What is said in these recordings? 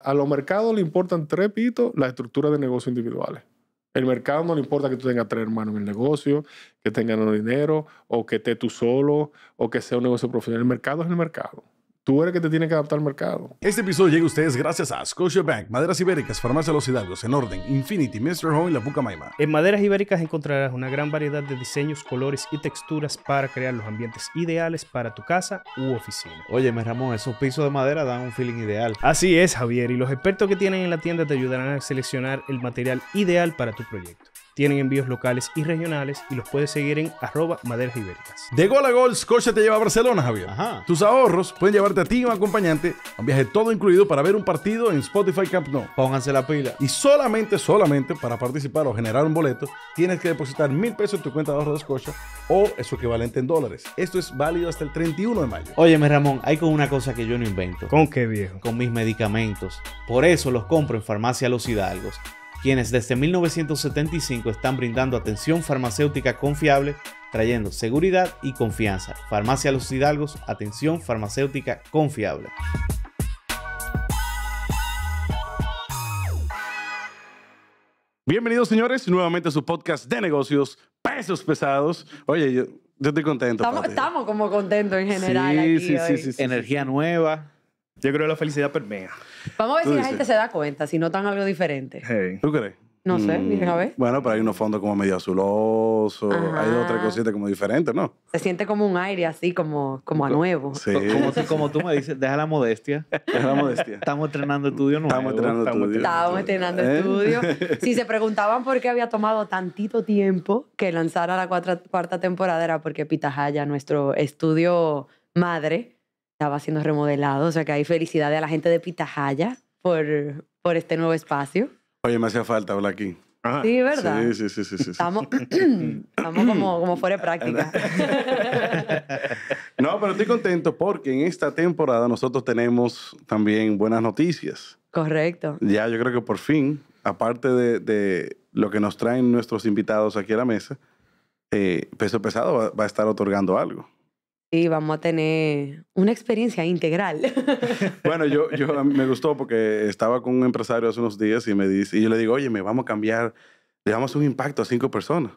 A los mercados le importan tres pitos las estructuras de negocios individuales. El mercado no le importa que tú tengas tres hermanos en el negocio, que tengan dinero, o que estés tú solo, o que sea un negocio profesional. El mercado es el mercado. Tú eres que te tiene que adaptar al mercado. Este episodio llega a ustedes gracias a Bank, Maderas Ibéricas, Farmacia Los Hidalgos, En Orden, Infinity, Mr. Home y La Pucamaima. En Maderas Ibéricas encontrarás una gran variedad de diseños, colores y texturas para crear los ambientes ideales para tu casa u oficina. Oye, Ramón, esos pisos de madera dan un feeling ideal. Así es, Javier, y los expertos que tienen en la tienda te ayudarán a seleccionar el material ideal para tu proyecto tienen envíos locales y regionales y los puedes seguir en arroba maderas ibéricas. De gol a gol, Scotia te lleva a Barcelona, Javier. Ajá. Tus ahorros pueden llevarte a ti y un acompañante a un viaje todo incluido para ver un partido en Spotify Camp Nou. Pónganse la pila. Y solamente, solamente para participar o generar un boleto, tienes que depositar mil pesos en tu cuenta de ahorro de Scotia o su equivalente en dólares. Esto es válido hasta el 31 de mayo. Óyeme, Ramón, hay con una cosa que yo no invento. ¿Con qué viejo? Con mis medicamentos. Por eso los compro en Farmacia Los Hidalgos quienes desde 1975 están brindando atención farmacéutica confiable, trayendo seguridad y confianza. Farmacia Los Hidalgos, atención farmacéutica confiable. Bienvenidos señores, nuevamente a su podcast de negocios, pesos pesados. Oye, yo, estoy contento. Estamos, como contentos en general. aquí hoy. sí, sí, sí, Energía nueva yo creo que la felicidad permea. Vamos a ver si la gente se da cuenta, si notan algo diferente. ¿Tú crees? No sé, mm. a ver. Bueno, pero hay unos fondos como medio azulosos, hay otras cositas como diferentes, ¿no? Se siente como un aire así, como, como a nuevo. Sí. Como, tú, como tú me dices, deja la modestia. Deja la modestia. Estamos entrenando estudio nuevo. Estamos entrenando estudio. Estamos entrenando ¿Eh? estudio. Si se preguntaban por qué había tomado tantito tiempo que lanzara la cuarta, temporada, era porque Pitahaya, nuestro estudio madre, estaba siendo remodelado. O sea que hay felicidad a la gente de Pitajaya por, por este nuevo espacio. Oye, me hacía falta hablar aquí. Sí, ¿verdad? Sí, sí, sí, sí. sí. Estamos, como, como, fuera de práctica. no, pero estoy contento porque en esta temporada nosotros tenemos también buenas noticias. Correcto. Ya yo creo que por fin, aparte de, lo que nos traen nuestros invitados aquí a la mesa, eh, Peso Pesado va a estar otorgando algo y vamos a tener una experiencia integral. Bueno, yo, yo me gustó porque estaba con un empresario hace unos días y me dice, y yo le digo, oye, me vamos a cambiar, le damos un impacto a cinco personas.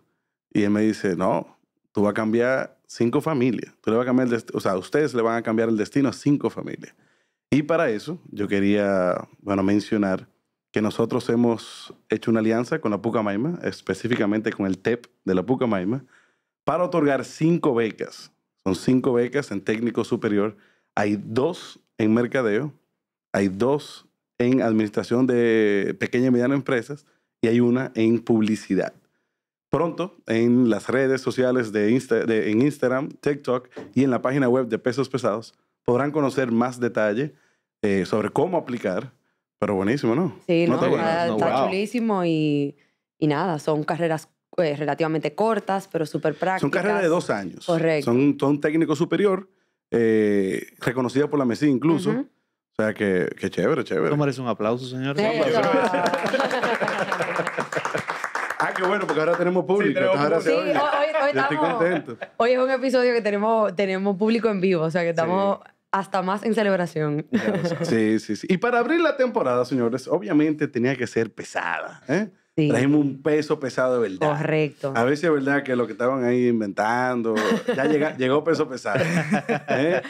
Y él me dice, no, tú vas a cambiar cinco familias, tú le vas a cambiar o sea, ustedes le van a cambiar el destino a cinco familias. Y para eso yo quería, bueno, mencionar que nosotros hemos hecho una alianza con la Pucamaima, específicamente con el TEP de la Pucamaima, para otorgar cinco becas son cinco becas en técnico superior. Hay dos en mercadeo, hay dos en administración de pequeñas y medianas empresas y hay una en publicidad. Pronto en las redes sociales de, de en Instagram, TikTok y en la página web de Pesos Pesados podrán conocer más detalle eh, sobre cómo aplicar. Pero buenísimo, ¿no? Sí, no, está, chulísimo y, y nada, son carreras eh, relativamente cortas, pero súper prácticas. Son carreras de dos años. Correcto. Son, son técnico superior, eh, reconocida por la MESI incluso. O sea, que, que chévere, chévere. ¿No merece un aplauso, señor? ah, qué bueno, porque ahora tenemos público. Sí, hoy, estamos, estoy contento. Hoy es un episodio que tenemos, tenemos público en vivo, o sea, que estamos... hasta más en celebración. Sí, sí, sí. Y para abrir la temporada, señores, obviamente tenía que ser pesada. ¿eh? Trajimos un peso pesado de verdad. Correcto. A ver si es verdad que lo que estaban ahí inventando, ya llega, llegó peso pesado. ¿eh?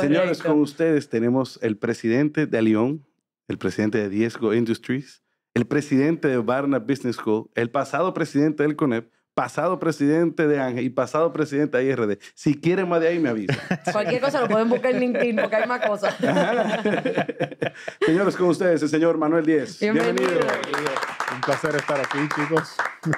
Señores, con ustedes tenemos el presidente de Alión, el presidente de Diezgo Industries, el presidente de Barna Business School, el pasado presidente del CONEP, pasado presidente de Ángel y pasado presidente de IRD. Si quieren más de ahí, me avisan. Cualquier cosa lo pueden buscar en LinkedIn porque hay más cosas. Señores, con ustedes, el señor Manuel Díez. Bienvenido. Un placer estar aquí, chicos.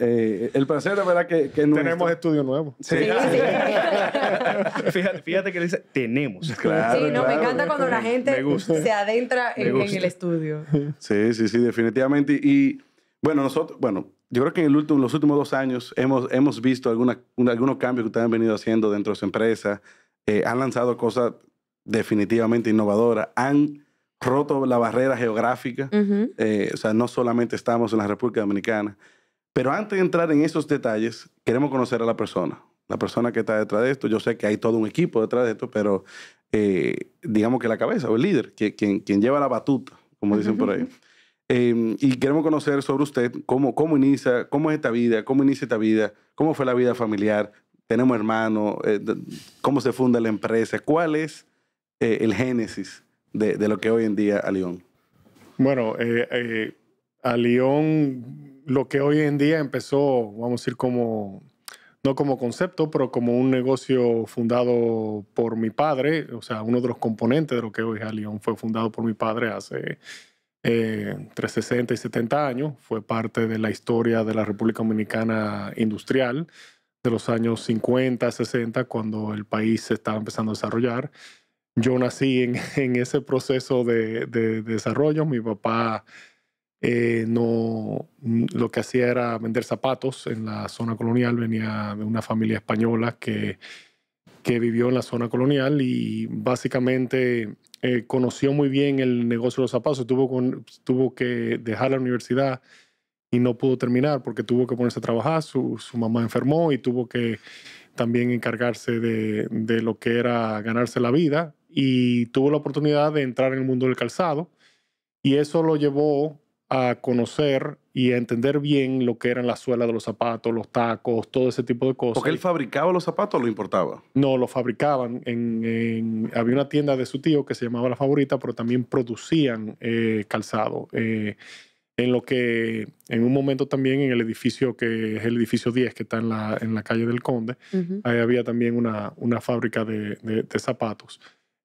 Eh, el placer, de verdad, que, Tenemos estudio nuevo. Sí. fíjate, fíjate que dice, tenemos. Claro, sí, no, me encanta cuando la gente se adentra en, el estudio. Sí, sí, sí, definitivamente. Y bueno, nosotros, bueno, yo creo que en los últimos dos años hemos, hemos visto alguna, algunos cambios que ustedes han venido haciendo dentro de su empresa. Eh, han lanzado cosas definitivamente innovadoras. Han roto la barrera geográfica, eh, o sea, no solamente estamos en la República Dominicana. Pero antes de entrar en esos detalles, queremos conocer a la persona, la persona que está detrás de esto. Yo sé que hay todo un equipo detrás de esto, pero eh, digamos que la cabeza o el líder, que, quien, quien, lleva la batuta, como dicen por ahí. Em, y queremos conocer sobre usted, cómo, cómo inicia, cómo es esta vida, cómo inicia esta vida, cómo fue la vida familiar, tenemos hermanos, eh, cómo se funda la empresa, cuál es el génesis de, lo que hoy en día a León? Bueno, eh, eh, a León lo que hoy en día empezó, vamos a decir, como, no como concepto, pero como un negocio fundado por mi padre, o sea, uno de los componentes de lo que hoy es a León fue fundado por mi padre hace eh, entre 60 y 70 años, fue parte de la historia de la República Dominicana industrial de los años 50, 60, cuando el país se estaba empezando a desarrollar yo nací en, ese proceso de, desarrollo. Mi papá eh, no, mm, lo que hacía era vender zapatos en la zona colonial. Venía de una familia española que, que vivió en la zona colonial y básicamente eh, conoció muy bien el negocio de los zapatos. Tuvo, tuvo que dejar la universidad y no pudo terminar porque tuvo que ponerse a trabajar. Su, mamá enfermó y tuvo que también encargarse de, lo que era ganarse la vida y tuvo la oportunidad de entrar en el mundo del calzado y eso lo llevó a conocer y a entender bien lo que eran las suelas de los zapatos, los tacos, todo ese tipo de cosas. ¿Porque él fabricaba los zapatos o lo importaba? No, lo fabricaban. había una tienda de su tío que se llamaba La Favorita, pero también producían eh, calzado. Eh, en lo que en un momento también en el edificio que es el edificio 10 que está en la, calle del Conde, ahí había también una, fábrica de zapatos.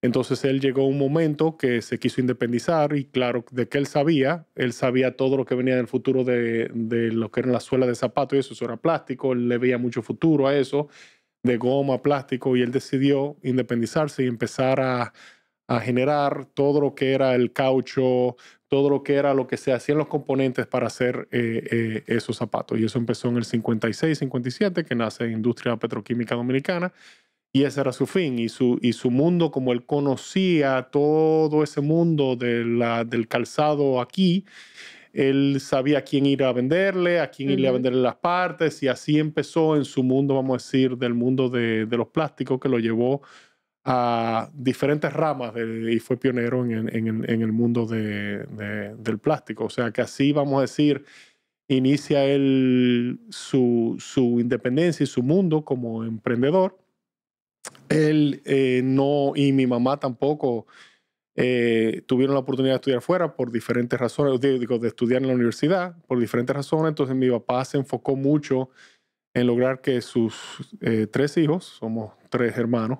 Entonces él llegó un momento que se quiso independizar y claro, de que él sabía, él sabía todo lo que venía del futuro de, lo que eran las suelas de zapatos y eso, era plástico, él le veía mucho futuro a eso, de goma, plástico, y él decidió independizarse y empezar a, generar todo lo que era el caucho, todo lo que era lo que se hacían los componentes para hacer eh, eh, esos zapatos. Y eso empezó en el 56, 57, que nace Industria Petroquímica Dominicana. Y ese era su fin. Y su, y su mundo, como él conocía todo ese mundo de la, del calzado aquí, él sabía a quién ir a venderle, a quién ir a venderle las partes. Y así empezó en su mundo, vamos a decir, del mundo de, los plásticos que lo llevó a diferentes ramas y fue pionero en, el mundo del plástico. O sea que así, vamos a decir, inicia él su independencia y su mundo como emprendedor él eh, no, y mi mamá tampoco eh, tuvieron la oportunidad de estudiar fuera por diferentes razones, digo, de estudiar en la universidad por diferentes razones. Entonces mi papá se enfocó mucho en lograr que sus eh, tres hijos, somos tres hermanos,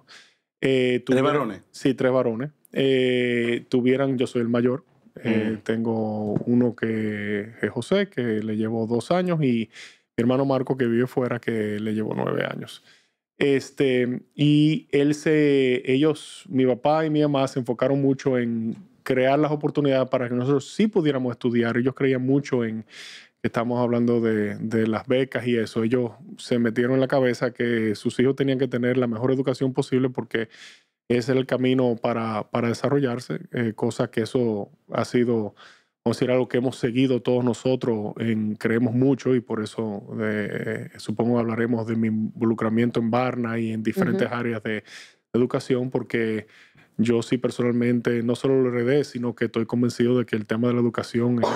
eh, tres varones. Sí, tres varones. Eh, tuvieran, yo soy el mayor, mm. tengo uno que es José, que le llevo dos años, y mi hermano Marco, que vive fuera, que le llevo nueve años. Este, y él se, ellos, mi papá y mi mamá, se enfocaron mucho en crear las oportunidades para que nosotros sí pudiéramos estudiar. Ellos creían mucho en, estamos hablando de, las becas y eso, ellos se metieron en la cabeza que sus hijos tenían que tener la mejor educación posible porque ese es el camino para, desarrollarse, eh, cosa que eso ha sido vamos a decir, algo que hemos seguido todos nosotros, en, creemos mucho y por eso eh, supongo hablaremos de mi involucramiento en Barna y en diferentes áreas de educación, porque yo sí personalmente no solo lo heredé, sino que estoy convencido de que el tema de la educación es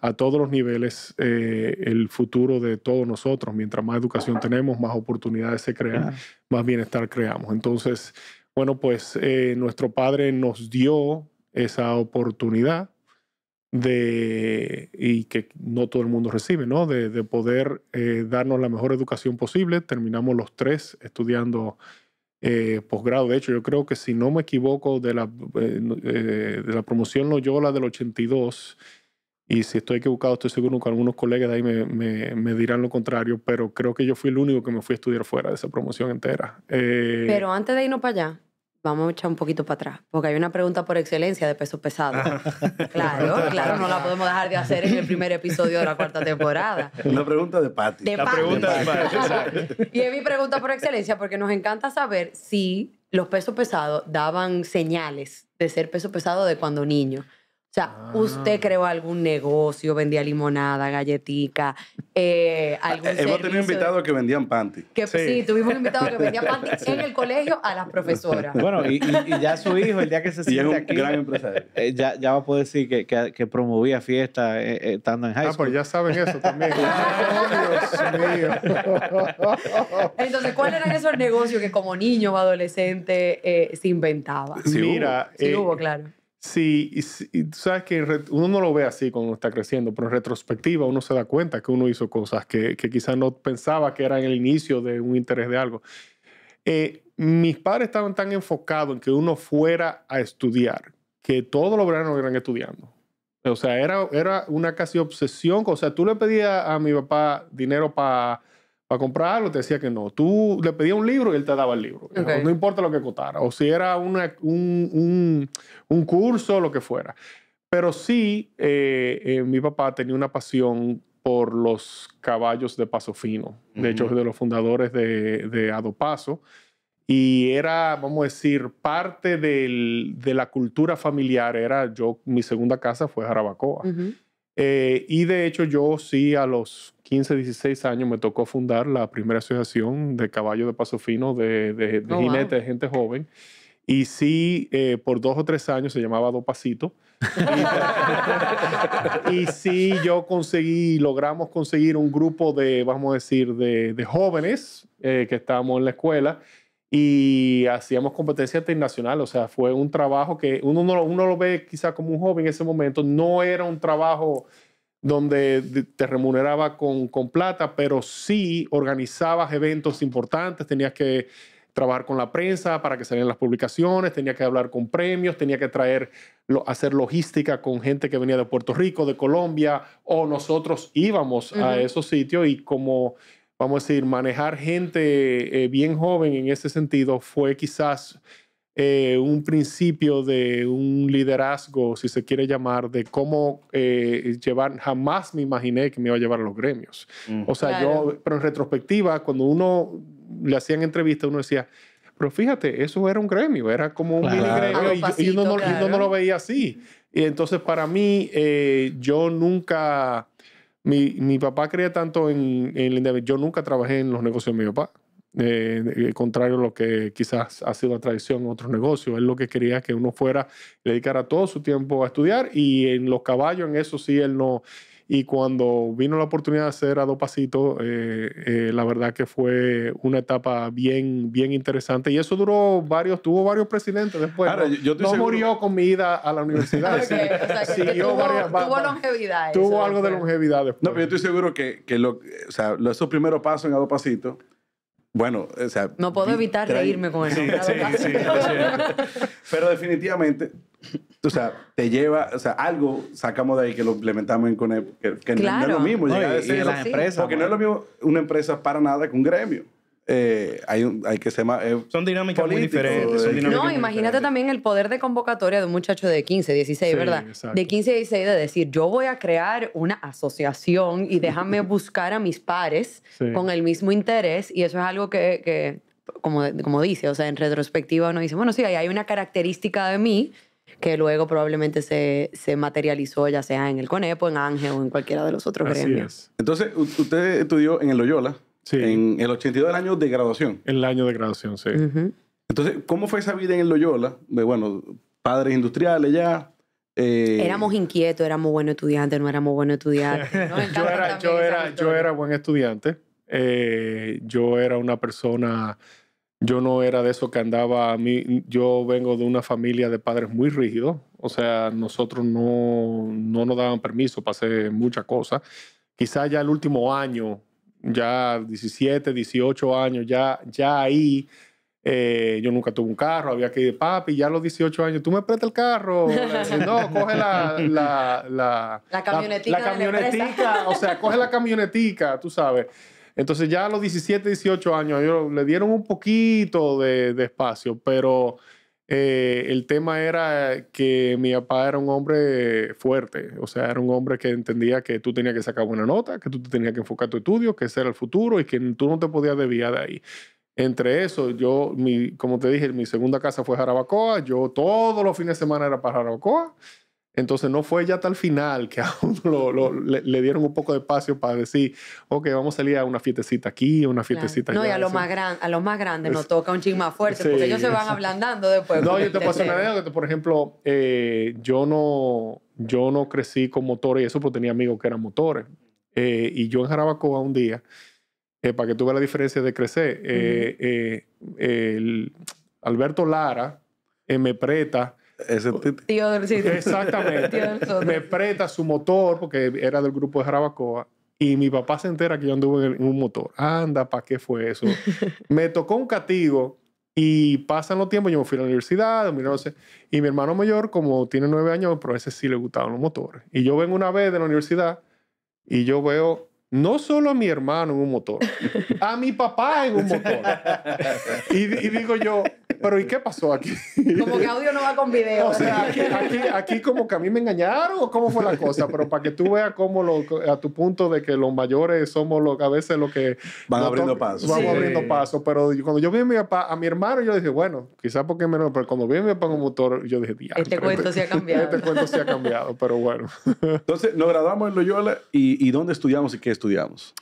a todos los niveles eh, el futuro de todos nosotros. Mientras más educación tenemos, más oportunidades se crean, más bienestar creamos. Entonces, bueno, pues eh, nuestro padre nos dio esa oportunidad de, y que no todo el mundo recibe, ¿no? de, poder eh, darnos la mejor educación posible. Terminamos los tres estudiando eh, posgrado. De hecho, yo creo que si no me equivoco, de la, eh, eh de la promoción Loyola del 82, y si estoy equivocado, estoy seguro que algunos colegas de ahí me, me, dirán lo contrario, pero creo que yo fui el único que me fui a estudiar fuera de esa promoción entera. pero antes de irnos para allá, vamos a echar un poquito para atrás, porque hay una pregunta por excelencia de peso pesado. Ah. claro, claro, no la podemos dejar de hacer en el primer episodio de la cuarta temporada. Una pregunta de Patty. la pregunta de Patty. y es mi pregunta por excelencia, porque nos encanta saber si los pesos pesados daban señales de ser peso pesado de cuando niño. O sea, usted ah. creó algún negocio, vendía limonada, galletica, eh, ah, algún eh, Hemos tenido invitados que vendían panty. sí. tuvimos un invitado que vendía panty en el colegio a las profesoras. Bueno, y, ya su hijo, el día que se siente aquí, gran empresario. Eh, ya, ya va a poder decir que, que, promovía fiestas eh, estando en high school. Ah, pues ya saben eso también. Entonces, Dios mío. Entonces, ¿cuáles eran esos negocios que como niño o adolescente se inventaba? Mira, sí hubo, claro. Sí, tú sabes que uno no lo ve así cuando está creciendo, pero en retrospectiva uno se da cuenta que uno hizo cosas que, quizás no pensaba que eran el inicio de un interés de algo. Eh, mis padres estaban tan enfocados en que uno fuera a estudiar que todos los veranos eran estudiando. O sea, era, era una casi obsesión. O sea, tú le pedías a mi papá dinero para para comprarlo, te decía que no. Tú le pedías un libro y él te daba el libro. No importa lo que cotara. O si era un, un, un, curso, lo que fuera. Pero sí, eh, eh, mi papá tenía una pasión por los caballos de paso fino. De hecho, de los fundadores de, Adopaso. Y era, vamos a decir, parte de la cultura familiar. Era yo, mi segunda casa fue Jarabacoa. Eh, y de hecho yo sí a los 15, 16 años me tocó fundar la primera asociación de caballos de paso fino de, de, de oh, jinetes, de gente joven. Y sí, eh, por dos o tres años se llamaba Dopacito. y, y sí, yo conseguí, logramos conseguir un grupo de, vamos a decir, de, jóvenes eh, que estábamos en la escuela y hacíamos competencia internacional, o sea, fue un trabajo que uno, uno lo ve quizá como un joven en ese momento, no era un trabajo donde te remuneraba con, plata, pero sí organizabas eventos importantes, tenías que trabajar con la prensa para que salieran las publicaciones, tenía que hablar con premios, tenía que traer, hacer logística con gente que venía de Puerto Rico, de Colombia, o nosotros íbamos a esos sitios y como vamos a decir, manejar gente eh, bien joven en ese sentido fue quizás eh, un principio de un liderazgo, si se quiere llamar, de cómo eh, llevar, jamás me imaginé que me iba a llevar a los gremios. Mm. O sea, yo, pero en retrospectiva, cuando uno le hacían entrevista, uno decía, pero fíjate, eso era un gremio, era como un mini gremio y, no, y, uno no, lo veía así. Y entonces para mí, yo nunca mi, mi papá creía tanto en, en Yo nunca trabajé en los negocios de mi papá. Eh, eh, contrario a lo que quizás ha sido la tradición en otros negocios. Él lo que quería es que uno fuera, dedicara todo su tiempo a estudiar y en los caballos, en eso sí, él no, y cuando vino la oportunidad de hacer a dos pasitos, eh, eh, la verdad que fue una etapa bien, bien interesante. Y eso duró varios, tuvo varios presidentes después. ¿no? murió con mi ida a la universidad. tuvo, longevidad. Tuvo algo de longevidad después. No, pero yo estoy seguro que, lo, o sea, esos primeros pasos en a dos pasitos. Bueno, o sea. No puedo evitar reírme con eso. Sí, sí, sí, Pero definitivamente o sea, te lleva, o sea, algo sacamos de ahí que lo implementamos en CONEP, que, no, es lo mismo a decir, las empresas, porque no es lo mismo una empresa para nada que un gremio. Eh, hay, hay que eh, son dinámicas muy diferentes. Eh. no, imagínate también el poder de convocatoria de un muchacho de 15, 16, ¿verdad? De 15, 16, de decir, yo voy a crear una asociación y déjame buscar a mis pares con el mismo interés. Y eso es algo que, que como, como dice, o sea, en retrospectiva uno dice, bueno, sí, ahí hay una característica de mí que luego probablemente se, materializó ya sea en el CONEPO, en Ángel o en cualquiera de los otros Así gremios. Entonces, usted estudió en el Loyola, sí. en el 82 del año de graduación. El año de graduación, sí. Entonces, ¿cómo fue esa vida en el Loyola? bueno, padres industriales ya, eh, Éramos inquietos, éramos buenos estudiantes, no éramos buenos estudiantes. yo, era, yo, era, buen estudiante. Eh, yo era una persona yo no era de eso que andaba. yo vengo de una familia de padres muy rígidos. O sea, nosotros no, nos daban permiso para hacer muchas cosas. Quizás ya el último año, ya 17, 18 años, ya, ya ahí eh, yo nunca tuve un carro, había que ir de papi, ya a los 18 años, tú me prestas el carro. no, coge la, la camionetica, o sea, coge la camionetica, tú sabes. Entonces ya a los 17, 18 años ellos le dieron un poquito de, espacio, pero eh, el tema era que mi papá era un hombre fuerte, o sea, era un hombre que entendía que tú tenías que sacar buena nota, que tú tenías que enfocar tu estudio, que ese era el futuro y que tú no te podías desviar de ahí. Entre eso, yo, como te dije, mi segunda casa fue Jarabacoa, yo todos los fines de semana era para Jarabacoa. Entonces no fue ya hasta el final que a uno le, dieron un poco de espacio para decir, ok, vamos a salir a una fiestecita aquí, una fiestecita No, y a lo, más grandes a lo más grande nos toca un ching más fuerte, porque ellos se van ablandando después. No, yo te paso una que por ejemplo, eh, yo, no, yo no crecí con motores y eso, porque tenía amigos que eran motores. Eh, y yo en Jarabacoa un día, eh, para que tú veas la diferencia de crecer, Alberto Lara me preta ese tío Exactamente. me presta su motor porque era del grupo de Jarabacoa. Y mi papá se entera que yo anduve en un motor. Anda, ¿para qué fue eso? me tocó un castigo y pasan los tiempos. Yo me fui a la universidad, y mi hermano mayor, como tiene nueve años, pero a ese sí le gustaban los motores. Y yo vengo una vez de la universidad y yo veo no solo a mi hermano en un motor, a mi papá en un motor. y digo yo, pero ¿y qué pasó aquí? Como que audio no va con video. aquí, como que a mí me engañaron o cómo fue la cosa, pero para que tú veas cómo lo, a tu punto de que los mayores somos los, a veces los que... Van abriendo pasos. Vamos abriendo pasos, pero cuando yo vi a mi, papá, a mi hermano, yo dije, bueno, quizás porque menos, pero cuando vi a mi papá en un motor, yo dije, diablo. Este cuento se este ha cambiado. Este cuento se ha cambiado, pero bueno. Entonces, nos graduamos en Loyola y, y ¿dónde estudiamos y qué estudiamos?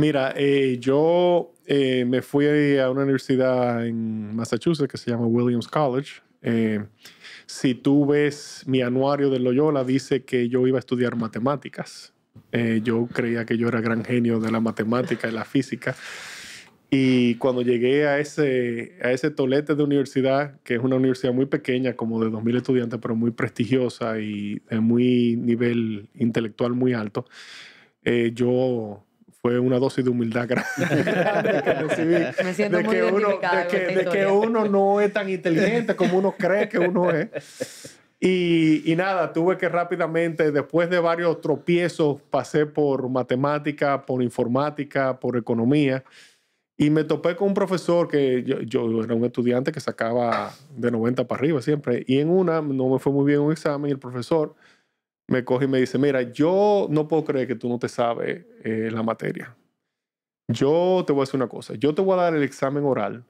Mira, eh, yo eh, me fui a una universidad en Massachusetts que se llama Williams College. Eh, si tú ves mi anuario de Loyola, dice que yo iba a estudiar matemáticas. yo creía que yo era gran genio de la matemática y la física. Y cuando llegué a ese, a ese tolete de universidad, que es una universidad muy pequeña, como de 2.000 estudiantes, pero muy prestigiosa y de muy nivel intelectual muy alto, yo fue una dosis de humildad grande que recibí. Me siento de muy que uno, de que, uno no es tan inteligente como uno cree que uno es. Y, y, nada, tuve que rápidamente, después de varios tropiezos, pasé por matemática, por informática, por economía. Y me topé con un profesor que yo, yo era un estudiante que sacaba de 90 para arriba siempre. Y en una no me fue muy bien un examen y el profesor me coge y me dice, mira, yo no puedo creer que tú no te sabes eh, la materia. Yo te voy a decir una cosa, yo te voy a dar el examen oral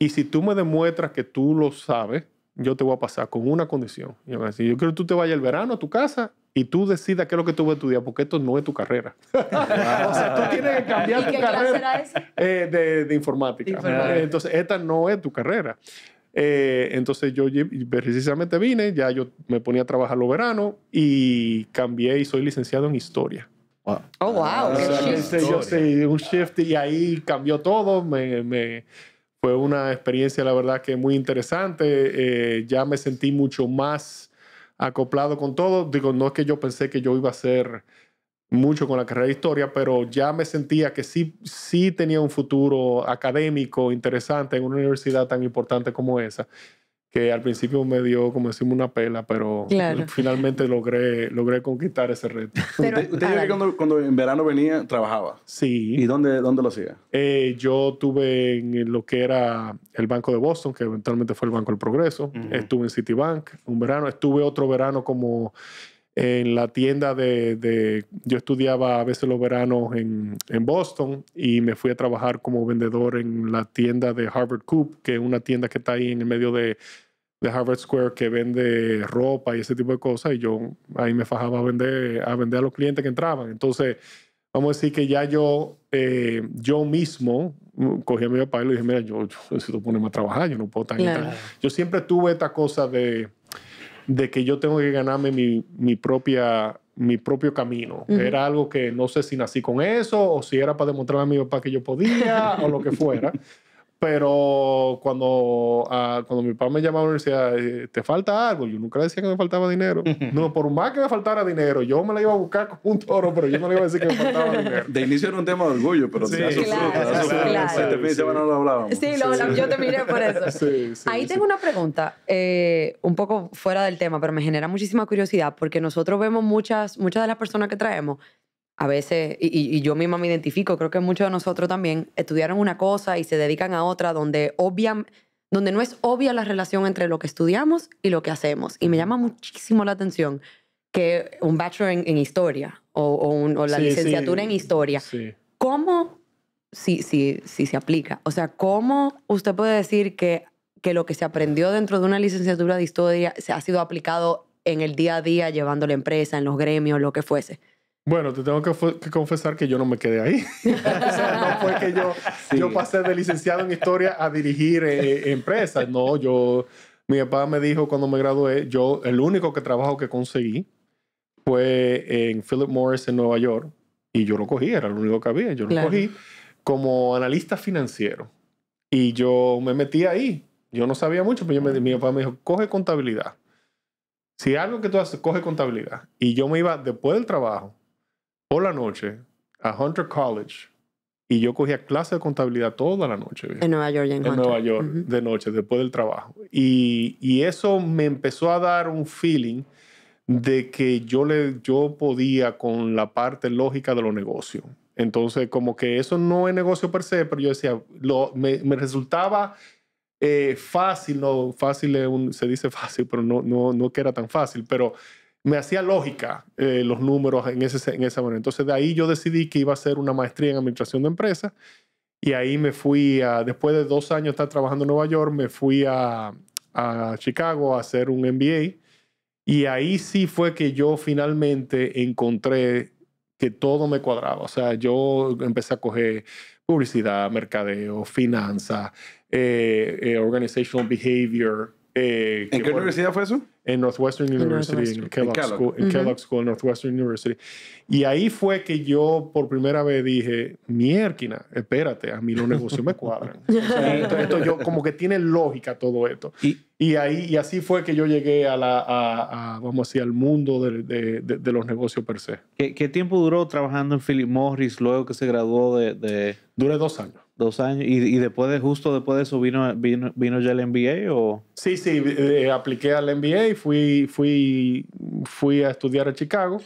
y si tú me demuestras que tú lo sabes, yo te voy a pasar con una condición. Yo, me quiero que tú te vayas el verano a tu casa y tú decidas qué es lo que tú vas a estudiar, porque esto no es tu carrera. o sea, tú tienes que cambiar ¿Y carrera eh, de, informática. entonces, esta no es tu carrera. Eh, entonces yo precisamente vine, ya yo me ponía a trabajar los veranos y cambié y soy licenciado en historia. Wow. Oh, wow. Ah, este, yo sí, un shift y ahí cambió todo. Me, fue una experiencia, la verdad, que muy interesante. Eh, ya me sentí mucho más acoplado con todo. Digo, no es que yo pensé que yo iba a ser mucho con la carrera de historia, pero ya me sentía que sí, sí tenía un futuro académico interesante en una universidad tan importante como esa, que al principio me dio, como decimos, una pela, pero finalmente logré, logré conquistar ese reto. ¿Usted, que cuando, en verano venía, trabajaba? Sí. ¿Y dónde, dónde lo hacía? Eh, yo tuve en lo que era el Banco de Boston, que eventualmente fue el Banco del Progreso. Estuve en Citibank un verano. Estuve otro verano como en la tienda de, yo estudiaba a veces los veranos en, Boston y me fui a trabajar como vendedor en la tienda de Harvard Coop, que es una tienda que está ahí en el medio de, Harvard Square que vende ropa y ese tipo de cosas y yo ahí me fajaba a vender a, vender a los clientes que entraban. Entonces, vamos a decir que ya yo, eh, yo mismo mm, cogí a mi papá y le dije, mira, yo, necesito ponerme a trabajar, yo no puedo estar... Yo siempre tuve esta cosa de de que yo tengo que ganarme mi, propia mi propio camino. Era algo que no sé si nací con eso o si era para demostrarle a mi papá que yo podía o lo que fuera. Pero cuando, ah, cuando mi papá me llamaba a la universidad, ¿te falta algo? Yo nunca decía que me faltaba dinero. No, por más que me faltara dinero, yo me la iba a buscar con un toro, pero yo no le iba a decir que me faltaba dinero. De inicio era un tema de orgullo, pero sí, claro, no lo yo te miré por eso. Ahí tengo una pregunta, eh, un poco fuera del tema, pero me genera muchísima curiosidad, porque nosotros vemos muchas, muchas de las personas que traemos a veces, y, yo misma me identifico, creo que muchos de nosotros también estudiaron una cosa y se dedican a otra donde, donde no es obvia la relación entre lo que estudiamos y lo que hacemos. Y me llama muchísimo la atención que un bachelor en, historia o, la licenciatura en historia, ¿cómo, si, se aplica, o sea, cómo usted puede decir que, que lo que se aprendió dentro de una licenciatura de historia se ha sido aplicado en el día a día, llevando la empresa, en los gremios, lo que fuese? Bueno, te tengo que, confesar que yo no me quedé ahí. o sea, no fue que yo, yo pasé de licenciado en historia a dirigir eh, eh, empresas. No, yo, mi papá me dijo cuando me gradué, yo, el único que trabajo que conseguí fue en Philip Morris en Nueva York y yo lo cogí, era lo único que había. Yo lo cogí como analista financiero y yo me metí ahí. Yo no sabía mucho, pero mi papá me dijo, coge contabilidad. Si algo que tú haces, coge contabilidad. Y yo me iba después del trabajo la noche a Hunter College y yo cogía clase de contabilidad toda la noche. En Nueva York, en, Nueva York, de noche, después del trabajo. Y, y, eso me empezó a dar un feeling de que yo, le, yo podía con la parte lógica de los negocios. Entonces, como que eso no es negocio per se, pero yo decía, lo, me, resultaba eh, fácil, no, fácil se dice fácil, pero no, no, no que era tan fácil, pero me hacía lógica eh, los números en, ese, en esa manera. Entonces de ahí yo decidí que iba a hacer una maestría en administración de empresas y ahí me fui, a, después de dos años de estar trabajando en Nueva York, me fui a, Chicago a hacer un MBA y ahí sí fue que yo finalmente encontré que todo me cuadraba. O sea, yo empecé a coger publicidad, mercadeo, finanzas, eh, eh organizational behavior, eh, ¿En qué universidad fue eso? En Northwestern University, en, Kellogg, School, en Northwestern University. Y ahí fue que yo por primera vez dije, mierquina, espérate, a mí los negocios me cuadran. esto, yo, como que tiene lógica todo esto. Y, ahí, y así fue que yo llegué a la, a, a, vamos al mundo de, los negocios per se. ¿Qué, ¿Qué, tiempo duró trabajando en Philip Morris luego que se graduó de...? Duré dos años. Dos años. ¿Y, y después de, justo después de eso vino, vino, ya el MBA o...? Sí, sí, eh, apliqué al MBA, fui, fui, fui a estudiar a Chicago.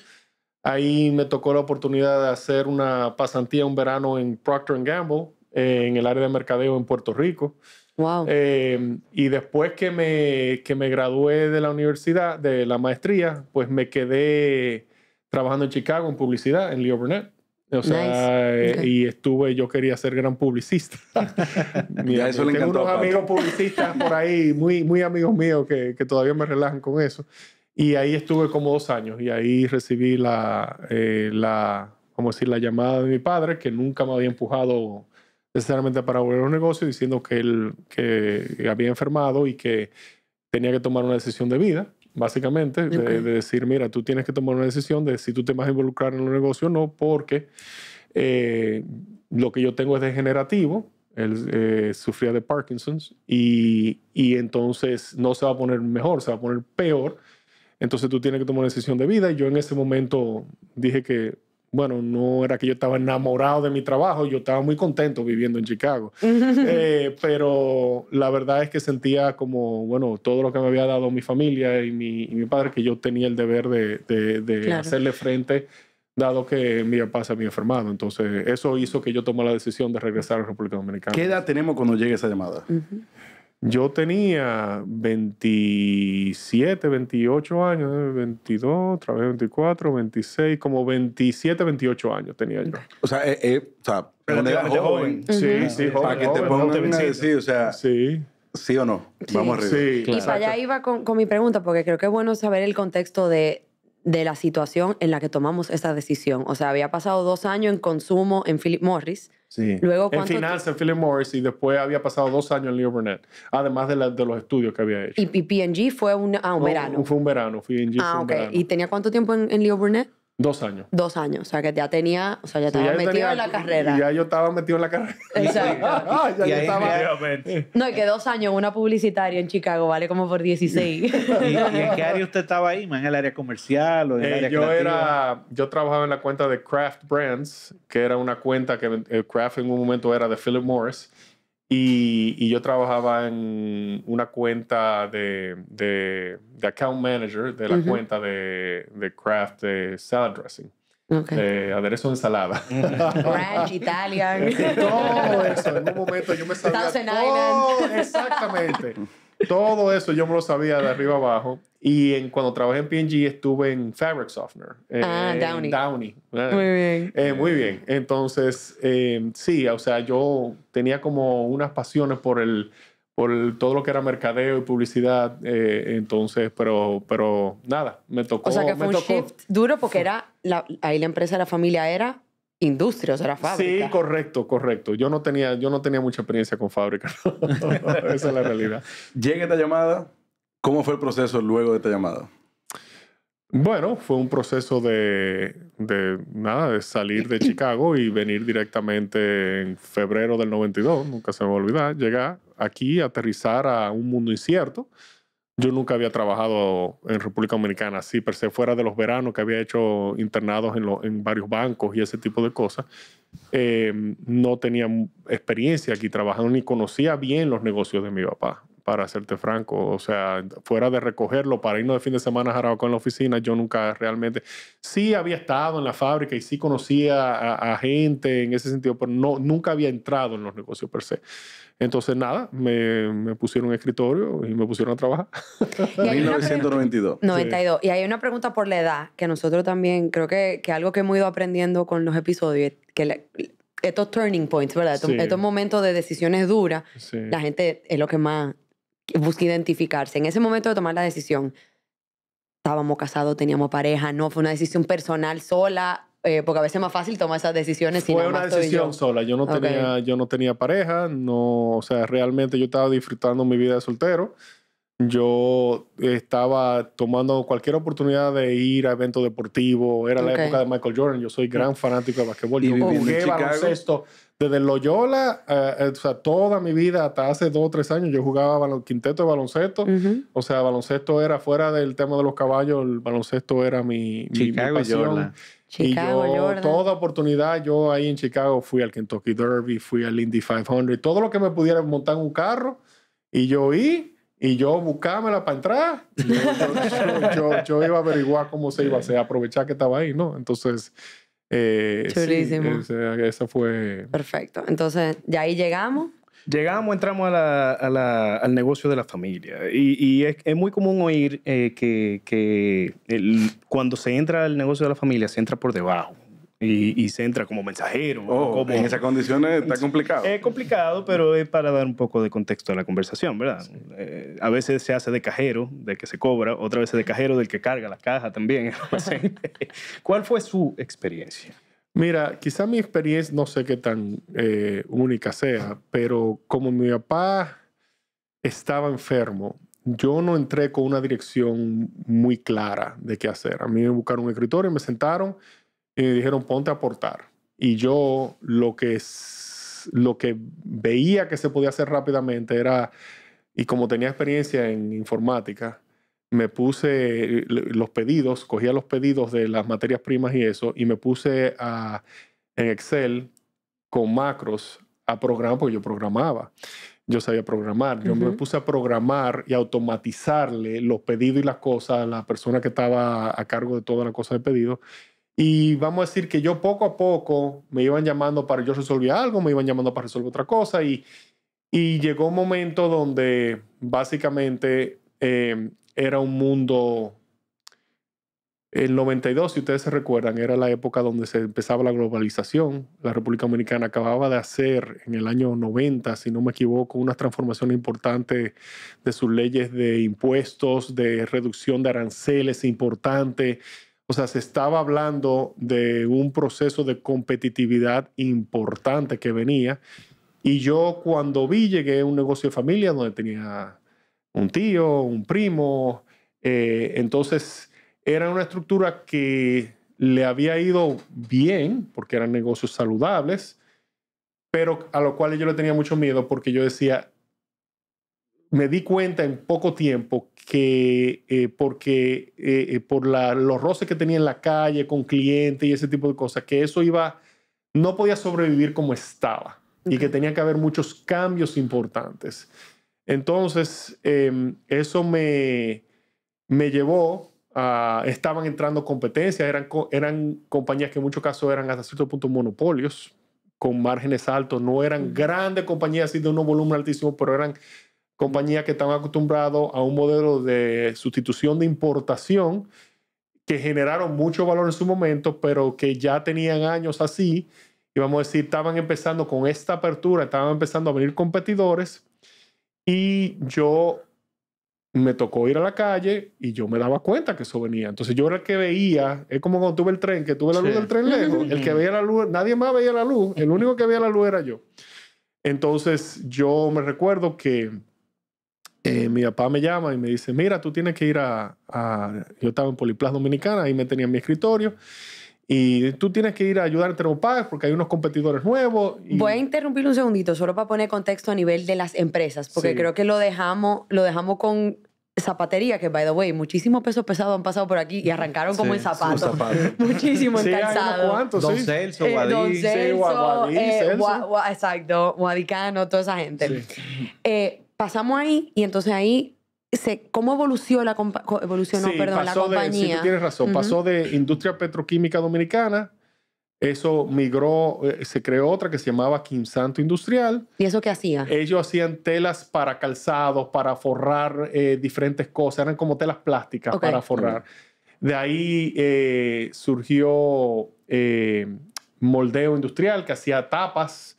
Ahí me tocó la oportunidad de hacer una pasantía un verano en Procter Gamble, en el área de mercadeo en Puerto Rico. Wow. Em, y después que me, que me gradué de la universidad, de la maestría, pues me quedé trabajando en Chicago en publicidad, en Leo Burnett sea, eh, y estuve, yo quería ser gran publicista. eso le tengo unos amigos publicistas por ahí, muy, muy amigos míos que, que, todavía me relajan con eso. Y ahí estuve como dos años y ahí recibí la, eh, la, decir, la llamada de mi padre, que nunca me había empujado necesariamente para volver a un negocio, diciendo que él que había enfermado y que tenía que tomar una decisión de vida básicamente, de, decir, mira, tú tienes que tomar una decisión de si tú te vas a involucrar en el negocio o no, porque eh, lo que yo tengo es degenerativo, él eh, sufría de Parkinson's y, y, entonces no se va a poner mejor, se va a poner peor. Entonces tú tienes que tomar una decisión de vida. Y yo en ese momento dije que bueno, no era que yo estaba enamorado de mi trabajo, yo estaba muy contento viviendo en Chicago, eh, pero la verdad es que sentía como, bueno, todo lo que me había dado mi familia y mi, padre, que yo tenía el deber de, hacerle frente, dado que mi papá se había enfermado. Entonces, eso hizo que yo tomara la decisión de regresar a la República Dominicana. ¿Qué edad tenemos cuando llegue esa llamada? Yo tenía 27, 28 años, 22, eh, otra vez 24, 26, como 27, 28 años tenía yo. O sea, eh, eh, o sea joven. Sí, sí, joven. Para que te pongan una sí, o sea, sí. ¿Sí o no? Vamos arriba. Sí, Y para allá iba con, mi pregunta, porque creo que es bueno saber el contexto de, de la situación en la que tomamos esa decisión. O sea, había pasado dos años en consumo en Philip Morris Sí. Luego, en finanzas, en Philip Morris, y después había pasado dos años en Leo Burnett, además de, los estudios que había hecho. ¿Y, PG fue un, ah, verano? Fue un verano, PG ah, fue un ¿Y tenía cuánto tiempo en, en Leo Burnett? Dos años. Dos años. O sea, que ya tenía, o sea, ya estaba metido en la carrera. Ya yo estaba metido en la carrera. Exacto. Ah, no, y que dos años, una publicitaria en Chicago vale como por 16. ¿Y, en qué área usted estaba ahí? ¿En el área comercial o en el eh, yo era Yo trabajaba en la cuenta de Craft Brands, que era una cuenta que el eh, craft en un momento era de Philip Morris. Y, yo trabajaba en una cuenta de, de, account manager de la cuenta de, de craft de salad dressing. de aderezo de ensalada. Ranch, Italian. todo eso. En un momento yo me sabía todo, exactamente. Todo eso yo me lo sabía de arriba abajo. Y en, cuando trabajé en PNG estuve en Fabric Softener. Eh, ah, Downey. Muy eh, bien. Eh, muy bien. Entonces, em, sí, o sea, yo tenía como unas pasiones por el por todo lo que era mercadeo y publicidad, entonces, pero, pero nada, me tocó. O sea que fue un shift duro porque era, ahí la empresa de la familia era industria, o sea, era fábrica. Sí, correcto, correcto. Yo no tenía, yo no tenía mucha experiencia con fábrica. Esa es la realidad. Llega esta llamada, ¿Cómo fue el proceso luego de esta llamada? Bueno, fue un proceso de, nada, de salir de Chicago y venir directamente en febrero del 92, nunca se me va a olvidar, llegar aquí, aterrizar a un mundo incierto. Yo nunca había trabajado en República Dominicana sí per se, fuera de los veranos que había hecho internados en, varios bancos y ese tipo de cosas. Eh, no tenía experiencia aquí trabajando ni conocía bien los negocios de mi papá para serte franco. O sea, fuera de recogerlo, para irnos de fin de semana a Jarabacoa en la oficina, yo nunca realmente. Sí había estado en la fábrica y sí conocía a, gente en ese sentido, pero no, nunca había entrado en los negocios per se. Entonces, nada, me, pusieron un escritorio y me pusieron a trabajar. 1992. 92. Y hay una pregunta por la edad, que nosotros también, creo que, que algo que hemos ido aprendiendo con los episodios, que estos turning points, ¿verdad? Estos, momentos de decisiones duras, la gente es lo que más busca identificarse. En ese momento de tomar la decisión, estábamos casados, teníamos pareja, no fue una decisión personal sola, eh, porque a veces es más fácil tomar esas decisiones. Fue una decisión sola, yo no, tenía, yo no tenía pareja, no, o sea, realmente yo estaba disfrutando mi vida de soltero. Yo estaba tomando cualquier oportunidad de ir a eventos deportivos. Era la época de Michael Jordan. Yo soy gran fanático de basquetbol. Yo jugué baloncesto desde Loyola, eh, eh, o sea, toda mi vida hasta hace dos o tres años. Yo jugaba quinteto de baloncesto. O sea, baloncesto era fuera del tema de los caballos. El baloncesto era mi, Chicago, mi pasión. Chicago, y yo, toda oportunidad, yo ahí en Chicago fui al Kentucky Derby, fui al Indy 500, todo lo que me pudiera montar en un carro. Y yo y y yo buscámela para entrar. Yo, iba a averiguar cómo se iba a aprovechar que estaba ahí, ¿no? Entonces, eh, Chulísimo. esa, fue... Perfecto. Entonces, ya ahí llegamos. Llegamos, entramos al negocio de la familia. Y, es, muy común oír eh, que, cuando se entra al negocio de la familia, se entra por debajo y, se entra como mensajero. Oh, como... En esas condiciones eh, está complicado. Es complicado, pero es para dar un poco de contexto a la conversación, ¿verdad? Eh, a veces se hace de cajero, del que se cobra, otra vez de cajero, del que carga la caja también. ¿Cuál fue su experiencia? Mira, quizá mi experiencia no sé qué tan eh, única sea, pero como mi papá estaba enfermo, yo no entré con una dirección muy clara de qué hacer. A mí me buscaron un escritorio, me sentaron y me dijeron, ponte a aportar. Y yo lo que, lo que veía que se podía hacer rápidamente era, y como tenía experiencia en informática, me puse los pedidos, cogía los pedidos de las materias primas y eso, y me puse a, en Excel con macros a programar, porque yo programaba. Yo sabía programar. Yo me puse a programar y automatizarle los pedidos y las cosas a la persona que estaba a cargo de toda la cosa de pedido y vamos a decir que yo poco a poco me iban llamando para yo resolver algo, me iban llamando para resolver otra cosa y, y llegó un momento donde básicamente eh, era un mundo... El 92, si ustedes se recuerdan, era la época donde se empezaba la globalización. La República Dominicana acababa de hacer en el año 90, si no me equivoco, unas transformaciones importantes de sus leyes de impuestos, de reducción de aranceles importante o sea, se estaba hablando de un proceso de competitividad importante que venía. Y yo cuando vi, llegué a un negocio de familia donde tenía un tío, un primo. Eh, entonces, era una estructura que le había ido bien, porque eran negocios saludables, pero a lo cual yo le tenía mucho miedo porque yo decía, me di cuenta en poco tiempo que eh, porque eh, eh, por los roces que tenía en la calle con clientes y ese tipo de cosas, que eso iba, no podía sobrevivir como estaba y que tenía que haber muchos cambios importantes. Entonces, em, eso me, me llevó a, estaban entrando competencias, eran, eran compañías que en muchos casos eran hasta cierto punto monopolios, con márgenes altos, no eran grandes compañías así de un volumen altísimo, pero eran compañías que están acostumbrados a un modelo de sustitución de importación que generaron mucho valor en su momento, pero que ya tenían años así, y vamos a decir, estaban empezando con esta apertura, estaban empezando a venir competidores, y yo me tocó ir a la calle y yo me daba cuenta que eso venía. Entonces yo era el que veía, es como cuando tuve el tren, que tuve la luz del tren lejos, el que veía la luz, nadie más veía la luz, el único que veía la luz era yo. Entonces yo me recuerdo que eh, mi papá me llama y me dice, mira, tú tienes que ir a... Yo estaba en Poliplas Dominicana, ahí me tenía en mi escritorio. Y tú tienes que ir a ayudar a Tenopax porque hay unos competidores nuevos. Voy a interrumpir un segundito, solo para poner contexto a nivel de las empresas, porque creo que lo dejamos, lo dejamos con zapatería, que by the way, muchísimos pesos pesados han pasado por aquí y arrancaron como en zapatos. Zapato. Muchísimo en calzado. Don Celso, exacto, Guadicano, toda esa gente. Eh, pasamos ahí y entonces ahí se, ¿cómo evolucionó la, evolucionó, sí, perdón, la compañía? sí, tú tienes razón. Pasó de industria petroquímica dominicana, eso migró, eh, se creó otra que se llamaba Quinsanto Industrial. ¿Y eso qué hacía? Ellos hacían telas para calzados, para forrar eh, diferentes cosas, eran como telas plásticas para forrar. De ahí eh, surgió moldeo industrial que hacía tapas,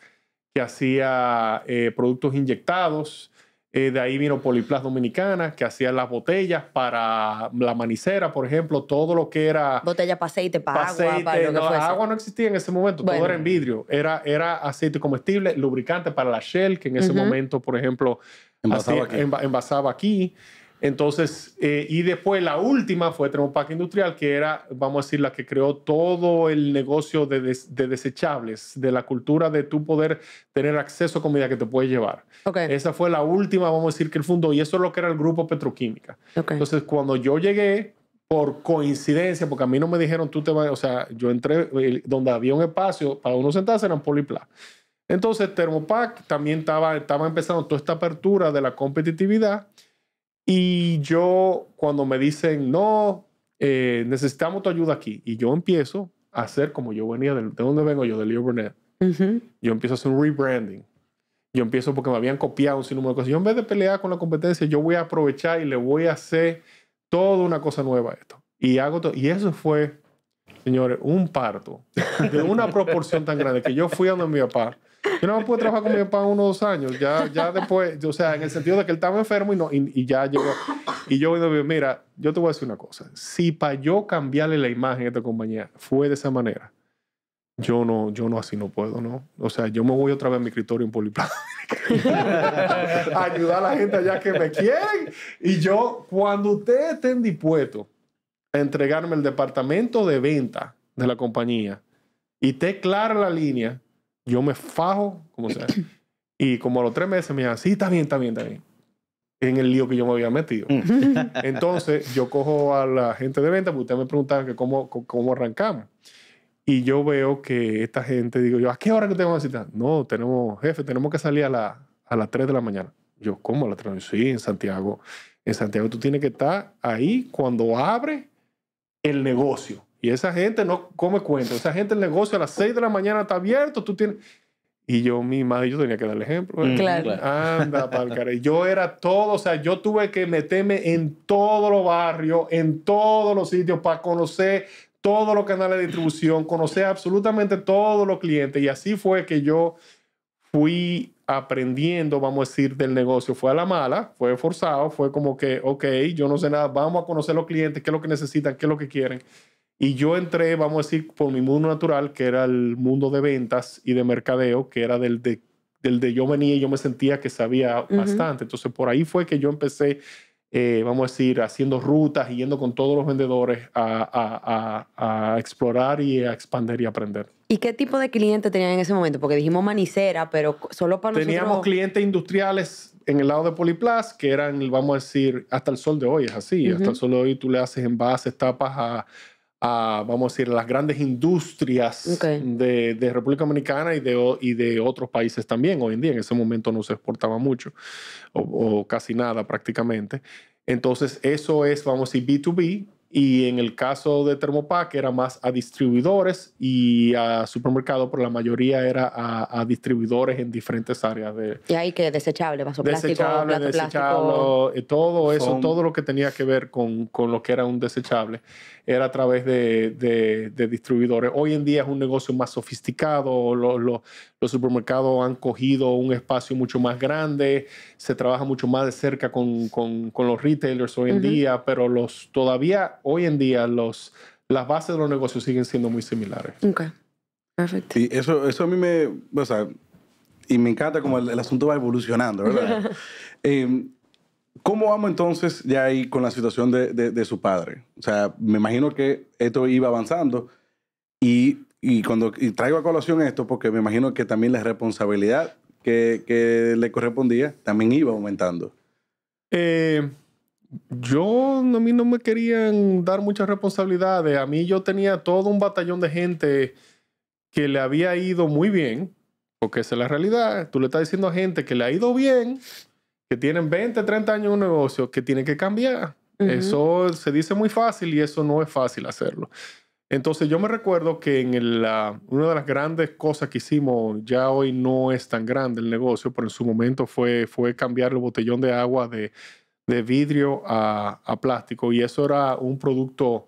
que hacía productos inyectados eh, de ahí vino Poliplas Dominicana que hacían las botellas para la manicera, por ejemplo, todo lo que era... Botella para aceite, para, agua, para lo no, que fuese. Agua no existía en ese momento, todo era en vidrio. Era, era aceite comestible, lubricante para la Shell, que en ese momento, por ejemplo, envasaba, aquí. envasaba aquí. Entonces, eh, y después la última fue Thermopack Industrial, que era, vamos a decir, la que creó todo el negocio de, desechables, de la cultura de tu poder tener acceso a comida que te puedes llevar. Okay. Esa fue la última, vamos a decir, que el fundó, y eso es lo que era el grupo Petroquímica. Entonces, cuando yo llegué, por coincidencia, porque a mí no me dijeron tú te vas, o sea, yo entré donde había un espacio para uno sentarse, eran Polipla. Entonces, Thermopack también estaba, estaba empezando toda esta apertura de la competitividad. Y yo, cuando me dicen, no, eh, necesitamos tu ayuda aquí, y yo empiezo a hacer como yo venía, de, donde vengo yo? De Leo Burnett. Yo empiezo a hacer un rebranding. Yo empiezo porque me habían copiado un sinnúmero de cosas. Yo en vez de pelear con la competencia, yo voy a aprovechar y le voy a hacer toda una cosa nueva a esto. Y, hago y eso fue, señores, un parto de una proporción tan grande que yo fui a donde mi papá yo no pude trabajar con mi papá unos dos años, ya, ya después, o sea, en el sentido de que él estaba enfermo y, no, y, ya llegó. Y yo digo, mira, yo te voy a decir una cosa, si para yo cambiarle la imagen a esta compañía fue de esa manera, yo no, yo no así no puedo, ¿no? O sea, yo me voy otra vez a mi escritorio en Poliplano a ayudar a la gente allá que me quieren. Y yo, cuando ustedes estén dispuestos a entregarme el departamento de venta de la compañía y esté clara la línea, yo me fajo, como sea. Y como a los tres meses me dijeron, sí, está bien, está bien, está bien. En el lío que yo me había metido. Mm. Entonces, yo cojo a la gente de venta, porque ustedes me preguntaban que cómo, cómo arrancamos. Y yo veo que esta gente, digo yo, ¿a qué hora que tengo van a No, tenemos, jefe, tenemos que salir a, la, a las 3 de la mañana. Yo, ¿cómo a las 3? Sí, en Santiago. En Santiago tú tienes que estar ahí cuando abre el negocio. Y esa gente no come cuento. Esa gente, el negocio a las 6 de la mañana está abierto. Tú tienes... Y yo, mi madre, yo tenía que dar el ejemplo. Mm, claro. Anda, pal Yo era todo, o sea, yo tuve que meterme en todos los barrios, en todos los sitios para conocer todos los canales de distribución, conocer absolutamente todos los clientes. Y así fue que yo fui aprendiendo, vamos a decir, del negocio. Fue a la mala, fue forzado, fue como que, ok, yo no sé nada, vamos a conocer los clientes, qué es lo que necesitan, qué es lo que quieren. Y yo entré, vamos a decir, por mi mundo natural, que era el mundo de ventas y de mercadeo, que era del de, del de yo venía y yo me sentía que sabía bastante. Entonces, por ahí fue que yo empecé, eh, vamos a decir, haciendo rutas y yendo con todos los vendedores a, a, a, explorar y a expandir y aprender. ¿Y qué tipo de clientes tenían en ese momento? Porque dijimos manicera, pero solo para Teníamos clientes industriales en el lado de Poliplas, que eran, vamos a decir, hasta el sol de hoy es así. Hasta el sol de hoy tú le haces envases, tapas a a, vamos a decir, las grandes industrias de, República Dominicana y de, y de otros países también. Hoy en día, en ese momento no se exportaba mucho o, o casi nada prácticamente. Entonces, eso es, vamos a decir, B2B, y en el caso de Thermopack era más a distribuidores y a supermercados, pero la mayoría era a, distribuidores en diferentes áreas de... Y ahí que desechable, vaso desechable, plástico, todo eso, todo lo que tenía que ver con, con, lo que era un desechable, era a través de, de, distribuidores. Hoy en día es un negocio más sofisticado, los supermercados han cogido un espacio mucho más grande, se trabaja mucho más de cerca con, con, los retailers hoy en día, pero los todavía hoy en día, los, las bases de los negocios siguen siendo muy similares. Ok, perfecto. Y eso, eso a mí me, o sea, y me encanta como el, asunto va evolucionando, ¿verdad? Em, ¿Cómo vamos entonces ya ahí con la situación de, su padre? O sea, me imagino que esto iba avanzando y, cuando traigo a colación esto porque me imagino que también la responsabilidad que, que le correspondía también iba aumentando. Eh, yo, a mí no me querían dar muchas responsabilidades. A mí yo tenía todo un batallón de gente que le había ido muy bien, porque esa es la realidad. Tú le estás diciendo a gente que le ha ido bien, que tienen 20, 30 años en un negocio, que tiene que cambiar. Eso se dice muy fácil y eso no es fácil hacerlo. Entonces yo me recuerdo que en una de las grandes cosas que hicimos, ya hoy no es tan grande el negocio, pero en su momento fue, fue cambiar el botellón de agua de de vidrio a, a plástico y eso era un producto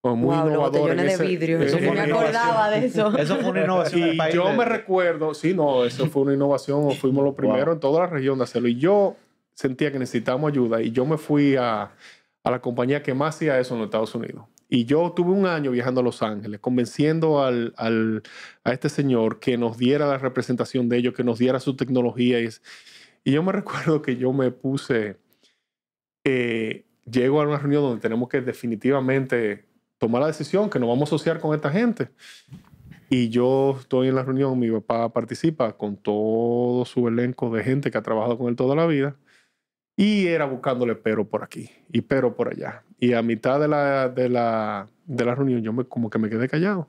pues, muy innovador. ese, de Eso fue me acordaba de eso. Eso fue una innovación. y yo me recuerdo, sí, no, eso fue una innovación, fuimos los primeros en toda la región de hacerlo. Y yo sentía que necesitábamos ayuda y yo me fui a, a la compañía que más hacía eso en los Estados Unidos. Y yo tuve un año viajando a Los Ángeles, convenciendo al, al, a este señor que nos diera la representación de ellos, que nos diera su tecnología. Y, y yo me recuerdo que yo me puse eh, llego a una reunión donde tenemos que definitivamente tomar la decisión que nos vamos a asociar con esta gente. Y yo estoy en la reunión, mi papá participa con todo su elenco de gente que ha trabajado con él toda la vida. Y era buscándole pero por aquí y pero por allá. Y a mitad de la, de la, de la reunión yo me, como que me quedé callado.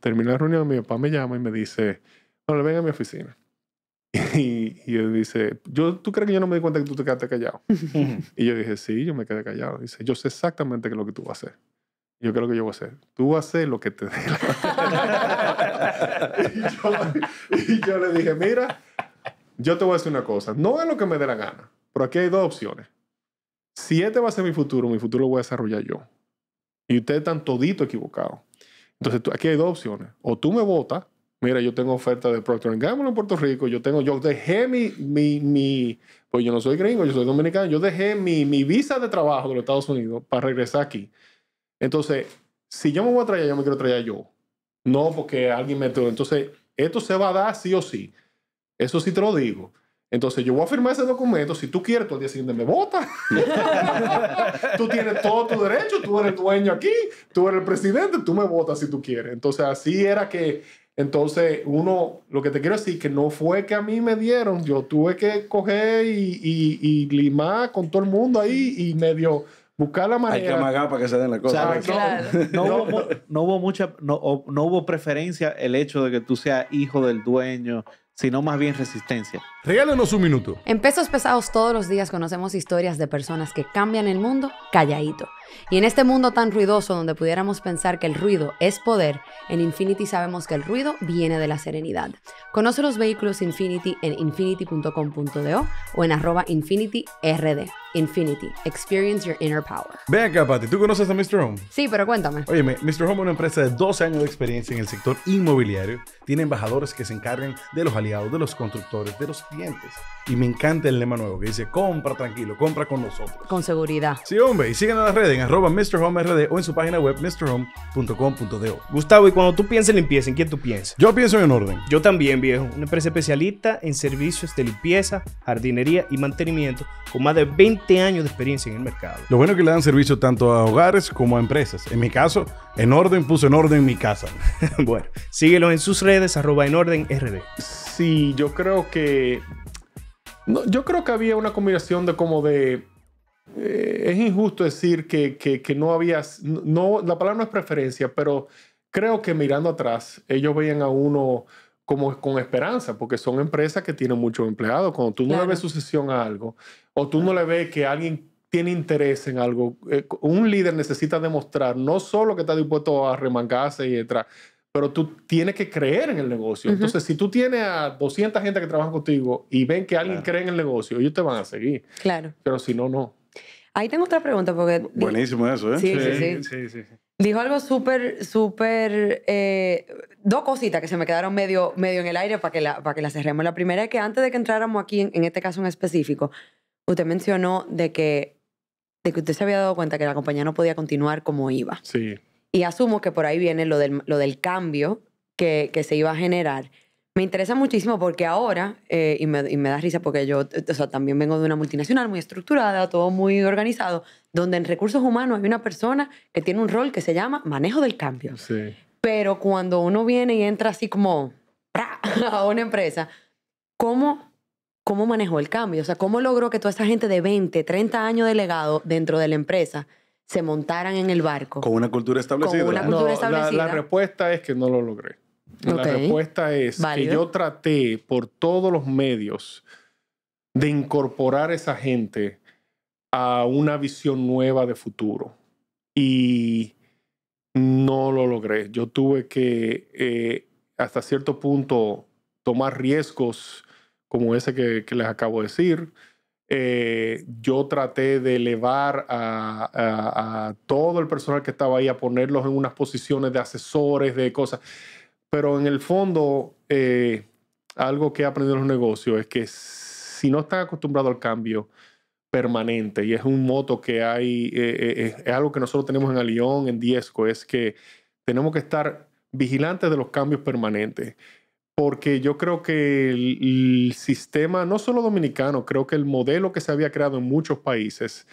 termina la reunión, mi papá me llama y me dice, le ven a mi oficina. Y, él dice, yo, ¿tú crees que yo no me di cuenta que tú te quedaste callado? y yo dije, sí, yo me quedé callado. Dice, yo sé exactamente qué es lo que tú vas a hacer. Yo creo que yo voy a hacer. Tú vas a hacer lo que te dé la gana. y, yo, le dije, mira, yo te voy a decir una cosa. No es lo que me dé la gana, pero aquí hay dos opciones. Si este va a ser mi futuro, mi futuro lo voy a desarrollar yo. Y ustedes están todito equivocados. Entonces, aquí hay dos opciones. O tú me votas mira, yo tengo oferta de Procter Gamble en Puerto Rico, yo tengo, yo dejé mi, mi, pues yo no soy gringo, yo soy dominicano, yo dejé mi, visa de trabajo de los Estados Unidos para regresar aquí. Entonces, si yo me voy a traer, yo me quiero traer yo. No porque alguien me trae. Entonces, esto se va a dar sí o sí. Eso sí te lo digo. Entonces, yo voy a firmar ese documento. Si tú quieres, tú al día siguiente me votas. tú tienes todo tu derecho, tú eres el dueño aquí, tú eres el presidente, tú me votas si tú quieres. Entonces, así era que entonces, uno, lo que te quiero decir, que no fue que a mí me dieron, yo tuve que coger y, limar con todo el mundo ahí y medio buscar la manera. Hay que amagar para que se den las cosas. Claro. No, hubo, mucha, no, no hubo preferencia el hecho de que tú seas hijo del dueño, sino más bien resistencia. regálenos un minuto. En pesos pesados todos los días conocemos historias de personas que cambian el mundo calladito. Y en este mundo tan ruidoso donde pudiéramos pensar que el ruido es poder, en Infinity sabemos que el ruido viene de la serenidad. Conoce los vehículos Infinity en infinity.com.do o en arroba infinityrd. Infinity, experience your inner power. Ven acá, Pati, ¿tú conoces a Mr. Home? Sí, pero cuéntame. Oye, Mr. Home es una empresa de 12 años de experiencia en el sector inmobiliario. Tiene embajadores que se encargan de los aliados, de los constructores, de los clientes. Y me encanta el lema nuevo que dice, compra tranquilo, compra con nosotros. Con seguridad. Sí, hombre, y sigan a las redes en arroba MrHomeRD o en su página web mrhome.com.do. Gustavo, y cuando tú piensas en limpieza, ¿en quién tú piensas? Yo pienso en orden. Yo también, viejo. Una empresa especialista en servicios de limpieza, jardinería y mantenimiento con más de 20 años de experiencia en el mercado. Lo bueno es que le dan servicio tanto a hogares como a empresas. En mi caso, en orden puso en orden mi casa. bueno, síguelo en sus redes arroba en orden RD. Sí, yo creo que... yo creo que había una combinación de como de eh, es injusto decir que, no había, no, la palabra no es preferencia, pero creo que mirando atrás, ellos veían a uno como con esperanza, porque son empresas que tienen muchos empleados. Cuando tú no le ves sucesión a algo, o tú no le ves que alguien tiene interés en algo, eh, un líder necesita demostrar no solo que está dispuesto a remangarse y detrás, pero tú tienes que creer en el negocio. Entonces, si tú tienes a 200 gente que trabajan contigo y ven que alguien cree en el negocio, ellos te van a seguir. Claro. Pero si no, no. Ahí tengo otra pregunta porque... Buenísimo eso, ¿eh? Sí, sí, sí. Dijo algo súper, súper... Eh, dos cositas que se me quedaron medio, medio en el aire para que, la, para que la cerremos. La primera es que antes de que entráramos aquí, en, este caso en específico, usted mencionó de que, de que usted se había dado cuenta que la compañía no podía continuar como iba. Sí. Y asumo que por ahí viene lo del, lo del cambio que, que se iba a generar. Me interesa muchísimo porque ahora, eh, y, me, da risa porque yo también vengo de una multinacional muy estructurada, todo muy organizado, donde en recursos humanos hay una persona que tiene un rol que se llama manejo del cambio. Pero cuando uno viene y entra así como a una empresa, ¿cómo, ¿cómo manejó el cambio? O sea, ¿cómo logró que toda esa gente de 20, 30 años de legado dentro de la empresa se montaran en el barco? Con una cultura establecida. Con una cultura establecida. la respuesta es que no lo logré. La respuesta es que yo traté por todos los medios de incorporar a esa gente a una visión nueva de futuro. Y no lo logré. Yo tuve que eh, hasta cierto punto tomar riesgos como ese que, les acabo de decir. Eh, yo traté de elevar a, a, todo el personal que estaba ahí a ponerlos en unas posiciones de asesores, de cosas. Pero en el fondo, eh, algo que he aprendido en los negocios es que si no estás acostumbrado al cambio permanente, y es un moto que hay, eh, eh, es algo que nosotros tenemos en Alión, en Diezco, es que tenemos que estar vigilantes de los cambios permanentes. Porque yo creo que el sistema, no solo dominicano, creo que el modelo que se había creado en muchos países,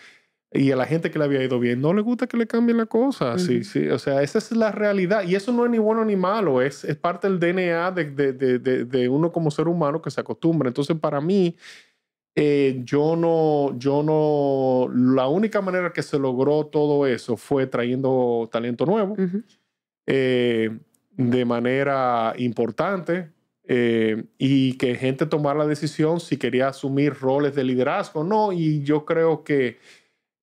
y a la gente que le había ido bien, no le gusta que le cambien la cosa. sí, sí. O sea, esa es la realidad. Y eso no es ni bueno ni malo. Es, es parte del DNA de, de, de, de uno como ser humano que se acostumbra. Entonces, para mí, eh, yo no, yo no, la única manera que se logró todo eso fue trayendo talento nuevo eh, de manera importante eh, y que gente tomara la decisión si quería asumir roles de liderazgo o no. Y yo creo que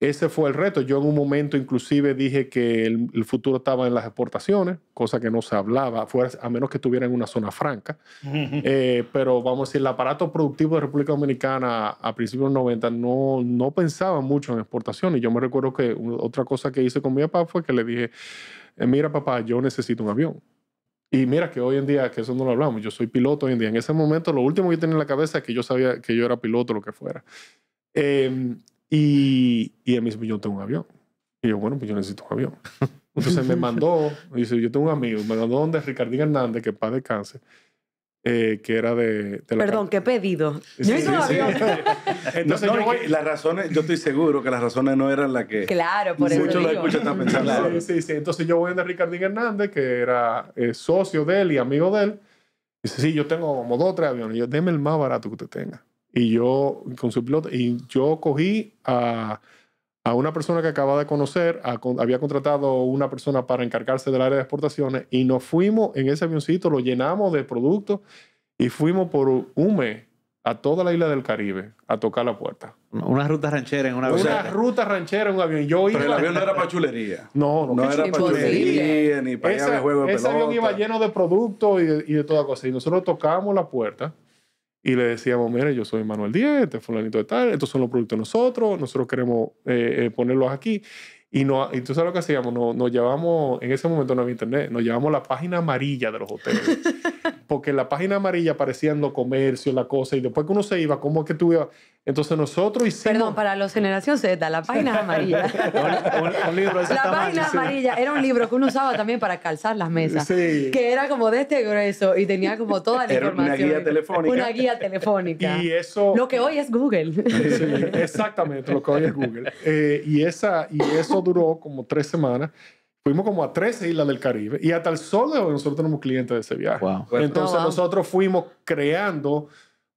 ese fue el reto. Yo en un momento inclusive dije que el, futuro estaba en las exportaciones, cosa que no se hablaba, fuera, a menos que estuviera en una zona franca. Eh, pero vamos a decir, el aparato productivo de República Dominicana a principios de los 90 no, no pensaba mucho en exportaciones. Yo me recuerdo que otra cosa que hice con mi papá fue que le dije, eh, mira papá, yo necesito un avión. Y mira que hoy en día, que eso no lo hablamos, yo soy piloto hoy en día. En ese momento lo último que tenía en la cabeza es que yo sabía que yo era piloto, lo que fuera. Eh, y, y él me dice, pues yo tengo un avión. Y yo, bueno, pues yo necesito un avión. Entonces me mandó, dice, yo tengo un amigo, me mandó donde Ricardín Hernández, que es padre de cáncer, que era de, Perdón, ¿qué pedido? yo hice un avión. Entonces yo voy... Las razones, yo estoy seguro que las razones no eran las que... Claro, por eso Muchos escuchan Entonces yo voy donde Ricardín Hernández, que era eh, socio de él y amigo de él. Dice, sí, yo tengo como dos o tres aviones. Y yo, deme el más barato que usted tenga. Y yo, con su piloto, y yo cogí a, a una persona que acababa de conocer, había contratado una persona para encargarse del área de exportaciones, y nos fuimos en ese avioncito, lo llenamos de productos y fuimos por un mes a toda la isla del Caribe a tocar la puerta. Una ruta ranchera en un avión. Una ruta ranchera en un avión. Yo iba Pero el avión no era para chulería. No, no, era para chulería, ni para ese, juego de Ese avión iba lleno de productos y, de toda cosa. Y nosotros tocamos la puerta y le decíamos, mire, yo soy Manuel Díez, este fulanito de tal, estos son los productos de nosotros, nosotros queremos eh, eh, ponerlos aquí. Y, no, y lo que hacíamos, nos, nos llevamos, en ese momento no había internet, nos llevamos la página amarilla de los hoteles. porque la página amarilla aparecían los comercios, la cosa, y después que uno se iba, ¿cómo que tú ibas? Entonces nosotros hicimos... Perdón, para la generación Z, la página amarilla. un, libro la página amarilla era un libro que uno usaba también para calzar las mesas. Que era como de este grueso y tenía como toda la información. Una guía telefónica. Una guía telefónica. Y eso... Lo que hoy es Google. exactamente, lo que hoy es Google. Eh, y, esa, y eso duró como tres semanas. Fuimos como a 13 islas del Caribe y hasta el sol de hoy nosotros tenemos clientes de ese viaje. Entonces oh, nosotros fuimos creando,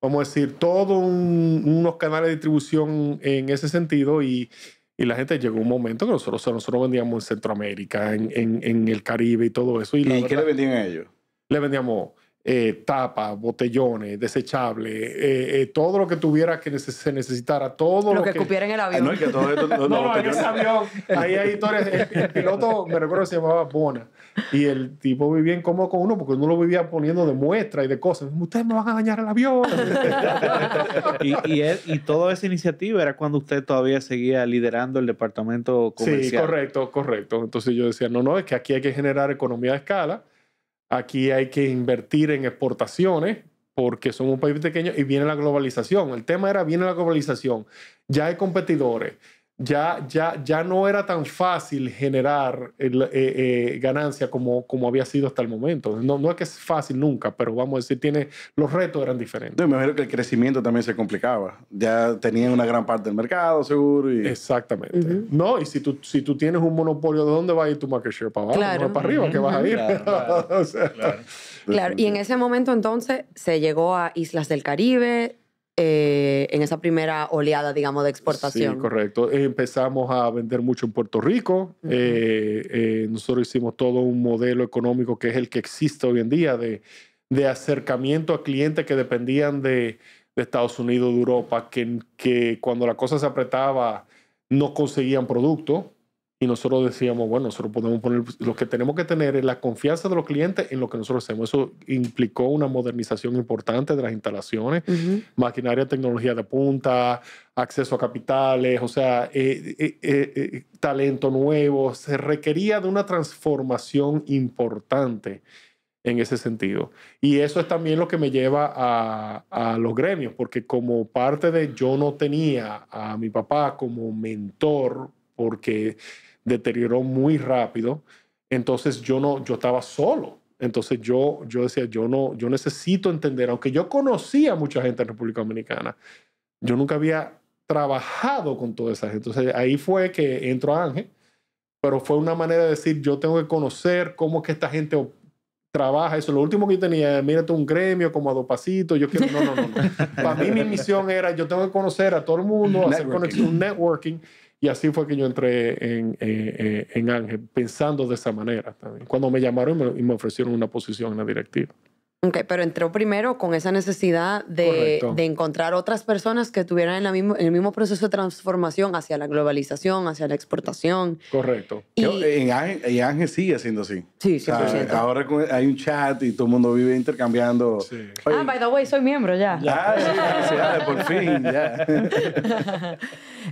vamos a decir, todos unos canales de distribución en ese sentido y, y, la gente llegó un momento que nosotros, nosotros vendíamos en Centroamérica, en, el Caribe y todo eso. ¿Y, qué le vendían a ellos? Le vendíamos eh, tapas, botellones, desechables, eh, eh, todo lo que tuviera que se necesitara, todo lo, que, cupiera en el ah, avión. no, que todo, no, no en avión, ahí hay historias. El, piloto, me recuerdo, se llamaba Bona. Y el tipo vivía incómodo con uno porque uno lo vivía poniendo de muestra y de cosas. Ustedes me van a dañar el avión. y, y, y, toda esa iniciativa era cuando usted todavía seguía liderando el departamento comercial. Sí, correcto, correcto. Entonces yo decía, no, no, es que aquí hay que generar economía de escala Aquí hay que invertir en exportaciones porque somos un país pequeño y viene la globalización. El tema era, viene la globalización, ya hay competidores, ya, ya, ya no era tan fácil generar eh, eh, ganancia como, como había sido hasta el momento. No, no es que es fácil nunca, pero vamos a decir, tiene, los retos eran diferentes. imagino que el crecimiento también se complicaba. Ya tenían una gran parte del mercado, seguro. Y... Exactamente. No, y si tú, si tú tienes un monopolio, ¿de dónde va a ir tu market share? ¿Para abajo? Claro. para arriba? ¿Qué vas a ir? claro. Y en ese momento entonces se llegó a Islas del Caribe, eh, en esa primera oleada, digamos, de exportación. Sí, correcto. Empezamos a vender mucho en Puerto Rico. Eh, eh, nosotros hicimos todo un modelo económico que es el que existe hoy en día de, acercamiento a clientes que dependían de, Estados Unidos, de Europa, que, que cuando la cosa se apretaba no conseguían producto. Y nosotros decíamos, bueno, nosotros podemos poner, lo que tenemos que tener es la confianza de los clientes en lo que nosotros hacemos. Eso implicó una modernización importante de las instalaciones, maquinaria, tecnología de punta, acceso a capitales, o sea, eh, eh, eh, talento nuevo. Se requería de una transformación importante en ese sentido. Y eso es también lo que me lleva a, a, los gremios, porque como parte de yo no tenía a mi papá como mentor, porque deterioró muy rápido. Entonces yo no, yo estaba solo. Entonces yo, yo decía, yo no, yo necesito entender, aunque yo conocía mucha gente en República Dominicana, yo nunca había trabajado con toda esa gente. Entonces ahí fue que entró Ángel, pero fue una manera de decir, yo tengo que conocer cómo es que esta gente trabaja eso. Lo último que yo tenía, mírate un gremio como a dos pasitos, yo quiero, no, no. no. Para mí mi misión era, yo tengo que conocer a todo el mundo, hacer conexión, networking. Y así fue que yo entré eh, eh, en, Ángel, pensando de esa manera también. Cuando me llamaron y me, ofrecieron una posición en la directiva pero entró primero con esa necesidad de, encontrar otras personas que tuvieran en, la mismo, el mismo proceso de transformación hacia la globalización, hacia la exportación. Correcto. Y, en, Ángel sigue siendo así. Sí, sí. ahora hay un chat y todo el mundo vive intercambiando. ah, by the way, soy miembro ya. Ya, sí, por fin, ya.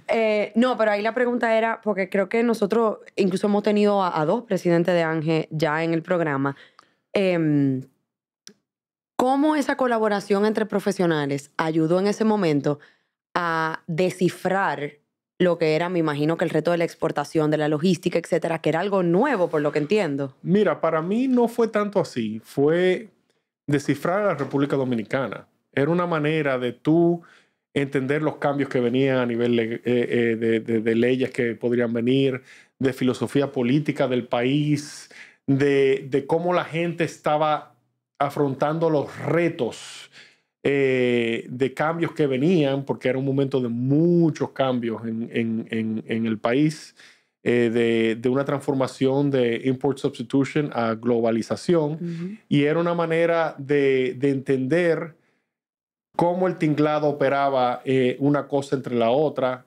Eh, no, pero ahí la pregunta era, porque creo que nosotros incluso hemos tenido a, dos presidentes de Ángel ya en el programa. Em, cómo esa colaboración entre profesionales ayudó en ese momento a descifrar lo que era, me imagino, que el reto de la exportación, de la logística, etcétera, que era algo nuevo, por lo que entiendo. Mira, para mí no fue tanto así, fue descifrar a la República Dominicana. Era una manera de tú entender los cambios que venían a nivel eh, eh, de, leyes que podrían venir, de filosofía política del país, de cómo la gente estaba afrontando los retos eh, de cambios que venían, porque era un momento de muchos cambios en, el país, eh, de, una transformación de import substitution a globalización, y era una manera de, entender cómo el tinglado operaba eh, una cosa entre la otra.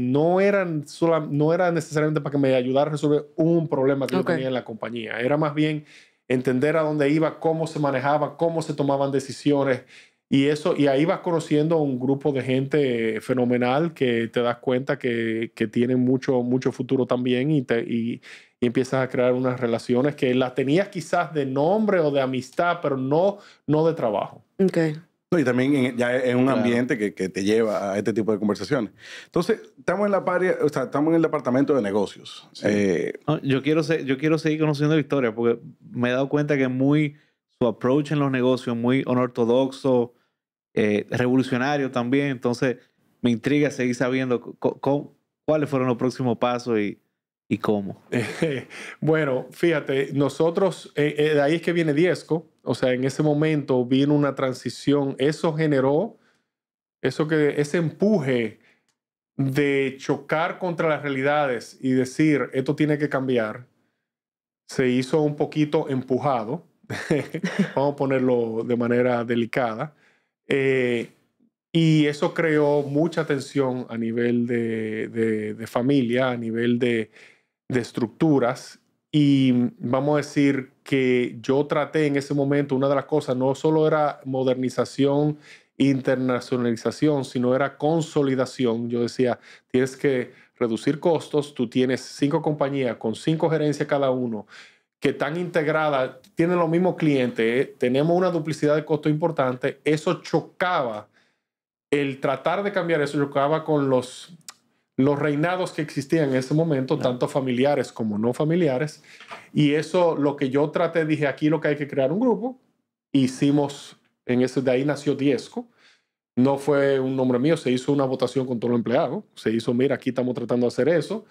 no, eran no era necesariamente para que me ayudara a resolver un problema que yo tenía en la compañía, era más bien entender a dónde iba, cómo se manejaba, cómo se tomaban decisiones. Y, eso, y ahí vas conociendo a un grupo de gente fenomenal que te das cuenta que, que tienen mucho, mucho futuro también y, te, empiezas a crear unas relaciones que las tenías quizás de nombre o de amistad, pero no, no de trabajo. Okay y también ya es un ambiente que, te lleva a este tipo de conversaciones. Entonces, estamos en la paria, o sea, estamos en el departamento de negocios. Eh, yo, quiero ser, yo quiero seguir conociendo la historia porque me he dado cuenta que muy su approach en los negocios, muy unortodoxo, eh, revolucionario también. Entonces, me intriga seguir sabiendo cuáles fueron los próximos pasos y, cómo. bueno, fíjate, nosotros, eh, de ahí es que viene Diezco o sea, en ese momento viene una transición, eso generó eso que ese empuje de chocar contra las realidades y decir, esto tiene que cambiar, se hizo un poquito empujado, vamos a ponerlo de manera delicada, eh, y eso creó mucha tensión a nivel de, familia, a nivel de estructuras, y vamos a decir que yo traté en ese momento, una de las cosas no solo era modernización, internacionalización, sino era consolidación. Yo decía, tienes que reducir costos, tú tienes cinco compañías con cinco gerencias cada uno que están integradas, tienen los mismos clientes, eh, tenemos una duplicidad de costo importante, eso chocaba, el tratar de cambiar eso chocaba con los los reinados que existían en ese momento, tanto familiares como no familiares. Y eso, lo que yo traté, dije, aquí lo que hay que crear un grupo. Hicimos, en ese, de ahí nació Diezco. No fue un nombre mío, se hizo una votación con todos los empleados. Se hizo, mira, aquí estamos tratando de hacer eso.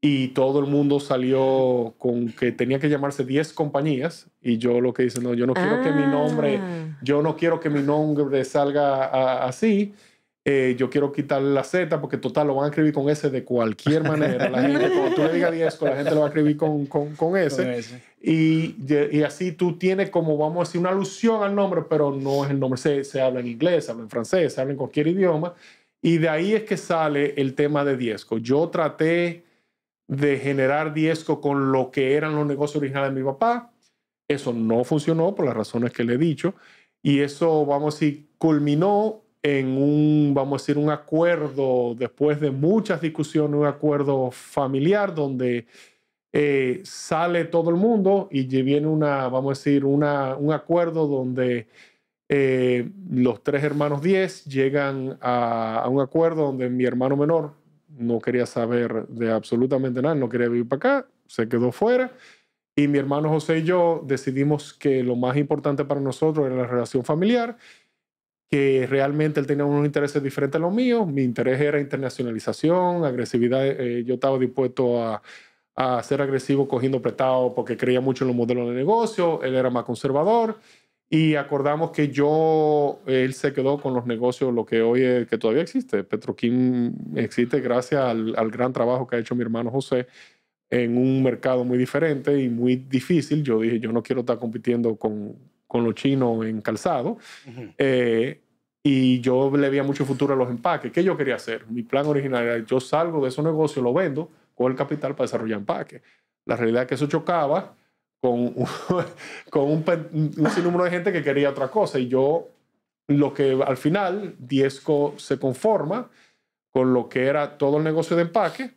Y todo el mundo salió con que tenía que llamarse 10 compañías. Y yo lo que hice, no, yo no quiero que mi nombre, ah. yo no quiero que mi nombre salga así. Eh, yo quiero quitar la Z porque total lo van a escribir con S de cualquier manera. La gente, cuando tú le digas diezco, la gente lo va a escribir con, con, con S. Y, y, así tú tienes como, vamos a decir, una alusión al nombre, pero no es el nombre. Se, se habla en inglés, se habla en francés, se habla en cualquier idioma. Y de ahí es que sale el tema de diezco. Yo traté de generar diezco con lo que eran los negocios originales de mi papá. Eso no funcionó por las razones que le he dicho. Y eso, vamos a decir, culminó en un, vamos a decir, un acuerdo, después de muchas discusiones, un acuerdo familiar donde eh, sale todo el mundo y viene una, vamos a decir, una, un acuerdo donde eh, los tres hermanos 10 llegan a, a, un acuerdo donde mi hermano menor no quería saber de absolutamente nada, no quería vivir para acá, se quedó fuera. Y mi hermano José y yo decidimos que lo más importante para nosotros era la relación familiar que realmente él tenía unos intereses diferentes a los míos. Mi interés era internacionalización, agresividad. Eh, eh, yo estaba dispuesto a, a, ser agresivo cogiendo prestado porque creía mucho en los modelos de negocio. Él era más conservador. Y acordamos que yo, él se quedó con los negocios, lo que hoy es, que todavía existe. Petroquín existe gracias al, al gran trabajo que ha hecho mi hermano José en un mercado muy diferente y muy difícil. Yo dije, yo no quiero estar compitiendo con, con los chinos en calzado. Eh, y yo le veía mucho futuro a los empaques. ¿Qué yo quería hacer? Mi plan original era yo salgo de ese negocio, lo vendo, con el capital para desarrollar empaques. La realidad es que eso chocaba con, con un, un, sinnúmero de gente que quería otra cosa. Y yo, lo que al final, Diezco se conforma con lo que era todo el negocio de empaque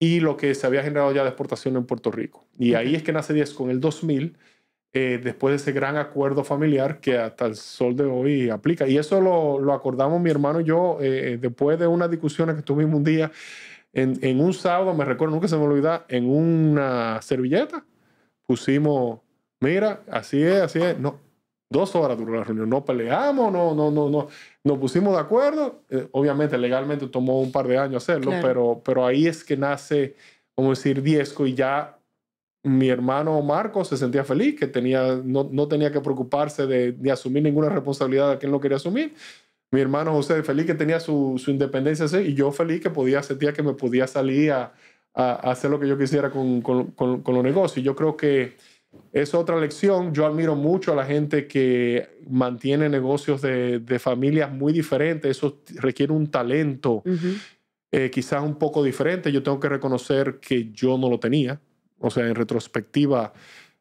y lo que se había generado ya de exportación en Puerto Rico. Y ahí es que nace Diezco en el 2000 eh, después de ese gran acuerdo familiar que hasta el sol de hoy aplica. Y eso lo, acordamos mi hermano y yo eh, eh, después de una discusión que tuvimos un día, en, un sábado, me recuerdo, nunca se me olvida, en una servilleta pusimos, mira, así es, así es, no. Dos horas duró la reunión, no peleamos, no, no, no, no, nos pusimos de acuerdo. obviamente, legalmente tomó un par de años hacerlo, pero, pero ahí es que nace, como decir, Diezco y ya mi hermano Marco se sentía feliz, que tenía, no, no tenía que preocuparse de, asumir ninguna responsabilidad que él no quería asumir. Mi hermano José feliz que tenía su, su independencia y yo feliz que podía, sentía que me podía salir a, hacer lo que yo quisiera con, con, con, los negocios. Yo creo que es otra lección. Yo admiro mucho a la gente que mantiene negocios de, de familias muy diferentes. Eso requiere un talento eh, quizás un poco diferente. Yo tengo que reconocer que yo no lo tenía. O sea, en retrospectiva,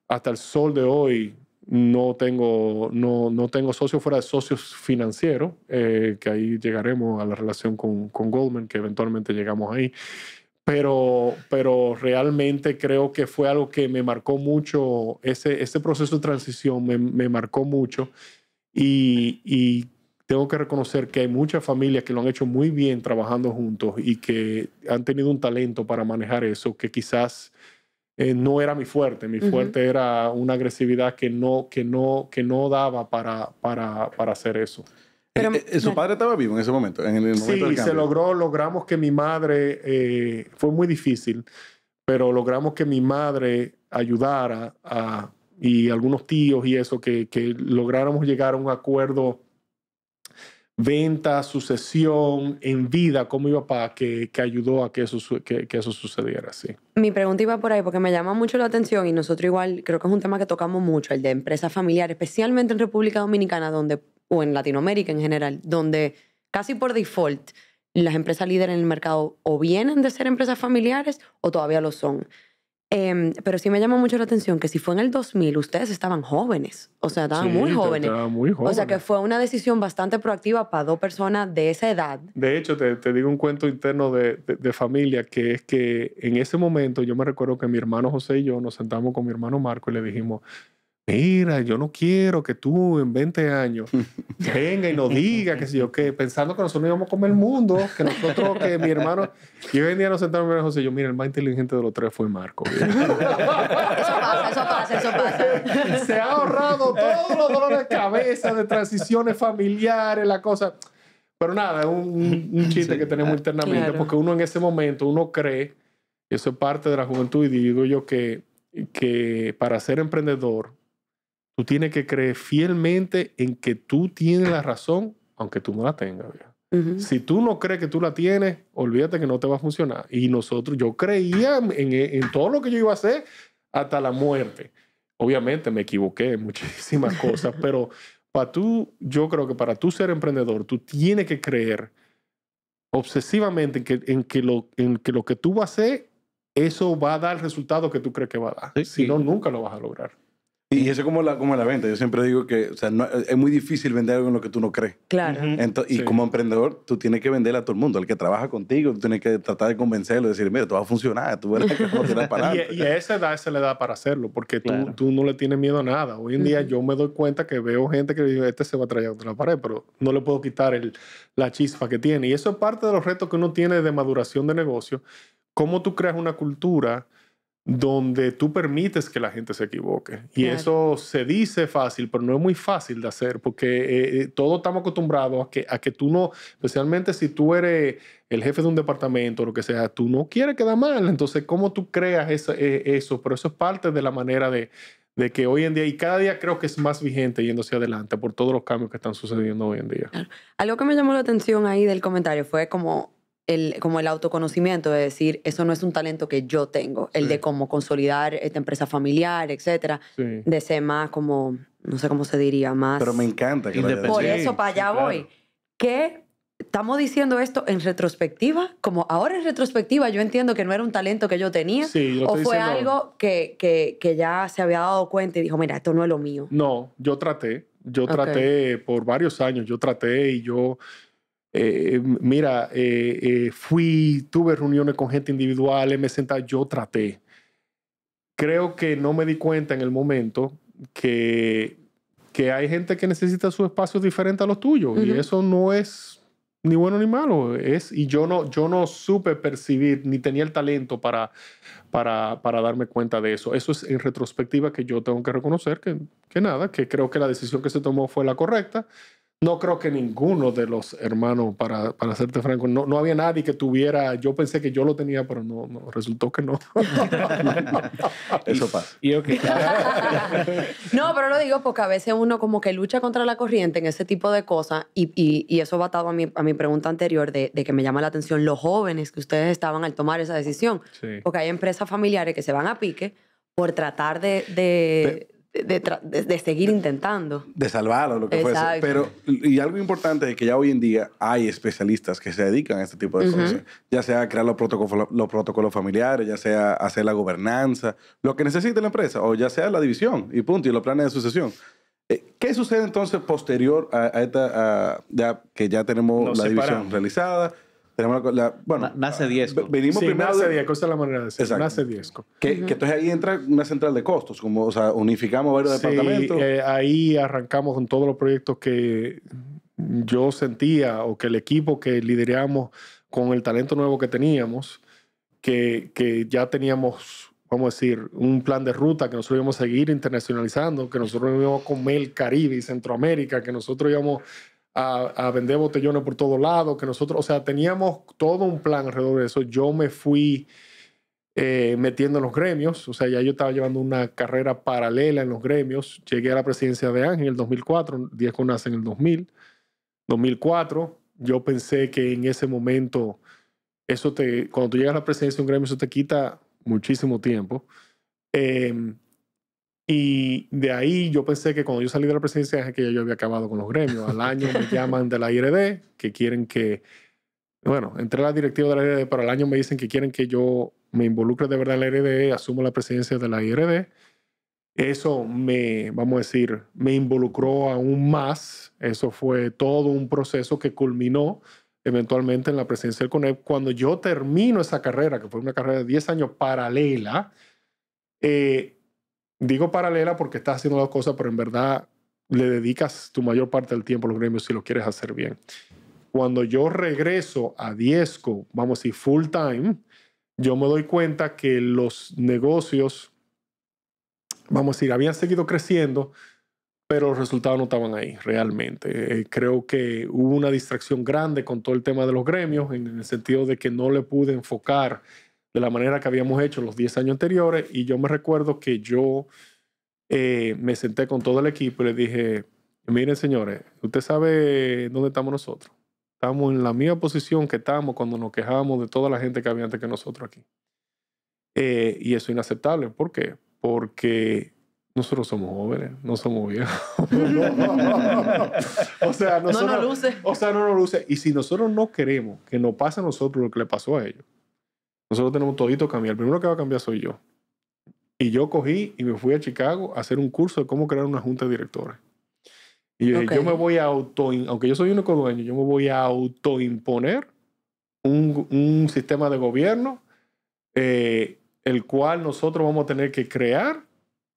hasta el sol de hoy, no tengo, no, no tengo socios fuera de socios financieros, eh, que ahí llegaremos a la relación con, con, Goldman, que eventualmente llegamos ahí. Pero, pero realmente creo que fue algo que me marcó mucho, ese, este proceso de transición me, marcó mucho y tengo que reconocer que hay muchas familias que lo han hecho muy bien trabajando juntos y que han tenido un talento para manejar eso, que quizás eh, no era mi fuerte. Mi fuerte era una agresividad que no, que no, que no daba para, para, para hacer eso. Eh, eh, ¿Su padre estaba vivo en ese momento? sí, se logró, logramos que mi madre, fue muy difícil, pero logramos que mi madre ayudara a, y algunos tíos y eso, que, que lográramos llegar a un acuerdo venta, sucesión en vida, cómo iba para que, que ayudó a que eso, que, eso sucediera así. Mi pregunta iba por ahí porque me llama mucho la atención y nosotros igual creo que es un tema que tocamos mucho, el de empresas familiares, especialmente en República Dominicana donde, o en Latinoamérica en general, donde casi por default las empresas líderes en el mercado o vienen de ser empresas familiares o todavía lo son. Em, pero sí me llamó mucho la atención que si fue en el 2000, ustedes estaban jóvenes, o sea, estaban muy, jóvenes. estaban muy jóvenes. O sea, que fue una decisión bastante proactiva para dos personas de esa edad. De hecho, te, digo un cuento interno de, familia, que es que en ese momento yo me recuerdo que mi hermano José y yo nos sentamos con mi hermano Marco y le dijimos, mira, yo no quiero que tú en 20 años venga y nos diga que si yo qué, pensando que nosotros íbamos a comer el mundo, que nosotros, que mi hermano, y hoy en día nos sentamos y José, yo, mira, el más inteligente de los tres fue Marco. eso pasa, eso pasa, eso pasa. Se ha ahorrado todos los dolores de cabeza, de transiciones familiares, la cosa. Pero nada, es un, chiste que tenemos ah, internamente, porque uno en ese momento, uno cree, eso es parte de la juventud, y digo yo que, que para ser emprendedor, Tú tienes que creer fielmente en que tú tienes la razón, aunque tú no la tengas. Si tú no crees que tú la tienes, olvídate que no te va a funcionar. Y nosotros, yo creía en, todo lo que yo iba a hacer hasta la muerte. Obviamente me equivoqué en muchísimas cosas, pero para tú, yo creo que para tú ser emprendedor, tú tienes que creer obsesivamente en que, lo, que tú vas a hacer, eso va a dar el resultado que tú crees que va a dar. si no, nunca lo vas a lograr. Y eso como la, como la venta. Yo siempre digo que es muy difícil vender algo en lo que tú no crees. Claro. Y como emprendedor, tú tienes que venderle a todo el mundo. El que trabaja contigo, tú tienes que tratar de convencerlo, decir, mira, tú vas a funcionar, tú que y, y, a esa edad se le da para hacerlo, porque tú, no le tienes miedo a nada. Hoy en día yo me doy cuenta que veo gente que dice, este se va a traer a la pared, pero no le puedo quitar el, la chispa que tiene. Y eso es parte de los retos que uno tiene de maduración de negocio. ¿Cómo tú creas una cultura? donde tú permites que la gente se equivoque. Y eso se dice fácil, pero no es muy fácil de hacer, porque eh, eh, todos estamos acostumbrados a que, a que tú no, especialmente si tú eres el jefe de un departamento o lo que sea, tú no quieres quedar mal. Entonces, ¿cómo tú creas e, eso? Pero eso es parte de la manera de, de que hoy en día, y cada día creo que es más vigente yendo hacia adelante por todos los cambios que están sucediendo hoy en día. Algo que me llamó la atención ahí del comentario fue como el, como el autoconocimiento de decir, eso no es un talento que yo tengo, el de cómo consolidar esta empresa familiar, etcétera, de ser más como, no sé cómo se diría, más... Pero me encanta que lo Por eso, para allá voy. ¿Qué? estamos diciendo esto en retrospectiva, como ahora en retrospectiva yo entiendo que no era un talento que yo tenía, yo o fue algo que, que, que ya se había dado cuenta y dijo, mira, esto no es lo mío. No, yo traté, yo traté por varios años, yo traté y yo eh, mira, eh, eh, fui, tuve reuniones con gente individual, me senté, yo traté. Creo que no me di cuenta en el momento que, que hay gente que necesita su espacio diferente a los tuyos y eso no es ni bueno ni malo. Es, y yo no, yo no supe percibir ni tenía el talento para, para, para darme cuenta de eso. Eso es en retrospectiva que yo tengo que reconocer que, que nada, que creo que la decisión que se tomó fue la correcta. No creo que ninguno de los hermanos, para, para serte franco, no, no había nadie que tuviera, yo pensé que yo lo tenía, pero no, resultó que no. Eso pasa. no, pero lo digo porque a veces uno como que lucha contra la corriente en ese tipo de cosas y, y, eso va atado a mi, a mi pregunta anterior de, que me llama la atención los jóvenes que ustedes estaban al tomar esa decisión. Porque hay empresas familiares que se van a pique por tratar de de, seguir intentando. De salvarlo, lo que fuese. Pero, y algo importante es que ya hoy en día hay especialistas que se dedican a este tipo de cosas. Ya sea crear los protocolos, los protocolos familiares, ya sea hacer la gobernanza, lo que necesite la empresa, o ya sea la división, y punto, y los planes de sucesión. Eh, ¿Qué sucede entonces posterior a, esta, ya, que ya tenemos la división realizada? la, bueno, nace ah, Diezco. Venimos nace Diezco, esa es la manera de decirlo. Nace Diezco. Que, entonces ahí entra una central de costos, como, o sea, unificamos varios departamentos. Eh, ahí arrancamos con todos los proyectos que yo sentía o que el equipo que lideramos con el talento nuevo que teníamos, que, ya teníamos, vamos a decir, un plan de ruta que nosotros íbamos a seguir internacionalizando, que nosotros íbamos a comer el Caribe y Centroamérica, que nosotros íbamos a, vender botellones por todo lado, que nosotros, o sea, teníamos todo un plan alrededor de eso. Yo me fui eh, metiendo en los gremios, o sea, ya yo estaba llevando una carrera paralela en los gremios. Llegué a la presidencia de Ángel en el 2004, Diego nace en el 2000, 2004. Yo pensé que en ese momento, eso te, cuando tú llegas a la presidencia de un gremio, eso te quita muchísimo tiempo. Eh, y de ahí yo pensé que cuando yo salí de la presidencia es que yo había acabado con los gremios. Al año me llaman de la IRD que quieren que, bueno, entré a la directiva de la IRD, pero al año me dicen que quieren que yo me involucre de verdad en la IRD, asumo la presidencia de la IRD. Eso me, vamos a decir, me involucró aún más. Eso fue todo un proceso que culminó eventualmente en la presidencia del CONEP. Cuando yo termino esa carrera, que fue una carrera de 10 años paralela, eh, digo paralela porque estás haciendo las cosas, pero en verdad le dedicas tu mayor parte del tiempo a los gremios si lo quieres hacer bien. Cuando yo regreso a Diezco, vamos a decir full time, yo me doy cuenta que los negocios, vamos a decir, habían seguido creciendo, pero los resultados no estaban ahí realmente. Eh, creo que hubo una distracción grande con todo el tema de los gremios, en el sentido de que no le pude enfocar de la manera que habíamos hecho los 10 años anteriores. Y yo me recuerdo que yo eh, me senté con todo el equipo y le dije, miren señores, usted sabe dónde estamos nosotros. Estamos en la misma posición que estamos cuando nos quejábamos de toda la gente que había antes que nosotros aquí. Eh, y eso es inaceptable. ¿Por qué? Porque nosotros somos jóvenes, no somos viejos. o sea, no nos luce. O sea, no nos luce. Y si nosotros no queremos que nos pase a nosotros lo que le pasó a ellos, nosotros tenemos todito cambiar. El primero que va a cambiar soy yo. Y yo cogí y me fui a Chicago a hacer un curso de cómo crear una junta de directores. Y yo, me voy a auto, aunque yo soy único dueño, yo me voy a autoimponer un, un sistema de gobierno eh, el cual nosotros vamos a tener que crear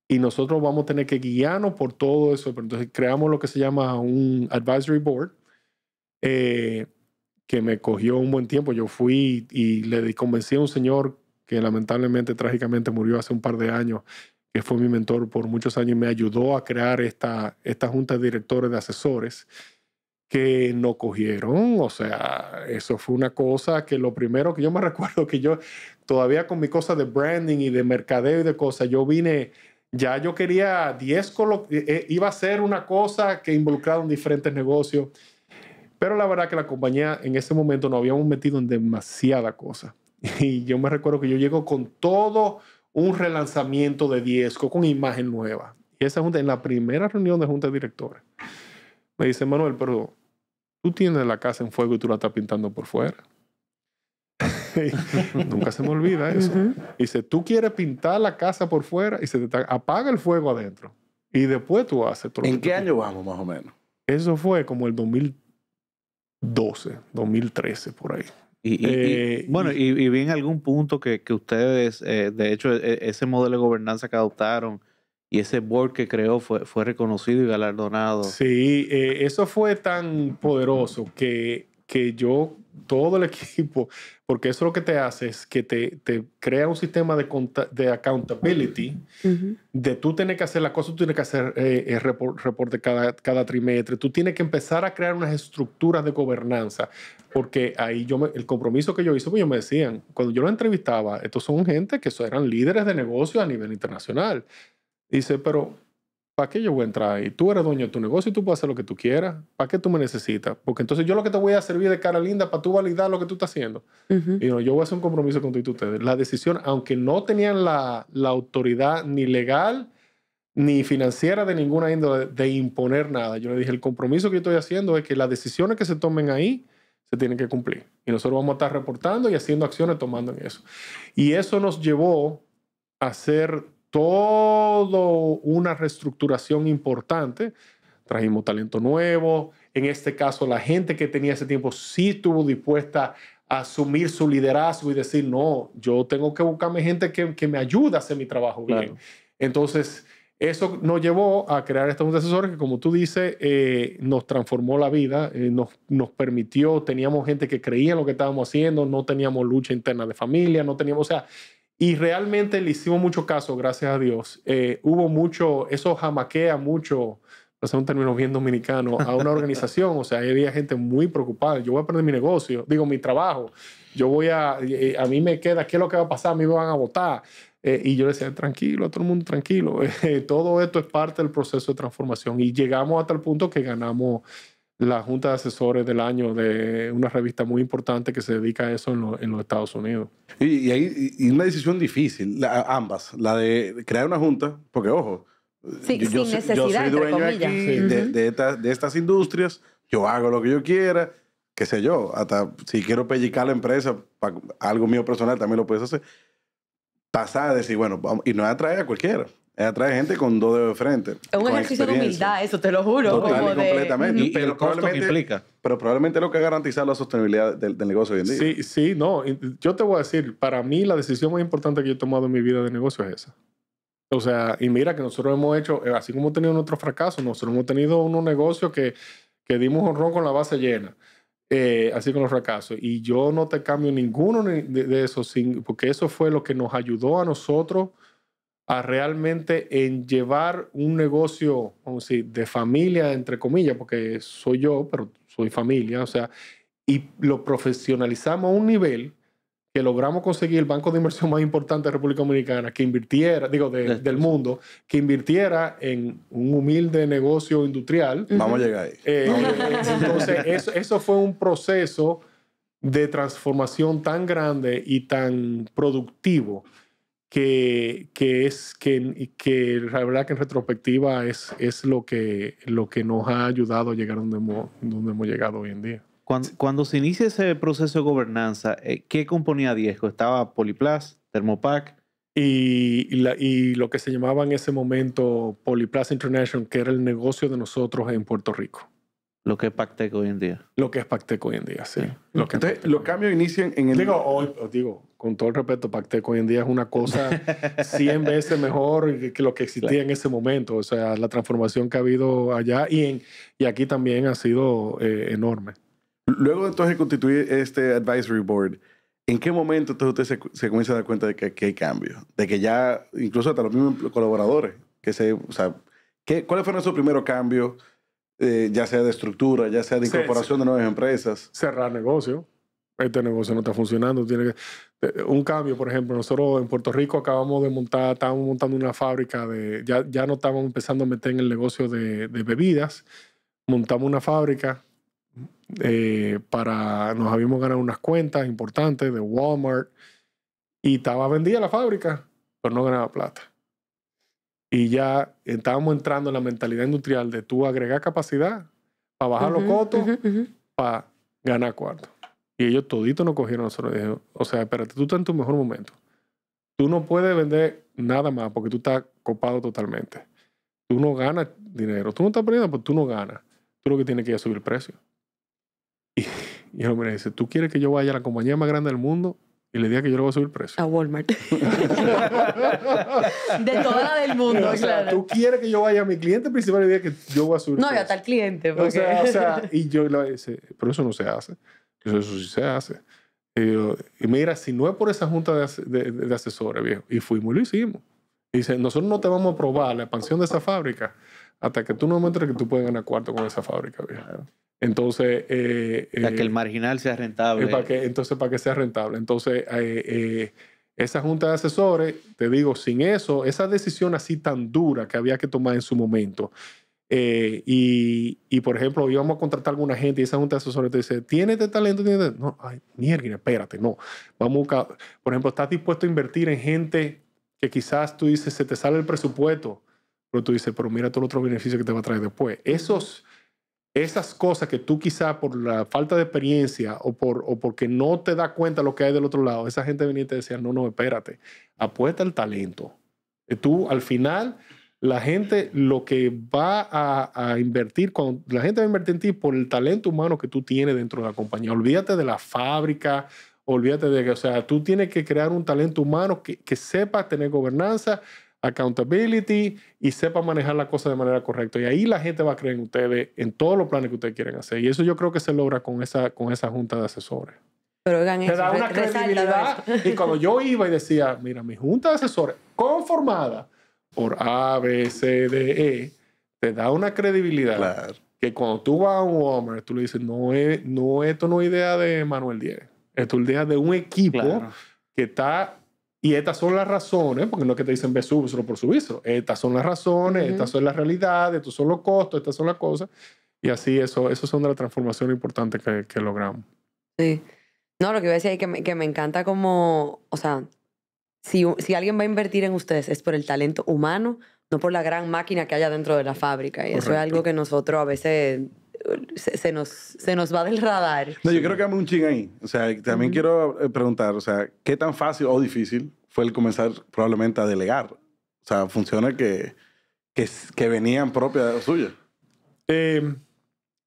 y nosotros vamos a tener que guiarnos por todo eso. entonces creamos lo que se llama un advisory board. Eh, que me cogió un buen tiempo. Yo fui y le convencí a un señor que lamentablemente, trágicamente murió hace un par de años, que fue mi mentor por muchos años y me ayudó a crear esta, esta junta de directores de asesores que no cogieron, o sea, eso fue una cosa que lo primero que yo me recuerdo que yo todavía con mi cosa de branding y de mercadeo y de cosas, yo vine, ya yo quería 10 eh, eh, iba a ser una cosa que involucraba en diferentes negocios pero la verdad que la compañía en ese momento nos habíamos metido en demasiada cosa. Y yo me recuerdo que yo llego con todo un relanzamiento de Diezco con imagen nueva. Y esa junta, en la primera reunión de junta de directores, me dice, Manuel, pero tú tienes la casa en fuego y tú la estás pintando por fuera. Nunca se me olvida eso. Dice, tú quieres pintar la casa por fuera y se te apaga el fuego adentro. Y después tú haces todo ¿En qué año vamos más o menos? Eso fue como el 2000. 2012, 2013, por ahí. Eh, bueno, y, bien vi algún punto que, ustedes, eh, de hecho, e, e, ese modelo de gobernanza que adoptaron y ese board que creó fue, fue reconocido y galardonado. Sí, eh, eso fue tan poderoso que, que yo, todo el equipo, porque eso lo que te hace es que te, te crea un sistema de, de accountability, de tú tienes que hacer la cosa, tú tienes que hacer el eh, eh, reporte cada, cada trimestre, tú tienes que empezar a crear unas estructuras de gobernanza, porque ahí yo el compromiso que yo hice, pues yo me decían, cuando yo lo entrevistaba, estos son gente que eran líderes de negocio a nivel internacional. Dice, pero ¿para qué yo voy a entrar ahí? Tú eres dueño de tu negocio y tú puedes hacer lo que tú quieras. ¿Para qué tú me necesitas? Porque entonces yo lo que te voy a servir de cara linda para tú validar lo que tú estás haciendo. Y no, yo voy a hacer un compromiso con tú y ustedes. La decisión, aunque no tenían la, la autoridad ni legal ni financiera de ninguna índole de imponer nada, yo le dije, el compromiso que yo estoy haciendo es que las decisiones que se tomen ahí, se tienen que cumplir. Y nosotros vamos a estar reportando y haciendo acciones tomando en eso. Y eso nos llevó a ser todo una reestructuración importante. Trajimos talento nuevo. En este caso, la gente que tenía ese tiempo sí estuvo dispuesta a asumir su liderazgo y decir, no, yo tengo que buscarme gente que, que me ayude a hacer mi trabajo bien. Entonces, eso nos llevó a crear este asesores que, como tú dices, eh, nos transformó la vida, eh, nos, nos, permitió, teníamos gente que creía en lo que estábamos haciendo, no teníamos lucha interna de familia, no teníamos, o sea, y realmente le hicimos mucho caso, gracias a Dios. Eh, hubo mucho, eso jamaquea mucho, para un término bien dominicano, a una organización. O sea, había gente muy preocupada. Yo voy a perder mi negocio, digo, mi trabajo. Yo voy a, eh, eh, a mí me queda, ¿qué es lo que va a pasar? A mí me van a votar. y yo le decía, tranquilo, a todo el mundo tranquilo. todo esto es parte del proceso de transformación. Y llegamos hasta el punto que ganamos la junta de asesores del año de una revista muy importante que se dedica a eso en, los Estados Unidos. Y, y ahí una decisión difícil, ambas, la de crear una junta, porque ojo, yo, soy dueño de, estas industrias, yo hago lo que yo quiera, qué sé yo, hasta si quiero pellicar la empresa, algo mío personal también lo puedes hacer. Pasar a decir, bueno, y no atraer a cualquiera atrae gente con dos dedos de frente. Es un ejercicio de humildad, eso te lo juro. Total pero, probablemente, implica? pero probablemente lo que ha la sostenibilidad del, negocio hoy en día. Sí, sí, no. Yo te voy a decir, para mí la decisión más importante que yo he tomado en mi vida de negocio es esa. O sea, y mira que nosotros hemos hecho, eh, así como hemos tenido nuestros fracasos, nosotros hemos tenido unos negocios que, que dimos ron con la base llena. Eh, así con los fracasos. Y yo no te cambio ninguno de esos, porque eso fue lo que nos ayudó a nosotros a realmente en llevar un negocio, vamos a de familia, entre comillas, porque soy yo, pero soy familia, o sea, y lo profesionalizamos a un nivel que logramos conseguir el banco de inversión más importante de República Dominicana, que invirtiera, digo, del mundo, que invirtiera en un humilde negocio industrial. Vamos a llegar ahí. Eh, eh, entonces, eso, eso, fue un proceso de transformación tan grande y tan productivo que, que es que, que la verdad que en retrospectiva es, es lo, que, lo que nos ha ayudado a llegar donde hemos, donde hemos llegado hoy en día. Cuando, cuando se inicia ese proceso de gobernanza, eh, ¿qué componía Diezco? ¿Estaba Poliplas, Thermopac? Y, y, lo que se llamaba en ese momento Poliplas International, que era el negocio de nosotros en Puerto Rico. Lo que es Pacteco hoy en día. Lo que es Pacteco hoy en día, sí. Lo que Entonces, los cambios inician en el... Digo, hoy, digo con todo el respeto, Pacteco hoy en día es una cosa 100 veces mejor que lo que existía en ese momento. O sea, la transformación que ha habido allá y, en, y aquí también ha sido eh, enorme. Luego entonces de constituir este Advisory Board, ¿en qué momento entonces usted se, comienza a dar cuenta de que, hay cambio? De que ya, incluso hasta los mismos colaboradores, que se, o sea, ¿qué, ¿cuáles fueron esos primeros cambios? Eh, ya sea de estructura, ya sea de incorporación de nuevas empresas. Cerrar negocio este negocio no está funcionando. Tiene eh, Un cambio, por ejemplo, nosotros en Puerto Rico acabamos de montar, estábamos montando una fábrica de, ya, ya no estábamos empezando a meter en el negocio de, bebidas, montamos una fábrica eh, para, nos habíamos ganado unas cuentas importantes de Walmart y estaba vendida la fábrica, pero no ganaba plata. Y ya estábamos entrando en la mentalidad industrial de tú agregar capacidad para bajar los costos, para ganar cuarto. Y ellos todito nos cogieron nosotros. o sea, espérate, tú estás en tu mejor momento. Tú no puedes vender nada más porque tú estás copado totalmente. Tú no ganas dinero. Tú no estás perdiendo, pero pues tú no ganas. Tú lo que tienes que ir a subir el precio. Y, el hombre dice, ¿tú quieres que yo vaya a la compañía más grande del mundo y le diga que yo le voy a subir el precio. A Walmart. de toda la del mundo, claro. Tú quieres que yo vaya a mi cliente principal y diga que yo voy a subir el precio. No, y el cliente. O, sea, o sea, y yo le dice, pero eso no se hace. Eso, sí se hace. Y, mira, si no es por esa junta de, asesores, viejo, y fuimos y lo hicimos. dice, nosotros no te vamos a aprobar la expansión de esa fábrica hasta que tú no muestres que tú puedes ganar cuarto con esa fábrica, viejo. Entonces... Eh, para que eh, el marginal sea rentable. Eh, para entonces, para que sea rentable. Entonces, eh, esa junta de asesores, te digo, sin eso, esa decisión así tan dura que había que tomar en su momento, eh, y, por ejemplo, íbamos a contratar a alguna gente y esa junta de asesores te dice, ¿tienes este talento? ¿Tiene este-". No, ay, mierda, espérate, no. Vamos Por ejemplo, ¿estás dispuesto a invertir en gente que quizás tú dices, se te sale el presupuesto? Pero tú dices, pero mira todo el otro beneficio que te va a traer después. Esos, esas cosas que tú quizás por la falta de experiencia o, por, o porque no te das cuenta lo que hay del otro lado, esa gente venía y te decía, no, no, espérate, apuesta el talento. Y eh, tú al final la gente lo que va a, invertir, cuando la gente va a invertir en ti por el talento humano que tú tienes dentro de la compañía. Olvídate de la fábrica, olvídate de que, o sea, tú tienes que crear un talento humano que, sepa tener gobernanza, accountability y sepa manejar la cosa de manera correcta. Y ahí la gente va a creer en ustedes, en todos los planes que ustedes quieren hacer. Y eso yo creo que se logra con esa, con esa junta de asesores. Pero oigan, te da una credibilidad. Y cuando yo iba y decía, mira, mi junta de asesores conformada por A, B, C, D, E, te da una credibilidad claro. que cuando tú vas a un Walmart, tú le dices, no, es, no esto no es idea de Manuel Díez, esto es idea de un equipo que está, y estas son las razones, porque no es que te dicen ve solo por subiso, estas son las razones, estas son las realidades, estos son los costos, estas son las cosas, y así eso, eso son de la transformación importante que, logramos. Sí. No, lo que iba a decir es que me, que me encanta como, o sea, si, alguien va a invertir en ustedes es por el talento humano, no por la gran máquina que haya dentro de la fábrica. Y eso es algo que nosotros a veces se, nos, va del radar. No, yo creo que hay un ching ahí. O sea, también quiero eh, preguntar, o sea, ¿qué tan fácil o difícil fue el comenzar probablemente a delegar? O sea, funciones que, que, venían propias suyas. Eh, em,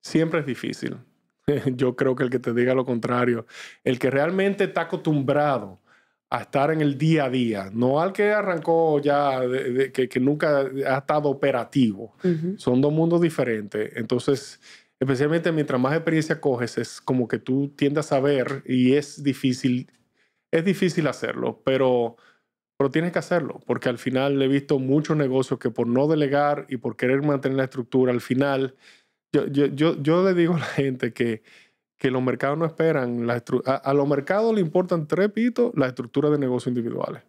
siempre es difícil. yo creo que el que te diga lo contrario, el que realmente está acostumbrado a estar en el día a día, no al que arrancó ya, que, nunca ha estado operativo. Son dos mundos diferentes. Entonces, especialmente mientras más experiencia coges, es como que tú tiendas a ver y es difícil, es difícil hacerlo, pero, pero tienes que hacerlo, porque al final he visto muchos negocios que por no delegar y por querer mantener la estructura, al final, yo, yo, yo, yo le digo a la gente que que los mercados no esperan. a, los mercados le importan tres pitos las estructuras de negocios individuales.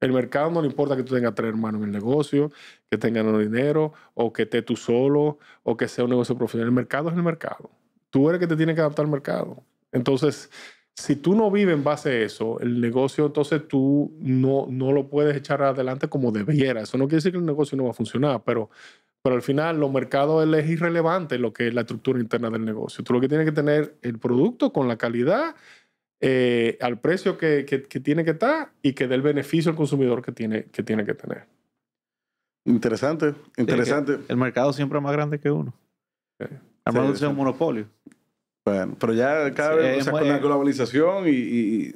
El mercado no le importa que tú tengas tres hermanos en el negocio, que tengan dinero, o que estés tú solo, o que sea un negocio profesional. El mercado es el mercado. Tú eres el que te tiene que adaptar al mercado. Entonces, si tú no vives en base a eso, el negocio entonces tú no, no lo puedes echar adelante como debiera. Eso no quiere decir que el negocio no va a funcionar, pero, pero al final los mercados es irrelevante lo que es la estructura interna del negocio. Tú lo que tienes que tener el producto con la calidad, eh, al precio que, tiene que estar y que dé el beneficio al consumidor que tiene que, tiene que tener. Interesante, interesante. el mercado siempre es más grande que uno. Sí. menos es un monopolio. Bueno, pero ya cada vez, o con la eh, globalización y,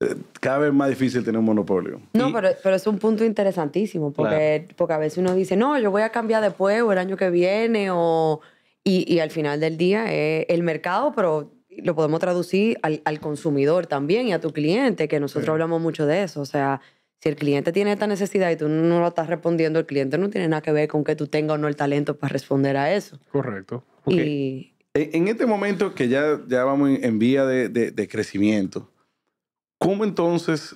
eh, cada vez más difícil tener un monopolio. No, pero, es un punto interesantísimo, porque, porque a veces uno dice, no, yo voy a cambiar después o el año que viene, o, y, al final del día es eh, el mercado, pero lo podemos traducir al, consumidor también y a tu cliente, que nosotros hablamos mucho de eso, o sea... Si el cliente tiene esta necesidad y tú no lo estás respondiendo, el cliente no tiene nada que ver con que tú tengas o no el talento para responder a eso. Correcto. Y, en, este momento que ya, ya vamos en, vía de, de, crecimiento, ¿cómo entonces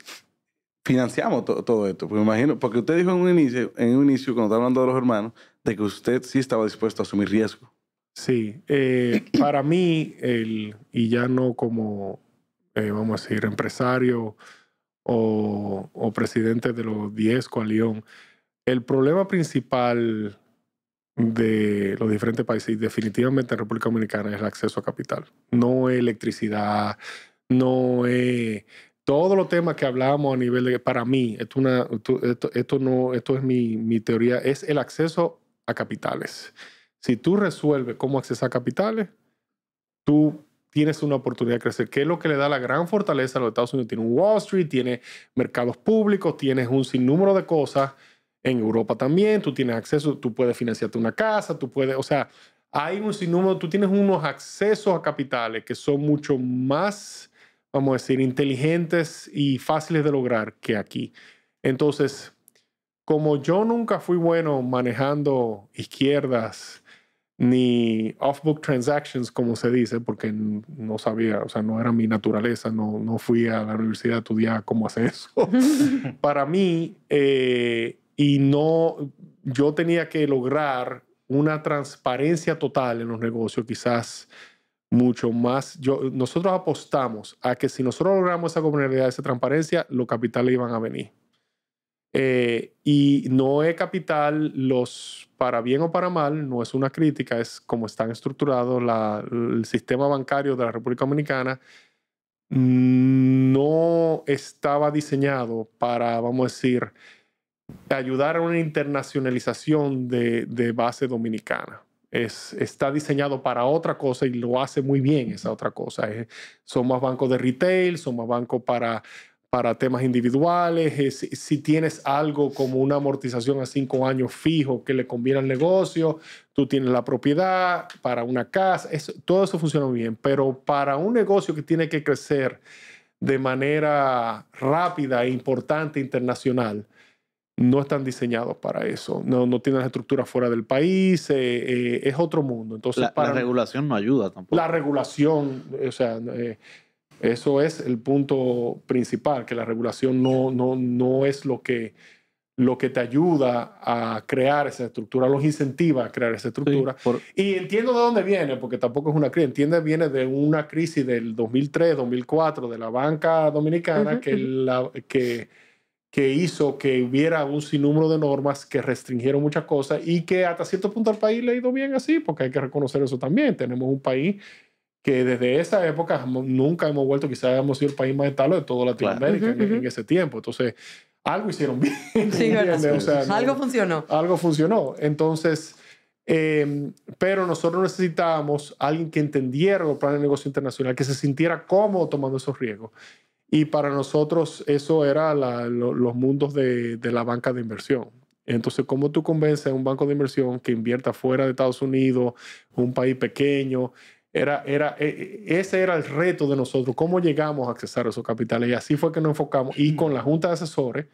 financiamos todo esto? Porque me imagino, porque usted dijo en un inicio, en un inicio cuando estaba hablando de los hermanos, de que usted sí estaba dispuesto a asumir riesgo. Sí, eh, para mí, el, y ya no como, eh, vamos a decir, empresario o, o presidente de los 10 Coalión, el problema principal de los diferentes países y definitivamente en República Dominicana es el acceso a capital. No electricidad, no es todos los temas que hablamos a nivel de, para mí, esto, esto, no, esto es mi, mi, teoría, es el acceso a capitales. Si tú resuelves cómo accesar a capitales, tú tienes una oportunidad de crecer, que es lo que le da la gran fortaleza a los Estados Unidos. Tiene Wall Street, tiene mercados públicos, tienes un sinnúmero de cosas en Europa también, tú tienes acceso, tú puedes financiarte una casa, tú puedes, o sea, hay un sinnúmero, tú tienes unos accesos a capitales que son mucho más, vamos a decir, inteligentes y fáciles de lograr que aquí. Entonces, como yo nunca fui bueno manejando izquierdas ni off-book transactions, como se dice, porque no sabía, o sea, no era mi naturaleza, no, no fui a la universidad a estudiar cómo hacer eso. Para mí, eh, y no, yo tenía que lograr una transparencia total en los negocios, quizás mucho más. Yo, nosotros apostamos a que si nosotros logramos esa comunidad, esa transparencia, los capitales iban a venir. Eh, y no es capital los para bien o para mal, no es una crítica, es como están estructurados la, el sistema bancario de la República Dominicana, no estaba diseñado para, vamos a decir, ayudar a una internacionalización de, base dominicana. Es, está diseñado para otra cosa y lo hace muy bien esa otra cosa. Es, son más bancos de retail, son más bancos para, para temas individuales. si tienes algo como una amortización a cinco años fijo que le conviene al negocio, tú tienes la propiedad para una casa, todo eso funciona muy bien. Pero para un negocio que tiene que crecer de manera rápida e importante internacional, no están diseñados para eso. No, tienen estructura estructuras fuera del país, eh, eh, es otro mundo. Entonces, la, regulación no ayuda tampoco. La regulación, o sea, eh, eso es el punto principal, que la regulación no, no, no es lo que, lo que te ayuda a crear esa estructura, los incentiva a crear esa estructura. Y entiendo de dónde viene, porque tampoco es una crisis, entiende, viene de una crisis del 2003, 2004, de la banca dominicana, que... La, que que hizo que hubiera un sinnúmero de normas que restringieron muchas cosas y que hasta cierto punto al país le ha ido bien así, porque hay que reconocer eso también. Tenemos un país que desde esa época nunca hemos vuelto, quizás hemos sido el país más estable de toda Latinoamérica en, ese tiempo. Entonces, algo hicieron bien. Sí, algo funcionó. Algo funcionó. Entonces, em, pero nosotros necesitábamos alguien que entendiera los planes de negocio internacional, que se sintiera cómodo tomando esos riesgos y para nosotros eso era los mundos de, de, la banca de inversión. Entonces, ¿cómo tú convences a un banco de inversión que invierta fuera de Estados Unidos, un país pequeño? Era, era, e, e, ese era el reto de nosotros, cómo llegamos a accesar esos capitales. Y así fue que nos enfocamos. Y con la Junta de Asesores,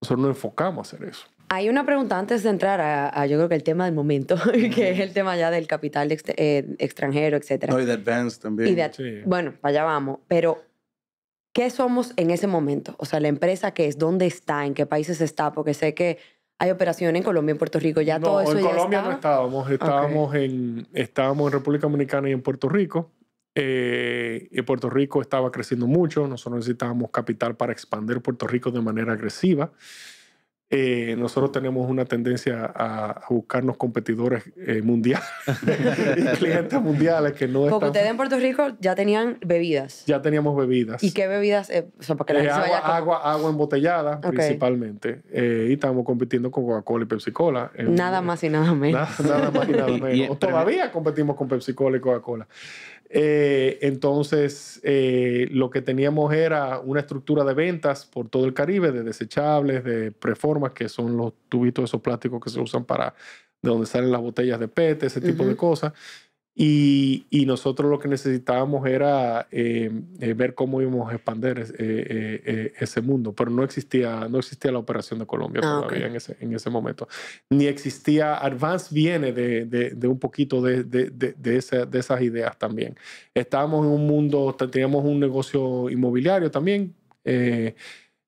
nosotros nos enfocamos a hacer eso. Hay una pregunta antes de entrar a, yo creo que el tema del momento, que es el tema ya del capital eh, extranjero, etcétera. No, y de también. Bueno, allá vamos. Pero ¿Qué somos en ese momento? O sea, la empresa que es, dónde está, en qué países está, porque sé que hay operación en Colombia, en Puerto Rico, ya no, todo eso en Colombia no estábamos, estábamos, en, estábamos en República Dominicana y en Puerto Rico. Eh, y Puerto Rico estaba creciendo mucho, nosotros necesitábamos capital para expandir Puerto Rico de manera agresiva. Eh, nosotros tenemos una tendencia a, buscarnos competidores eh, mundiales clientes mundiales que no Porque ustedes en Puerto Rico ya tenían bebidas. Ya teníamos bebidas. ¿Y qué bebidas? Eh, que agua, agua, agua, embotellada principalmente. y estábamos compitiendo con Coca-Cola y Pepsi-Cola. nada más y nada menos. Nada, más y nada menos. Todavía competimos con Pepsi-Cola y Coca-Cola. Eh, entonces, eh, lo que teníamos era una estructura de ventas por todo el Caribe, de desechables, de preformas, que son los tubitos esos plásticos que se usan para de donde salen las botellas de PET, ese tipo de cosas. Y, nosotros lo que necesitábamos era eh, eh, ver cómo íbamos a expandir eh, ese, mundo, pero no existía, no existía la operación de Colombia ah, todavía en, ese, en, ese, momento. Ni existía, Advance viene de, de, un poquito de, de, de esas ideas también. Estábamos en un mundo, teníamos un negocio inmobiliario también.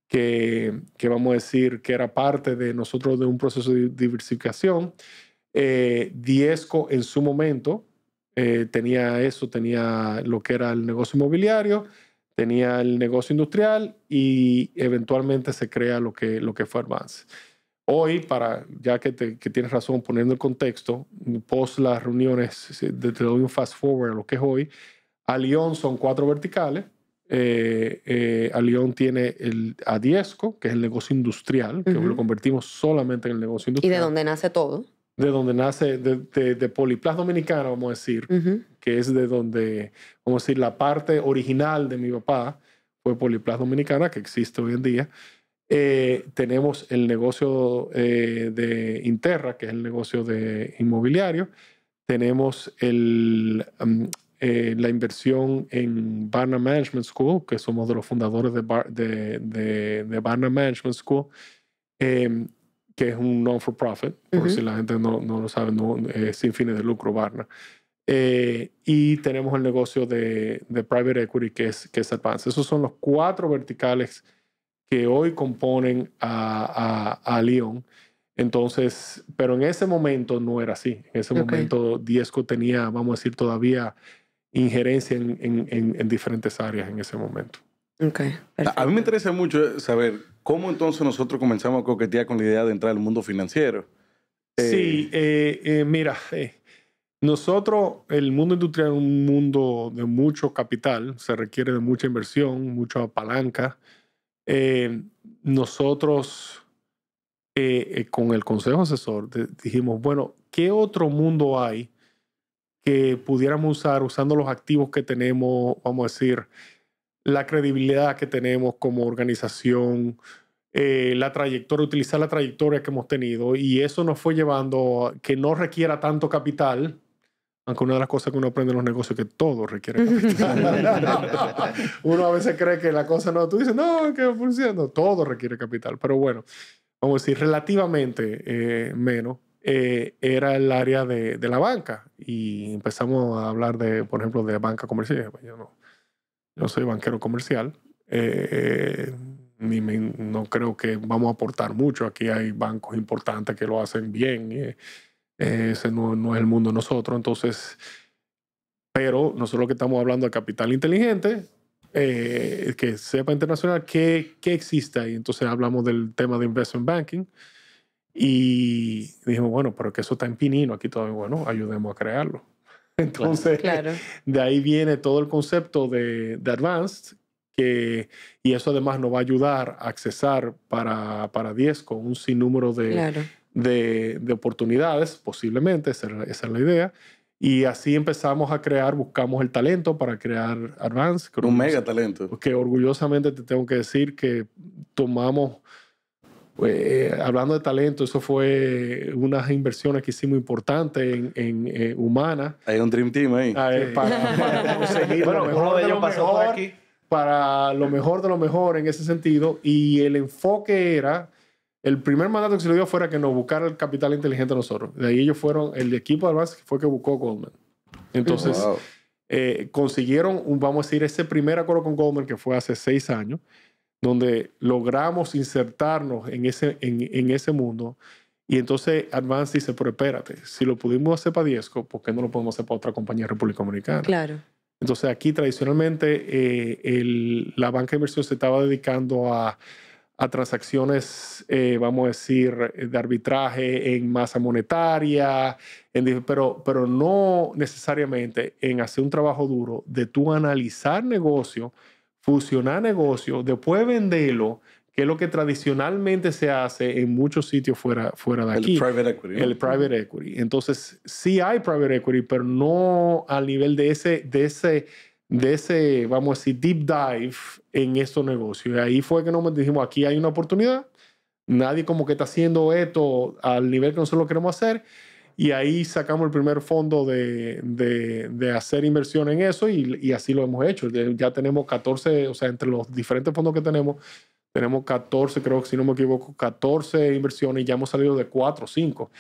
que, que, vamos a decir que era parte de nosotros de un proceso de diversificación. Eh, Diezco en su momento eh, tenía eso, tenía lo que era el negocio inmobiliario, tenía el negocio industrial y eventualmente se crea lo que, lo que fue Advance. Hoy, para, ya que, tienes razón, poniendo el contexto, post las reuniones, te doy un fast forward a lo que es hoy, a Lyon son cuatro verticales. Eh, eh a Lyon tiene el Adiesco, que es el negocio industrial, que lo convertimos solamente en el negocio industrial. Y de dónde nace todo de donde nace, de, de, Poliplas Dominicana, vamos a decir, que es de donde, vamos a decir, la parte original de mi papá fue Poliplas Dominicana, que existe hoy en día. Eh, tenemos el negocio eh, de Interra, que es el negocio de inmobiliario. Tenemos el, mm, eh, la inversión en Barna Management School, que somos de los fundadores de, de, de, Management School. Em, que es un non-for-profit, por si la gente no, no lo sabe, no, es eh, sin fines de lucro, Barna. Eh, y tenemos el negocio de, de, private equity, que es, que es Esos son los cuatro verticales que hoy componen a, a, a Entonces, pero en ese momento no era así. En ese momento Diezco tenía, vamos a decir, todavía injerencia en, en, en, en diferentes áreas en ese momento. Okay, a mí me interesa mucho eh, saber ¿Cómo entonces nosotros comenzamos a coquetear con la idea de entrar al mundo financiero? sí, eh, eh, eh, mira, nosotros, el mundo industrial es un mundo de mucho capital, se requiere de mucha inversión, mucha palanca. nosotros, con el consejo asesor, dijimos, bueno, ¿qué otro mundo hay que pudiéramos usar usando los activos que tenemos, vamos a decir, la credibilidad que tenemos como organización, eh, la trayectoria, utilizar la trayectoria que hemos tenido y eso nos fue llevando a que no requiera tanto capital, aunque una de las cosas que uno aprende en los negocios es que todo requiere capital. uno a veces cree que la cosa no, tú dices, no, que funciona, todo requiere capital, pero bueno, vamos a decir, relativamente eh, menos. Eh, era el área de, la banca y empezamos a hablar de, por ejemplo, de banca comercial. Pues yo no, yo soy banquero comercial. Eh, no creo que vamos a aportar mucho. Aquí hay bancos importantes que lo hacen bien. Eh, ese no, es el mundo nosotros. Entonces, pero nosotros que estamos hablando de capital inteligente, eh, que sepa internacional qué, qué existe ahí. Entonces hablamos del tema de investment banking. Y dijimos, bueno, pero que eso está en Pinino aquí todavía. Bueno, ayudemos a crearlo. Entonces, de ahí viene todo el concepto de, de Advanced, que, y eso además nos va a ayudar a accesar para, para 10 con un sinnúmero de, de, de, oportunidades, posiblemente, esa, es la idea. Y así empezamos a crear, buscamos el talento para crear Advance. Un mega talento. Que orgullosamente te tengo que decir que tomamos eh, hablando de talento, eso fue una inversión que hicimos importante en, en eh, Hay un Dream Team ahí. Ah, eh, para, conseguir lo mejor, de lo mejor para lo mejor de lo mejor en ese sentido. Y el enfoque era, el primer mandato que se le dio fuera que nos buscara el capital inteligente a nosotros. De ahí ellos fueron, el equipo de fue que buscó Goldman. Entonces, consiguieron, vamos a decir, ese primer acuerdo con Goldman que fue hace seis años donde logramos insertarnos en ese, en, ese mundo. Y entonces Advance dice, pero espérate, si lo pudimos hacer para Diezco, ¿por qué no lo podemos hacer para otra compañía República Dominicana? Claro. Entonces aquí tradicionalmente eh, la banca de inversión se estaba dedicando a, a transacciones, eh, vamos a decir, de arbitraje en masa monetaria, en, pero, pero no necesariamente en hacer un trabajo duro de tú analizar negocio fusionar negocios, después venderlo, que es lo que tradicionalmente se hace en muchos sitios fuera, fuera de aquí. El private equity. El private equity. Entonces, sí hay private equity, pero no al nivel de ese, de ese, de ese vamos a decir, deep dive en estos negocios. Y ahí fue que nos dijimos, aquí hay una oportunidad, nadie como que está haciendo esto al nivel que nosotros queremos hacer y ahí sacamos el primer fondo de, de, hacer inversión en eso y, así lo hemos hecho. Ya tenemos 14, o sea, entre los diferentes fondos que tenemos, tenemos 14, creo que si no me equivoco, 14 inversiones y ya hemos salido de 4 o 5.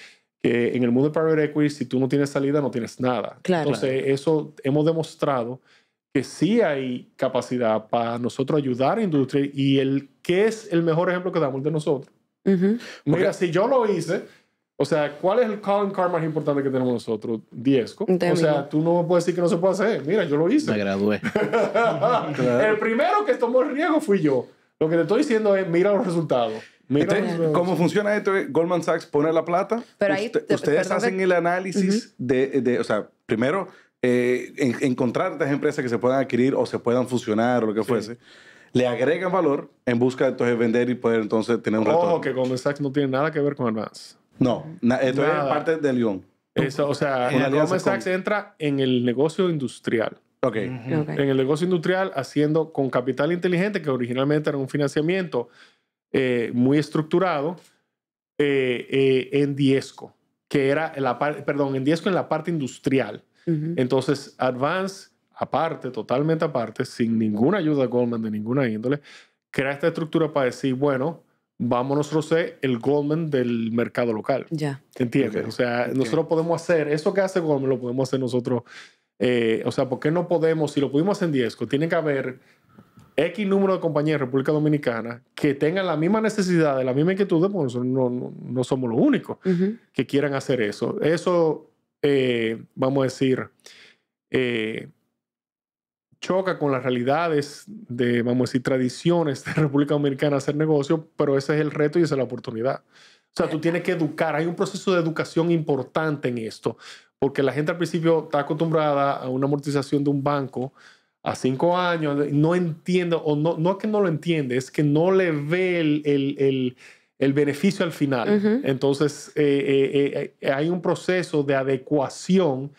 Que en el mundo de private equity, si tú no tienes salida, no tienes nada. Claro. Entonces, eso hemos demostrado que sí hay capacidad para nosotros ayudar a la industria y el que es el mejor ejemplo que damos de nosotros. Mira, si yo lo hice o sea, ¿cuál es el calling card más importante que tenemos nosotros? Diezco. o sea, tú no puedes decir que no se puede hacer. Mira, yo lo hice. Me gradué. el primero que tomó el riesgo fui yo. Lo que te estoy diciendo es, mira los resultados. Mira ¿Cómo funciona esto? Goldman Sachs pone la plata. Pero ahí ustedes hacen el análisis de, o sea, primero, eh, encontrar las empresas que se puedan adquirir o se puedan fusionar o lo que fuese le agregan valor en busca de vender y poder entonces tener un retorno. Ojo, que Goldman Sachs no tiene nada que ver con Advance. No, esto es parte de Lyon. o sea, Goldman Sachs entra en el negocio industrial. Okay. En el negocio industrial, haciendo con capital inteligente, que originalmente era un financiamiento eh, muy estructurado, eh, eh, en Diezco, que era la parte, perdón, en Diezco en la parte industrial. Entonces, Advance, aparte, totalmente aparte, sin ninguna ayuda de Goldman de ninguna índole, crea esta estructura para decir, bueno, vamos nosotros a ser el Goldman del mercado local. Ya. ¿Entiendes? O sea, nosotros podemos hacer, eso que hace Goldman lo podemos hacer nosotros. Eh, o sea, ¿por qué no podemos? Si lo pudimos hacer en Diezco, pues tiene que haber X número de compañías en República Dominicana que tengan la misma necesidad, la misma inquietud, porque nosotros no, somos los únicos que quieran hacer eso. Eso, eh, vamos a decir, eh, choca con las realidades de, vamos a decir, tradiciones de República Dominicana hacer negocio, pero ese es el reto y esa es la oportunidad. O sea, tú tienes que educar. Hay un proceso de educación importante en esto, porque la gente al principio está acostumbrada a una amortización de un banco a cinco años, no entiende, o no, no es que no lo entiende, es que no le ve el, beneficio al final. Entonces, eh, eh, eh, hay un proceso de adecuación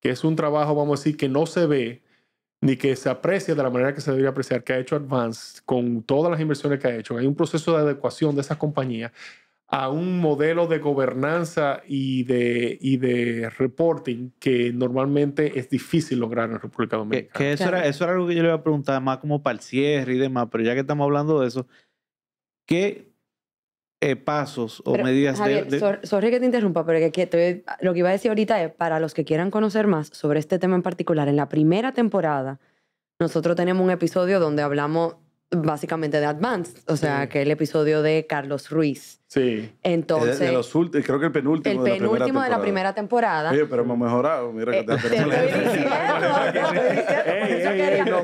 que es un trabajo, vamos a decir, que no se ve, ni que se aprecie de la manera que se debería apreciar, que ha hecho Advance con todas las inversiones que ha hecho. Hay un proceso de adecuación de esas compañías a un modelo de gobernanza y de, y de reporting que normalmente es difícil lograr en República Dominicana. Que, eso, era, eso era algo que yo le iba a preguntar más como para el cierre y demás, pero ya que estamos hablando de eso, ¿qué eh, pasos o medidas Sorry que te interrumpa, pero que, lo que iba a decir ahorita es, para los que quieran conocer más sobre este tema en particular, en la primera temporada, nosotros tenemos un episodio donde hablamos básicamente de Advanced, o sea, que el episodio de Carlos Ruiz. Sí. Entonces. De, de los últimos, creo que el penúltimo. El de penúltimo de la primera temporada. Sí, pero hemos mejorado. Mira que eh, te estoy diciendo.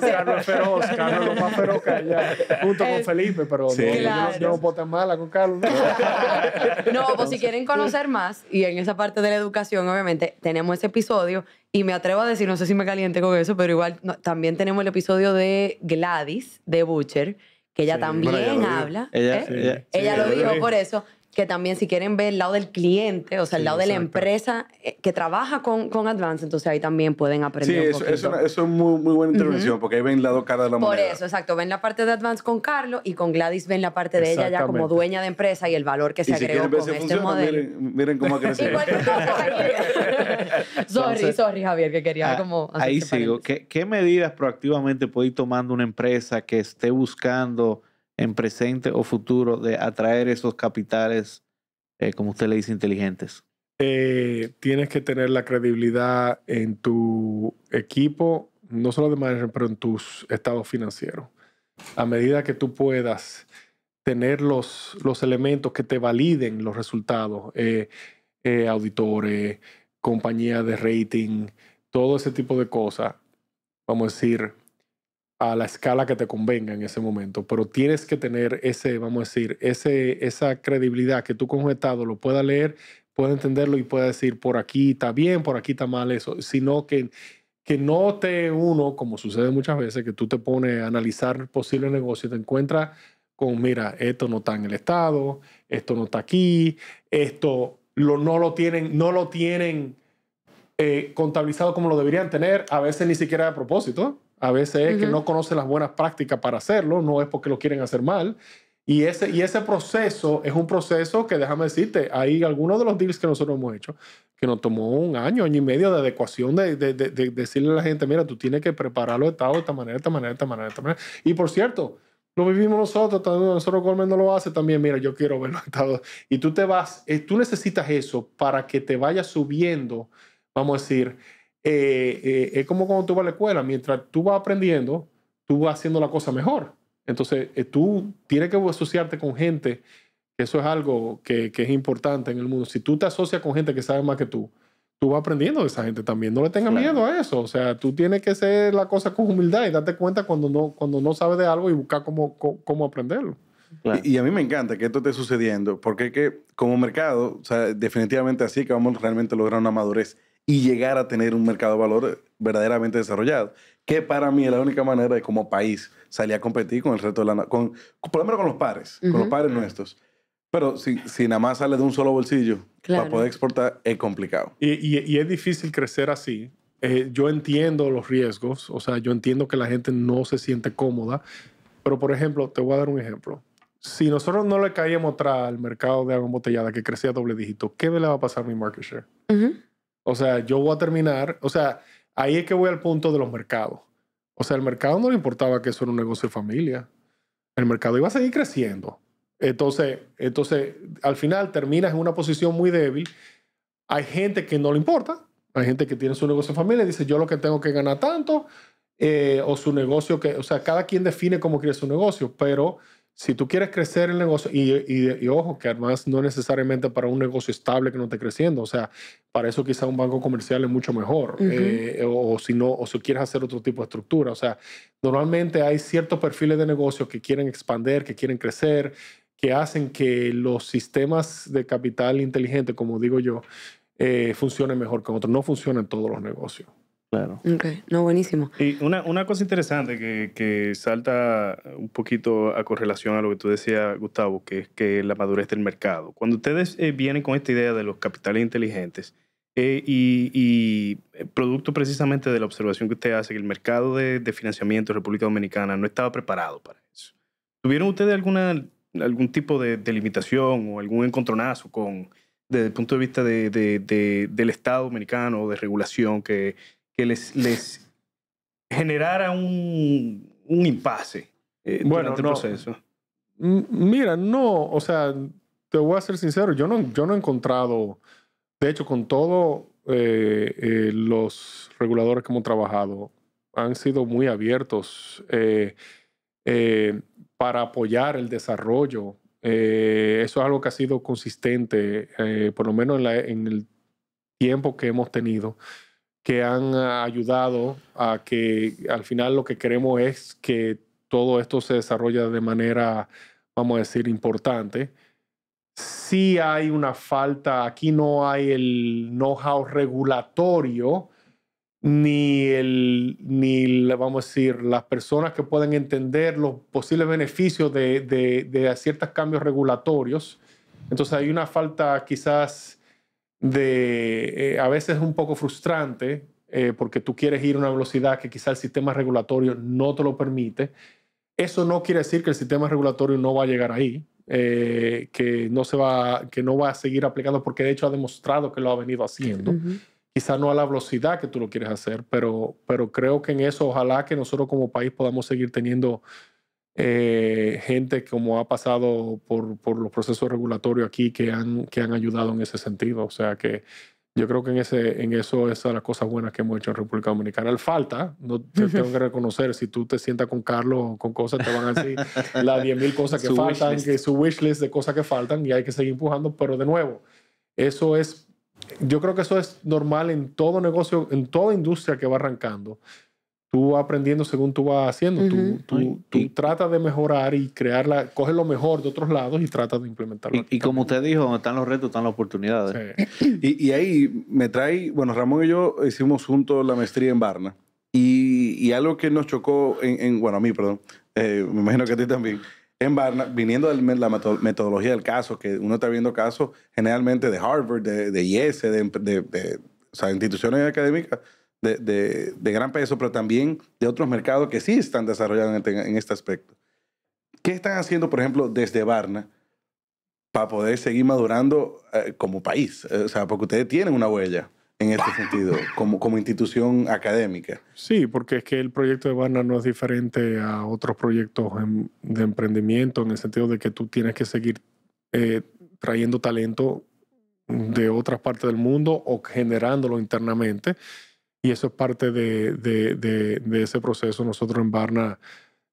Carlos feroz, Carlos lo más feroz que allá, junto con Felipe, pero sí. no, claro. no mala con Carlos. No, no pues si quieren conocer más, y en esa parte de la educación, obviamente, tenemos ese episodio y me atrevo a decir, no sé si me caliente con eso, pero igual también tenemos el episodio de Gladys, de Butcher, que ella también habla. ¿eh? Ella, ella lo dijo por eso que también si quieren ver el lado del cliente, o sea, el lado de la empresa eh, que trabaja con, con Advance, entonces ahí también pueden aprender. Sí, un eso, eso, eso, es muy, muy buena intervención, porque ahí ven el lado cara de la Por moneda. Por eso, exacto. Ven la parte de Advance con Carlos y con Gladys ven la parte de ella ya como dueña de empresa y el valor que se y si agregó con este modelo. Miren, miren, cómo ha crecido. sorry, sorry, Javier, que quería ah, como... Ahí sigo. ¿Qué, ¿Qué medidas proactivamente puede ir tomando una empresa que esté buscando en presente o futuro de atraer esos capitales, eh, como usted le dice, inteligentes? Eh, tienes que tener la credibilidad en tu equipo, no solo de manager, pero en tus estados financieros. A medida que tú puedas tener los, los elementos que te validen los resultados, eh, auditores, compañía de rating, todo ese tipo de cosas, vamos a decir, a la escala que te convenga en ese momento, pero tienes que tener ese, vamos a decir, ese, esa credibilidad que tú como lo pueda leer, pueda entenderlo y pueda decir por aquí está bien, por aquí está mal eso, sino que, que no te uno, como sucede muchas veces, que tú te pones a analizar posibles negocios y te encuentras con, mira, esto no está en el Estado, esto no está aquí, esto lo, no lo tienen, no lo tienen eh, contabilizado como lo deberían tener, a veces ni siquiera a propósito a veces es que no conoce las buenas prácticas para hacerlo, no es porque lo quieren hacer mal. Y ese, y ese proceso es un proceso que, déjame decirte, hay algunos de los deals que nosotros hemos hecho que nos tomó un año, año y medio de adecuación, de, decirle a la gente, mira, tú tienes que preparar los estados de esta manera, de esta manera, de esta manera, esta manera. Y por cierto, lo vivimos nosotros, nosotros Goldman no lo hace también, mira, yo quiero ver los estados. Y tú te vas, eh, tú necesitas eso para que te vaya subiendo, vamos a decir, eh, eh, es como cuando tú vas a la escuela, mientras tú vas aprendiendo, tú vas haciendo la cosa mejor. Entonces, eh, tú tienes que asociarte con gente, eso es algo que, que, es importante en el mundo. Si tú te asocias con gente que sabe más que tú, tú vas aprendiendo de esa gente también. No le tengas miedo a eso. O sea, tú tienes que hacer la cosa con humildad y darte cuenta cuando no, cuando no sabes de algo y buscar cómo, cómo, aprenderlo. Y, a mí me encanta que esto esté sucediendo, porque que como mercado, sea, definitivamente así que vamos realmente a lograr una madurez y llegar a tener un mercado de valor verdaderamente desarrollado, que para mí es la única manera de como país salir a competir con el resto de la... Con, por lo menos con los pares, con los pares nuestros. Pero si, si, nada más sale de un solo bolsillo para poder exportar, es complicado. Y, y, es difícil crecer así. Eh, yo entiendo los riesgos, o sea, yo entiendo que la gente no se siente cómoda, pero por ejemplo, te voy a dar un ejemplo. Si nosotros no le caíamos atrás al mercado de agua embotellada que crecía doble dígito, ¿qué le va a pasar a mi market share? Uh o sea, yo voy a terminar, o sea, ahí es que voy al punto de los mercados. O sea, el mercado no le importaba que eso era un negocio de familia. El mercado iba a seguir creciendo. Entonces, entonces al final terminas en una posición muy débil. Hay gente que no le importa. Hay gente que tiene su negocio de familia y dice, yo lo que tengo que ganar tanto, eh, o su negocio que, o sea, cada quien define cómo quiere su negocio, pero si tú quieres crecer el negocio, y, ojo, que además no necesariamente para un negocio estable que no esté creciendo, o sea, para eso quizá un banco comercial es mucho mejor, eh, o, si no, o si quieres hacer otro tipo de estructura, o sea, normalmente hay ciertos perfiles de negocios que quieren expandir, que quieren crecer, que hacen que los sistemas de capital inteligente, como digo yo, eh, funcionen mejor que otros. No funcionan todos los negocios. Claro. no, buenísimo. Y una, cosa interesante que, salta un poquito a correlación a lo que tú decías, Gustavo, que es que la madurez del mercado. Cuando ustedes eh, vienen con esta idea de los capitales inteligentes eh, y, eh, producto precisamente de la observación que usted hace, que el mercado de, financiamiento de República Dominicana no estaba preparado para eso. ¿Tuvieron ustedes alguna, algún tipo de, limitación o algún encontronazo con, desde el punto de vista del Estado dominicano, de regulación que, que les, les generara un, impasse eh, bueno, durante proceso? Mira, no, o sea, te voy a ser sincero, yo no, yo no he encontrado, de hecho, con todos eh, eh, los reguladores que hemos trabajado, han sido muy abiertos para apoyar el desarrollo. eso es algo que ha sido consistente, por lo menos en el tiempo que hemos tenido que han ah, ayudado a que al final lo que queremos es que todo esto se desarrolle de manera, vamos a decir, importante. Sí hay una falta, aquí no hay el know-how regulatorio, ni, el, ni vamos a decir, las personas que pueden entender los posibles beneficios de, de, de ciertos cambios regulatorios. Entonces hay una falta quizás de eh, a veces es un poco frustrante eh, porque tú quieres ir a una velocidad que quizá el sistema regulatorio no te lo permite. Eso no quiere decir que el sistema regulatorio no va a llegar ahí, eh, que, no se va, que no va a seguir aplicando, porque de hecho ha demostrado que lo ha venido haciendo. quizás Quizá no a la velocidad que tú lo quieres hacer, pero, pero creo que en eso ojalá que nosotros como país podamos seguir teniendo eh, gente como ha pasado por, los procesos regulatorios aquí que han, que han ayudado en ese sentido. O sea que yo creo que en, ese, en eso es las cosa buenas que hemos hecho en República Dominicana. El falta, no tengo que reconocer, si tú te sientas con Carlos con cosas, te van a decir las 10.000 cosas que faltan, que su wish list de cosas que faltan y hay que seguir empujando. Pero de nuevo, eso es, yo creo que eso es normal en todo negocio, en toda industria que va arrancando tú vas aprendiendo según tú vas haciendo. Tú, tú, tú tratas de mejorar y crear la, lo mejor de otros lados y tratas de implementarlo. Y, como usted dijo, donde están los retos, están las oportunidades. Y, ahí me trae, bueno, Ramón y yo hicimos juntos la maestría en Barna. Y, algo que nos chocó, en, bueno, a mí, perdón, eh, me imagino que a ti también, en Barna, viniendo de la metodología del caso, que uno está viendo casos generalmente de Harvard, de, de de, de, de instituciones académicas, de, gran peso, pero también de otros mercados que sí están desarrollando en, este, este aspecto. ¿Qué están haciendo, por ejemplo, desde Varna para poder seguir madurando eh, como país? Eh, o sea, porque ustedes tienen una huella en este sentido, como, como institución académica. Sí, porque es que el proyecto de Varna no es diferente a otros proyectos de emprendimiento, en el sentido de que tú tienes que seguir eh, trayendo talento de otras partes del mundo o generándolo internamente y eso es parte de, de, ese proceso. Nosotros en Barna,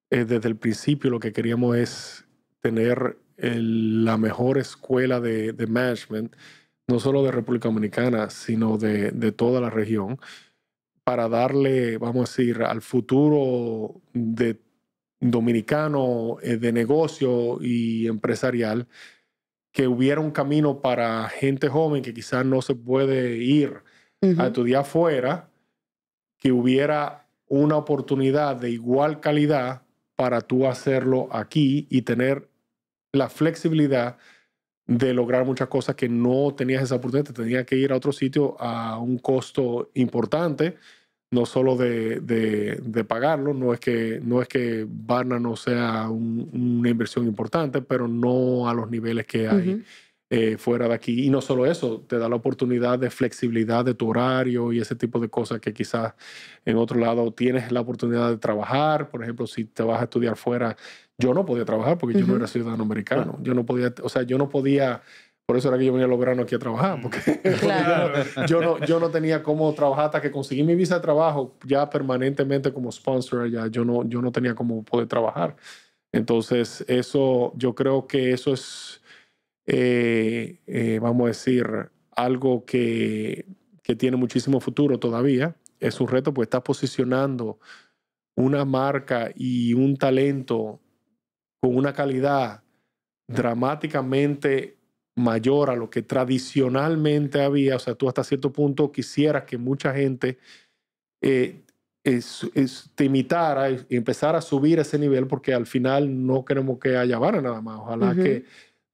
eh, desde el principio, lo que queríamos es tener la mejor escuela de, management, no solo de República Dominicana, sino de toda la región, para darle, vamos a decir, al futuro de dominicano eh, de negocio y empresarial, que hubiera un camino para gente joven que quizás no se puede ir a estudiar afuera, que hubiera una oportunidad de igual calidad para tú hacerlo aquí y tener la flexibilidad de lograr muchas cosas que no tenías esa oportunidad, tenías que ir a otro sitio a un costo importante, no solo de, pagarlo, no es que, no es que Barna no sea una inversión importante, pero no a los niveles que hay. Eh, fuera de aquí. Y no solo eso, te da la oportunidad de flexibilidad de tu horario y ese tipo de cosas que quizás en otro lado tienes la oportunidad de trabajar. Por ejemplo, si te vas a estudiar fuera, yo no podía trabajar porque yo no era ciudadano americano. Yo no podía, o sea, yo no podía... Por eso era que yo venía los veranos aquí a trabajar, porque, yo, no, yo, no, tenía cómo trabajar hasta que conseguí mi visa de trabajo ya permanentemente como sponsor, ya yo no, yo no tenía cómo poder trabajar. Entonces, eso, yo creo que eso es, eh, eh, vamos a decir, algo que, tiene muchísimo futuro todavía. Es un reto, pues estás posicionando una marca y un talento con una calidad dramáticamente mayor a lo que tradicionalmente había. O sea, tú hasta cierto punto quisieras que mucha gente eh, te imitara y empezara a subir ese nivel, porque al final no queremos que haya vara nada más. Ojalá que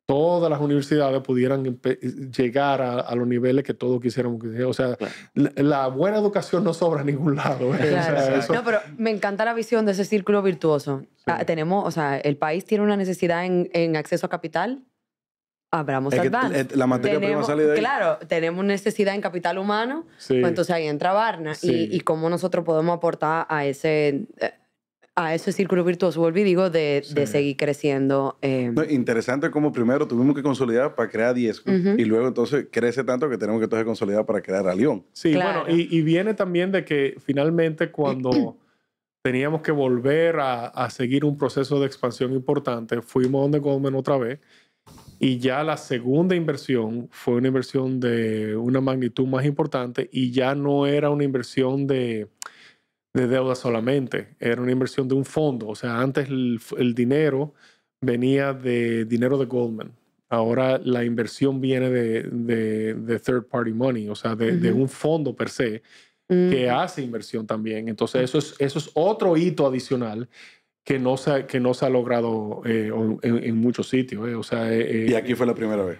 todas las universidades pudieran llegar a, los niveles que todos quisieran. O sea, la, buena educación no sobra en ningún lado. ¿eh? No, pero me encanta la visión de ese círculo virtuoso. Ah, tenemos, o sea, el país tiene una necesidad en, acceso a capital. Abramos es eh, La materia prima sale de ahí. Claro, tenemos necesidad en capital humano, pues entonces ahí entra Varna y, y, cómo nosotros podemos aportar a ese... Eh, a ese círculo virtuoso, volví, digo, de, de seguir creciendo. Em. interesante como primero tuvimos que consolidar para crear 10 y luego entonces crece tanto que tenemos que entonces consolidar para crear a León. Sí, bueno, y, y, viene también de que finalmente cuando teníamos que volver a, a, seguir un proceso de expansión importante, fuimos donde Goldman otra vez y ya la segunda inversión fue una inversión de una magnitud más importante y ya no era una inversión de de deuda solamente, era una inversión de un fondo. O sea, antes el, dinero venía de dinero de Goldman. Ahora la inversión viene de, de, third party money, o sea, de, un fondo per se que hace inversión también. Entonces, eso es, eso es otro hito adicional que no se, que no se ha logrado eh, en, muchos sitios. Eh, o sea, eh, y aquí fue la primera vez.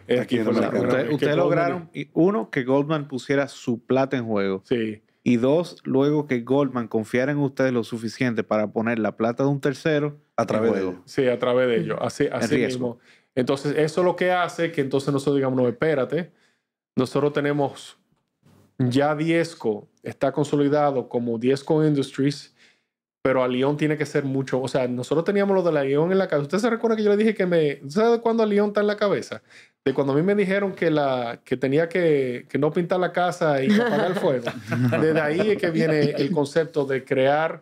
usted lograron, uno, que Goldman pusiera su plata en juego. Sí. Y dos, luego que Goldman confiara en ustedes lo suficiente para poner la plata de un tercero a través de ellos. Sí, a través de ellos. Mm. Así, así mismo. Entonces, eso es lo que hace que entonces nosotros digamos, no, espérate, nosotros tenemos ya Diezco, está consolidado como Diezco Industries pero a León tiene que ser mucho. O sea, nosotros teníamos lo de la León en la cabeza. ¿Usted se recuerda que yo le dije que me. ¿Sabe cuándo a León está en la cabeza? De cuando a mí me dijeron que, la, que tenía que, que no pintar la casa y apagar el fuego. Desde ahí es que viene el concepto de crear,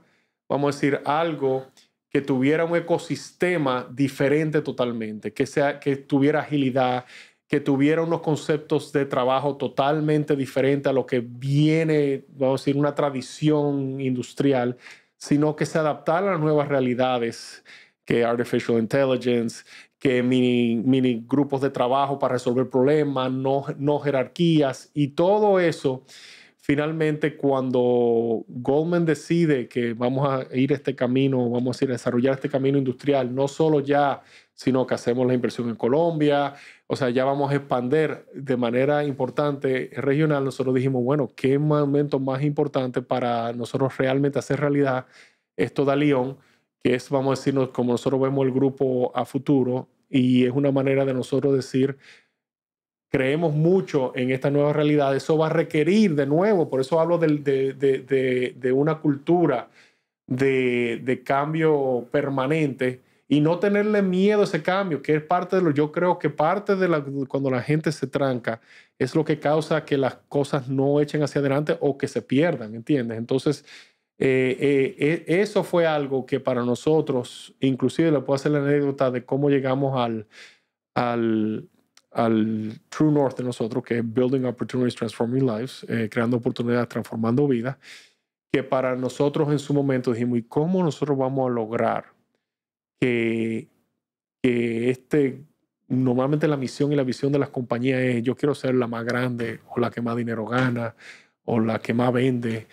vamos a decir, algo que tuviera un ecosistema diferente totalmente, que, sea, que tuviera agilidad, que tuviera unos conceptos de trabajo totalmente diferentes a lo que viene, vamos a decir, una tradición industrial sino que se adaptar a las nuevas realidades que artificial intelligence, que mini, mini grupos de trabajo para resolver problemas, no, no jerarquías y todo eso finalmente cuando Goldman decide que vamos a ir este camino, vamos a desarrollar este camino industrial, no solo ya, sino que hacemos la inversión en Colombia, o sea, ya vamos a expander de manera importante regional, nosotros dijimos, bueno, ¿qué momento más importante para nosotros realmente hacer realidad esto de León? Que es, vamos a decirnos, como nosotros vemos el grupo a futuro, y es una manera de nosotros decir, creemos mucho en esta nueva realidad, eso va a requerir de nuevo, por eso hablo de, de, de, de una cultura de, cambio permanente y no tenerle miedo a ese cambio, que es parte de lo, yo creo que parte de la, cuando la gente se tranca, es lo que causa que las cosas no echen hacia adelante o que se pierdan, ¿entiendes? Entonces, eh, eh, e, eso fue algo que para nosotros, inclusive le puedo hacer la anécdota de cómo llegamos al, al, al True North de nosotros, que es Building Opportunities, Transforming Lives, eh, creando oportunidades, transformando vidas, que para nosotros en su momento dijimos, ¿y cómo nosotros vamos a lograr que, que este, normalmente la misión y la visión de las compañías es, yo quiero ser la más grande o la que más dinero gana o la que más vende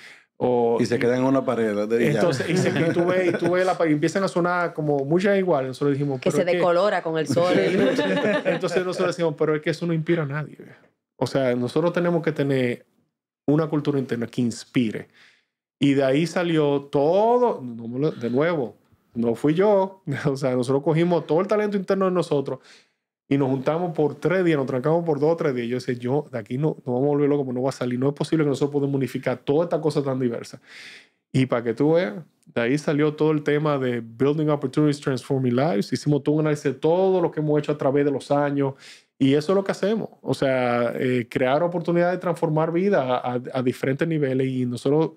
y se quedan en una pared. entonces, y, la empiezan a sonar como muchas igual Nosotros Que se decolora con el sol. entonces nosotros decimos, pero es que eso no inspira a nadie. O sea, nosotros tenemos que tener una cultura interna que inspire. Y de ahí salió todo, de nuevo, no fui yo. O sea, nosotros cogimos todo el talento interno de nosotros y nos juntamos por tres días, nos trancamos por dos o tres días. Yo decía, yo de aquí no, no vamos a volver locos, pues no va a salir. No es posible que nosotros podamos unificar toda esta cosa tan diversa. Y para que tú veas, de ahí salió todo el tema de Building Opportunities, Transforming Lives. Hicimos todo un análisis de todo lo que hemos hecho a través de los años. Y eso es lo que hacemos. O sea, eh, crear oportunidades de transformar vida a, a diferentes niveles. Y nosotros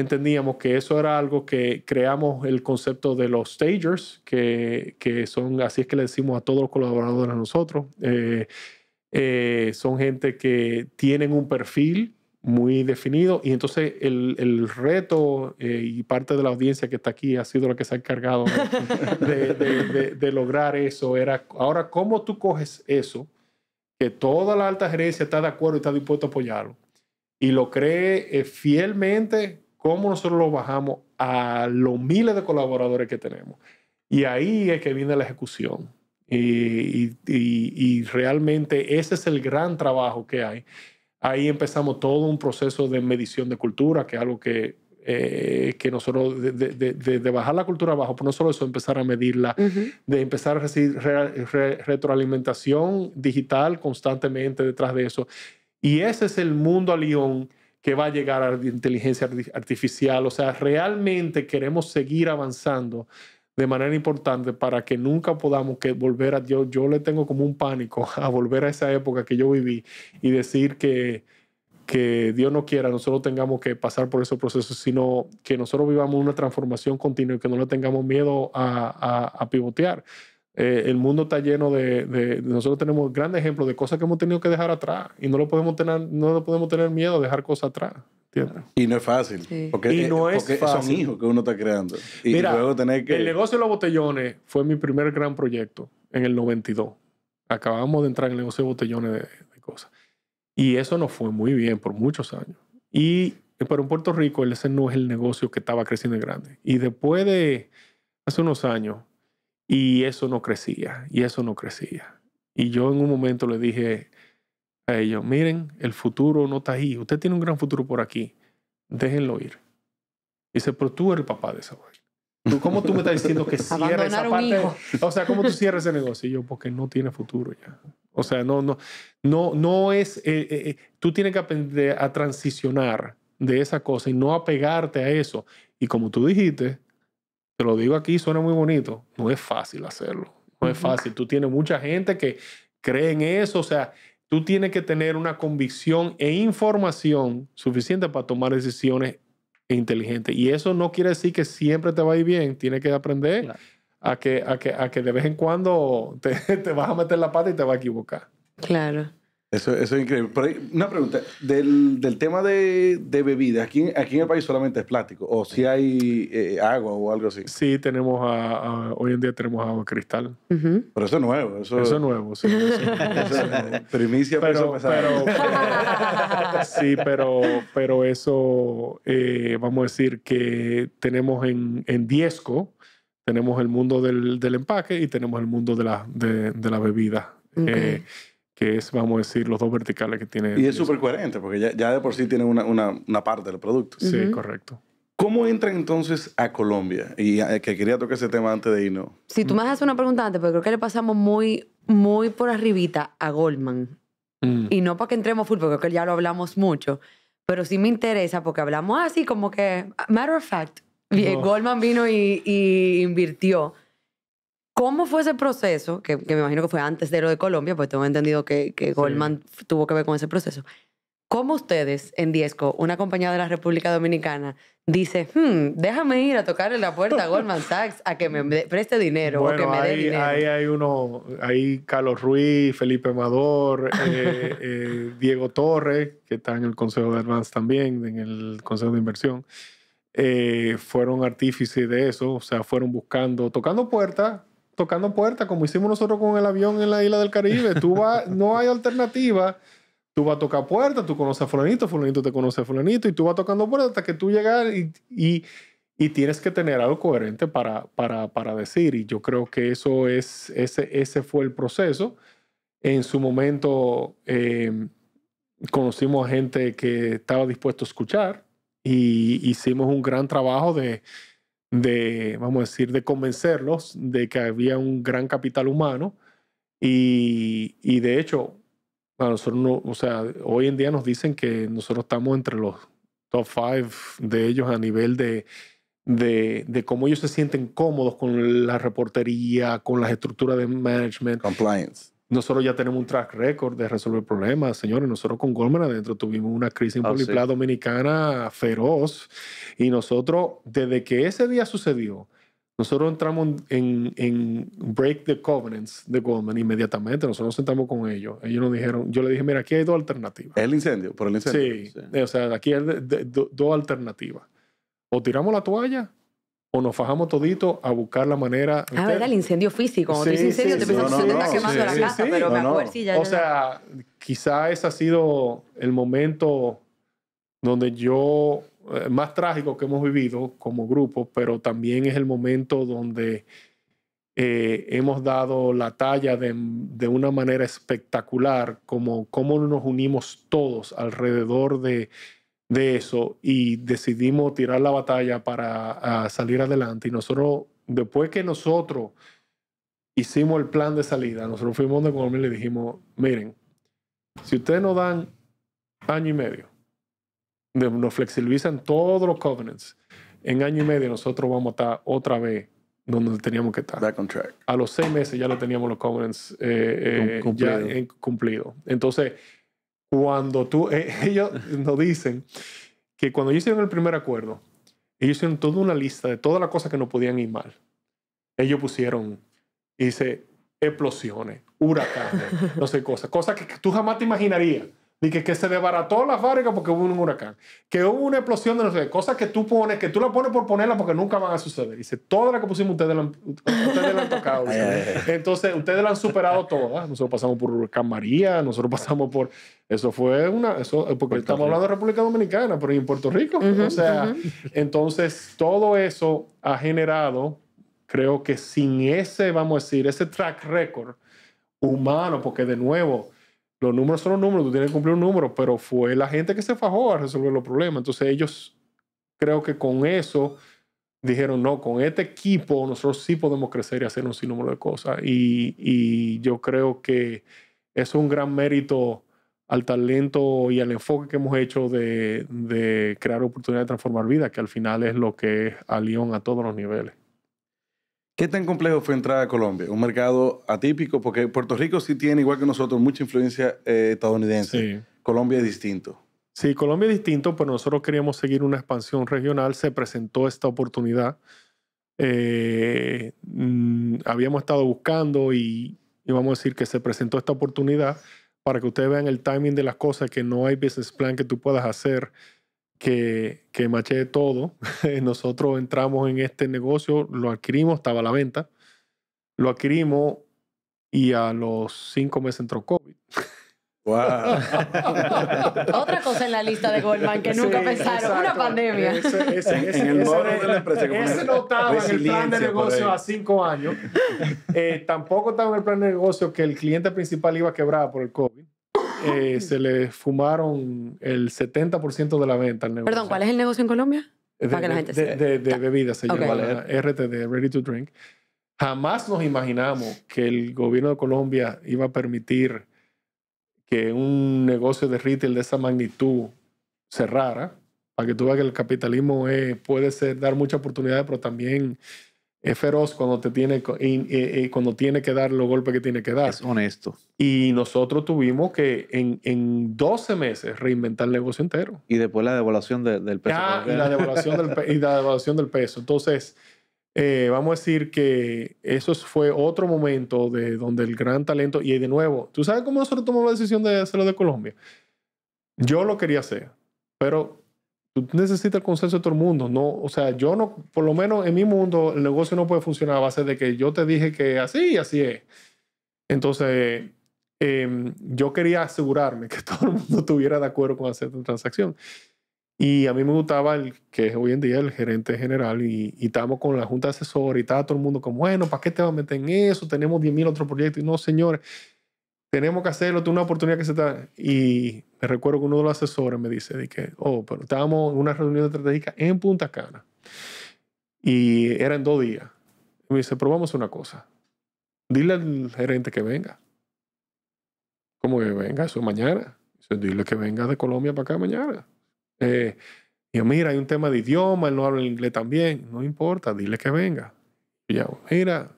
entendíamos que eso era algo que creamos el concepto de los stagers, que, que son, así es que le decimos a todos los colaboradores a nosotros, eh, eh, son gente que tienen un perfil muy definido y entonces el, el reto eh, y parte de la audiencia que está aquí ha sido la que se ha encargado de, de, lograr eso. Era, ahora, ¿cómo tú coges eso? Que toda la alta gerencia está de acuerdo y está dispuesto a apoyarlo y lo cree fielmente cómo nosotros lo bajamos a los miles de colaboradores que tenemos. Y ahí es que viene la ejecución. Y, realmente ese es el gran trabajo que hay. Ahí empezamos todo un proceso de medición de cultura, que es algo que, eh, que nosotros, de, de, bajar la cultura abajo, pero pues no solo eso, empezar a medirla, de empezar a recibir retroalimentación digital constantemente detrás de eso. Y ese es el mundo a León que va a llegar a la inteligencia artificial. O sea, realmente queremos seguir avanzando de manera importante para que nunca podamos que volver a Dios. yo le tengo como un pánico a volver a esa época que yo viví y decir que que Dios no quiera nosotros tengamos que pasar por esos procesos sino que nosotros vivamos una transformación continua y que no le tengamos miedo a, a, a pivotear eh, el mundo está lleno de, Nosotros tenemos grandes ejemplos de cosas que hemos tenido que dejar atrás y no lo podemos tener, no podemos tener miedo a dejar cosas atrás. Y no es fácil. Porque, y no es son hijos que uno está creando. Y luego tener que... el negocio de los botellones fue mi primer gran proyecto en el 92. Acabamos de entrar en el negocio de botellones de, cosas. Y eso nos fue muy bien por muchos años. Y pero en Puerto Rico ese no es el negocio que estaba creciendo grande. Y después de hace unos años, y eso no crecía, y eso no crecía. Y yo en un momento le dije a ellos, miren, el futuro no está ahí, usted tiene un gran futuro por aquí, déjenlo ir. Dice, pero tú eres el papá de esa mujer. ¿Tú, ¿Cómo tú me estás diciendo que cierres esa parte? O sea, ¿cómo tú cierres ese negocio? porque no tiene futuro ya. O sea, no, no, no, no es. Eh, eh, eh, tú tienes que aprender a transicionar de esa cosa y no apegarte a eso. Y como tú dijiste, te lo digo aquí, suena muy bonito, no es fácil hacerlo. No es fácil. Tú tienes mucha gente que cree en eso, o sea, tú tienes que tener una convicción e información suficiente para tomar decisiones inteligentes. Y eso no quiere decir que siempre te va a ir bien, tienes que aprender a, que, a, que, de vez en cuando te, te vas a meter la pata y te vas a equivocar. Claro. Eso, es increíble. una pregunta, del, tema de, de bebidas, aquí, aquí en el país solamente es plástico, o si hay eh, agua o algo así. Sí, tenemos, hoy en día tenemos agua cristal. Pero eso es nuevo, eso, es nuevo, sí. primicia, pero, sí, pero, eso, eh, vamos a decir que tenemos en, en Diezco, tenemos el mundo del, empaque y tenemos el mundo de la de, de eh, que es, vamos a decir, los dos verticales que tiene. Y es súper coherente, porque ya, ya, de por sí tiene una, una, una parte del producto. Sí, correcto. ¿Cómo entra entonces a Colombia? Y eh, que quería tocar ese tema antes de irnos. Si tú me haces una pregunta antes, porque creo que le pasamos muy, muy por arribita a Goldman. Mm. Y no para que entremos full, porque creo que ya lo hablamos mucho. Pero sí me interesa porque hablamos así, como que, matter of fact, eh, Goldman vino y, y invirtió. ¿Cómo fue ese proceso? Que, me imagino que fue antes de lo de Colombia, pues tengo entendido que, Goldman tuvo que ver con ese proceso. ¿Cómo ustedes en Diezco, una compañía de la República Dominicana, dice, hmm, déjame ir a en la puerta a Goldman Sachs a que me preste dinero o que me dé dinero? Ahí hay uno, ahí Carlos Ruiz, Felipe Amador, eh, eh, Diego Torres, que está en el Consejo de Advance también, en el Consejo de Inversión, eh, fueron artífices de eso, o sea, fueron buscando, tocando puertas tocando puertas, como hicimos nosotros con el avión en la isla del Caribe. Tú no hay alternativa. Tú vas a tocar puertas, tú conoces a fulanito, fulanito te conoce a fulanito, y tú vas tocando puertas hasta que tú llegas y, y, y tienes que tener algo coherente para, para, para, decir. Y yo creo que eso es, ese, ese fue el proceso. En su momento eh, conocimos a gente que estaba dispuesto a escuchar y hicimos un gran trabajo de, de, vamos a decir, de convencerlos de que había un gran capital humano y, de hecho, nosotros o sea, hoy en día nos dicen que nosotros estamos entre los top five de ellos a nivel de, de, cómo ellos se sienten cómodos con la reportería, con las estructuras de management. Compliance. Nosotros ya tenemos un track record de resolver problemas, señores. Nosotros con Goldman adentro tuvimos una crisis en ah, Dominicana feroz y nosotros, desde que ese día sucedió, nosotros entramos en, break the covenants de Goldman inmediatamente. Nosotros nos sentamos con ellos. Ellos nos dijeron, yo le dije, mira, aquí hay dos alternativas. El incendio, por el incendio. Sí, o sea, aquí hay dos alternativas. O tiramos la toalla o nos fajamos todito a buscar la manera. Ah, ¿verdad? El incendio físico. O sea, quizá ese ha sido el momento donde yo, eh, más trágico que hemos vivido como grupo, pero también es el momento donde eh, hemos dado la talla de, de una manera espectacular, como cómo nos unimos todos alrededor de de eso y decidimos tirar la batalla para salir adelante. Y nosotros, después que nosotros hicimos el plan de salida, nosotros fuimos donde con y le dijimos, miren, si ustedes nos dan año y medio, nos flexibilizan todos los covenants, en año y medio nosotros vamos a estar otra vez donde teníamos que estar. Back A los seis meses ya lo teníamos los covenants eh, eh cumplido. Entonces, cuando tú, eh, ellos nos dicen que cuando ellos hicieron el primer acuerdo, ellos hicieron toda una lista de todas las cosas que no podían ir mal. Ellos pusieron, dice, explosiones, huracanes, no sé, cosas, cosas que tú jamás te imaginarías. Dice que, se desbarató la fábrica porque hubo un huracán. Que hubo una explosión de no Cosas que tú pones, que tú la pones por ponerla porque nunca van a suceder. Dice, toda la que pusimos ustedes la, ustedes han tocado. Entonces, ustedes la han superado todas. Ah, nosotros pasamos por huracán María, nosotros pasamos por... Eso fue una... Eso, eh, porque estamos hablando de República Dominicana, pero en Puerto Rico. o sea, entonces, todo eso ha generado, creo que sin ese, vamos a decir, ese track record humano, porque de nuevo los números son los números, tú tienes que cumplir un número, pero fue la gente que se fajó a resolver los problemas. Entonces ellos creo que con eso dijeron, no, con este equipo nosotros sí podemos crecer y hacer un sinnúmero de cosas. Y, yo creo que es un gran mérito al talento y al enfoque que hemos hecho de, crear oportunidades de transformar vida, que al final es lo que es a a todos los niveles. ¿Qué tan complejo fue entrar a Colombia? Un mercado atípico, porque Puerto Rico sí tiene, igual que nosotros, mucha influencia eh, estadounidense. Colombia es distinto. Sí, Colombia es distinto, pero pues nosotros queríamos seguir una expansión regional. Se presentó esta oportunidad. Eh, mm, habíamos estado buscando y, íbamos a decir que se presentó esta oportunidad para que ustedes vean el timing de las cosas, que no hay business plan que tú puedas hacer que, que maché todo. Nosotros entramos en este negocio, lo adquirimos, estaba a la venta, lo adquirimos y a los cinco meses entró COVID. Wow. Otra cosa en la lista de Goldman que nunca pensaron, una pandemia. Ese, el de no estaba en el plan de negocio a cinco años. Eh, tampoco estaba en el plan de negocio que el cliente principal iba a quebrar por el COVID. Eh, se le fumaron el 70% de la venta al negocio. Perdón, ¿cuál es el negocio en Colombia? De, bebidas se llama RTD, Ready to Drink. Jamás nos imaginamos que el gobierno de Colombia iba a permitir que un negocio de retail de esa magnitud cerrara, para que tú veas que el capitalismo eh, puede ser, dar muchas oportunidades, pero también es feroz cuando, te tiene, cuando tiene que dar los golpes que tiene que dar. Es honesto. Y nosotros tuvimos que en, 12 meses reinventar el negocio entero. Y después la devaluación del peso. y la devaluación del, y la del peso. Entonces, eh, vamos a decir que eso fue otro momento de donde el gran talento, y de nuevo, ¿tú sabes cómo nosotros tomamos la decisión de hacerlo de Colombia? Yo lo quería hacer, pero necesita el consenso de todo el mundo. No, o sea, yo no, por lo menos en mi mundo, el negocio no puede funcionar a base de que yo te dije que así y así es. Entonces, em, yo quería asegurarme que todo el mundo estuviera de acuerdo con hacer esta transacción. Y a mí me gustaba el que es hoy en día el gerente general y, estábamos con la junta asesora y estaba todo el mundo como, bueno, ¿para qué te vas a meter en eso? Tenemos 10.000 otros proyectos. Y no, señores, tenemos que hacerlo, tiene una oportunidad que se está... Y me recuerdo que uno de los asesores me dice, que, oh, pero estábamos en una reunión estratégica en Punta Cana y en dos días. Y me dice, probamos una cosa. Dile al gerente que venga. ¿Cómo que venga? Eso mañana. Dice, dile que venga de Colombia para acá mañana. Eh, yo, mira, hay un tema de idioma, él no habla el inglés también. No importa, dile que venga. Y ya, mira,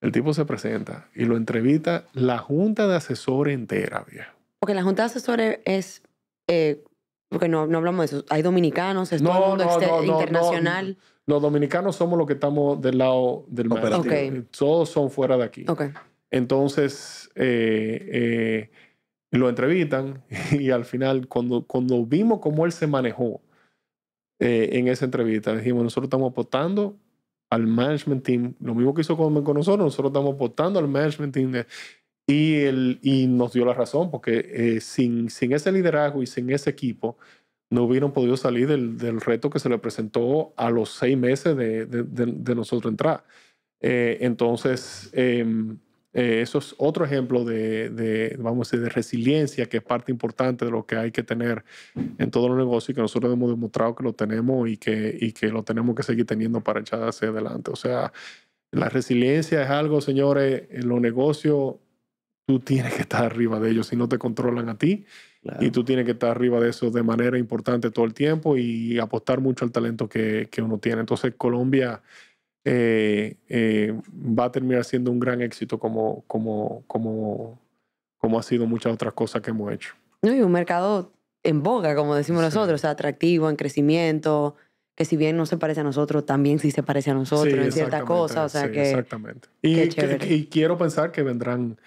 el tipo se presenta y lo entrevista la junta de asesores entera, viejo. Porque la junta de asesores es... Eh, porque no, hablamos de eso. Hay dominicanos, es todo el mundo no, internacional. Los dominicanos somos los que estamos del lado del mar. Todos son fuera de aquí. Entonces, eh, eh, lo entrevistan y al final, cuando, cuando vimos cómo él se manejó en esa entrevista, dijimos, nosotros estamos apostando al management team, lo mismo que hizo con, nosotros, nosotros estamos votando al management team y, el, y nos dio la razón, porque eh, sin, sin ese liderazgo y sin ese equipo, no hubieran podido salir del, del, reto que se le presentó a los seis meses de, de, nosotros entrar. Eh, entonces, em, eh, eso es otro ejemplo de, vamos a decir, de resiliencia, que es parte importante de lo que hay que tener en todos los negocios y que nosotros hemos demostrado que lo tenemos y que, y que lo tenemos que seguir teniendo para echar hacia adelante. O sea, la resiliencia es algo, señores, en los negocios tú tienes que estar arriba de ellos si no te controlan a ti. Y tú tienes que estar arriba de eso de manera importante todo el tiempo y apostar mucho al talento que, que uno tiene. Entonces, Colombia eh, eh, va a terminar siendo un gran éxito como, como, como, como ha sido muchas otras cosas que hemos hecho. No, y un mercado en boga, como decimos nosotros, o sea, atractivo, en crecimiento, que si bien no se parece a nosotros, también sí se parece a nosotros en ciertas cosas. O sea, exactamente. Y, y quiero pensar que vendrán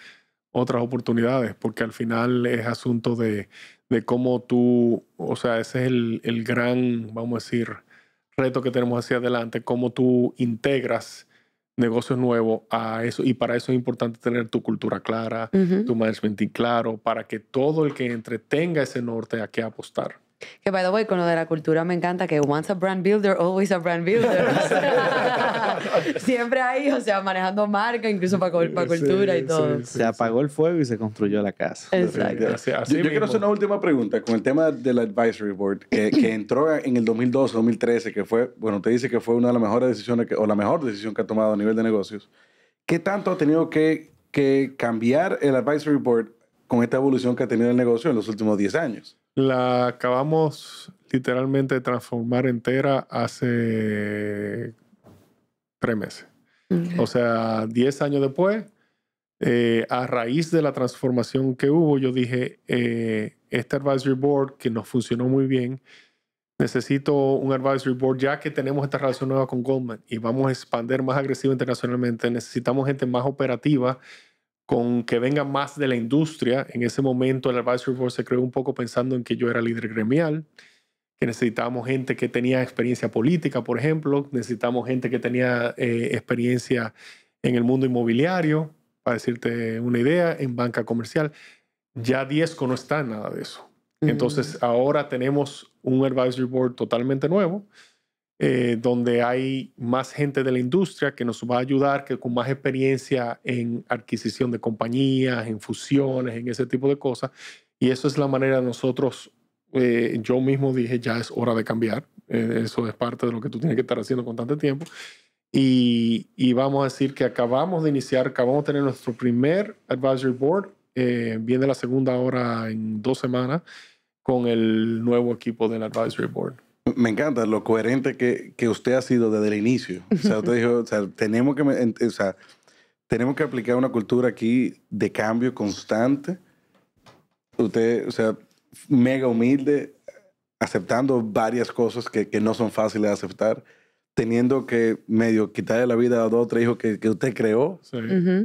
otras oportunidades, porque al final es asunto de, de cómo tú, o sea, ese es el, el gran, vamos a decir, reto que tenemos hacia adelante, cómo tú integras negocios nuevos a eso. Y para eso es importante tener tu cultura clara, tu management claro, para que todo el que entre tenga ese norte a qué apostar. Que by the way, con lo de la cultura me encanta que once a brand builder, always a brand builder. siempre ahí, o sea, manejando marca, incluso para, cultura y todo. se apagó el fuego y se construyó la casa. Exacto. yo, quiero hacer una última pregunta con el tema del Advisory Board, que, entró en el 2012, 2013, que fue, bueno, te dice que fue una de las mejores decisiones, o la mejor decisión que ha tomado a nivel de negocios. ¿Qué tanto ha tenido que, que cambiar el Advisory Board con esta evolución que ha tenido el negocio en los últimos 10 años? La acabamos literalmente de transformar entera hace tres meses. O sea, diez años después, eh, a raíz de la transformación que hubo, yo dije, eh, este advisory board que nos funcionó muy bien, necesito un advisory board ya que tenemos esta relación nueva con Goldman y vamos a expandir más agresivo internacionalmente, necesitamos gente más operativa con que venga más de la industria. En ese momento el Advisory Board se creó un poco pensando en que yo era líder gremial, que necesitábamos gente que tenía experiencia política, por ejemplo, necesitábamos gente que tenía eh, experiencia en el mundo inmobiliario, para decirte una idea, en banca comercial. Ya Diezco no está en nada de eso. Mm. Entonces ahora tenemos un Advisory Board totalmente nuevo eh, donde hay más gente de la industria que nos va a ayudar, que con más experiencia en adquisición de compañías, en fusiones, en ese tipo de cosas. Y eso es la manera de nosotros, eh, yo mismo dije, ya es hora de cambiar. Eh, eso es parte de lo que tú tienes que estar haciendo con tanto tiempo. Y, y, vamos a decir que acabamos de iniciar, acabamos de tener nuestro primer advisory board, viene la segunda hora en dos semanas con el nuevo equipo del advisory board me encanta lo coherente que, que, usted ha sido desde el inicio. O sea, usted dijo, o sea, tenemos que, o sea, tenemos que aplicar una cultura aquí de cambio constante. Usted, o sea, mega humilde, aceptando varias cosas que, que no son fáciles de aceptar, teniendo que medio quitarle la vida a dos o tres hijos que, que usted creó, sí.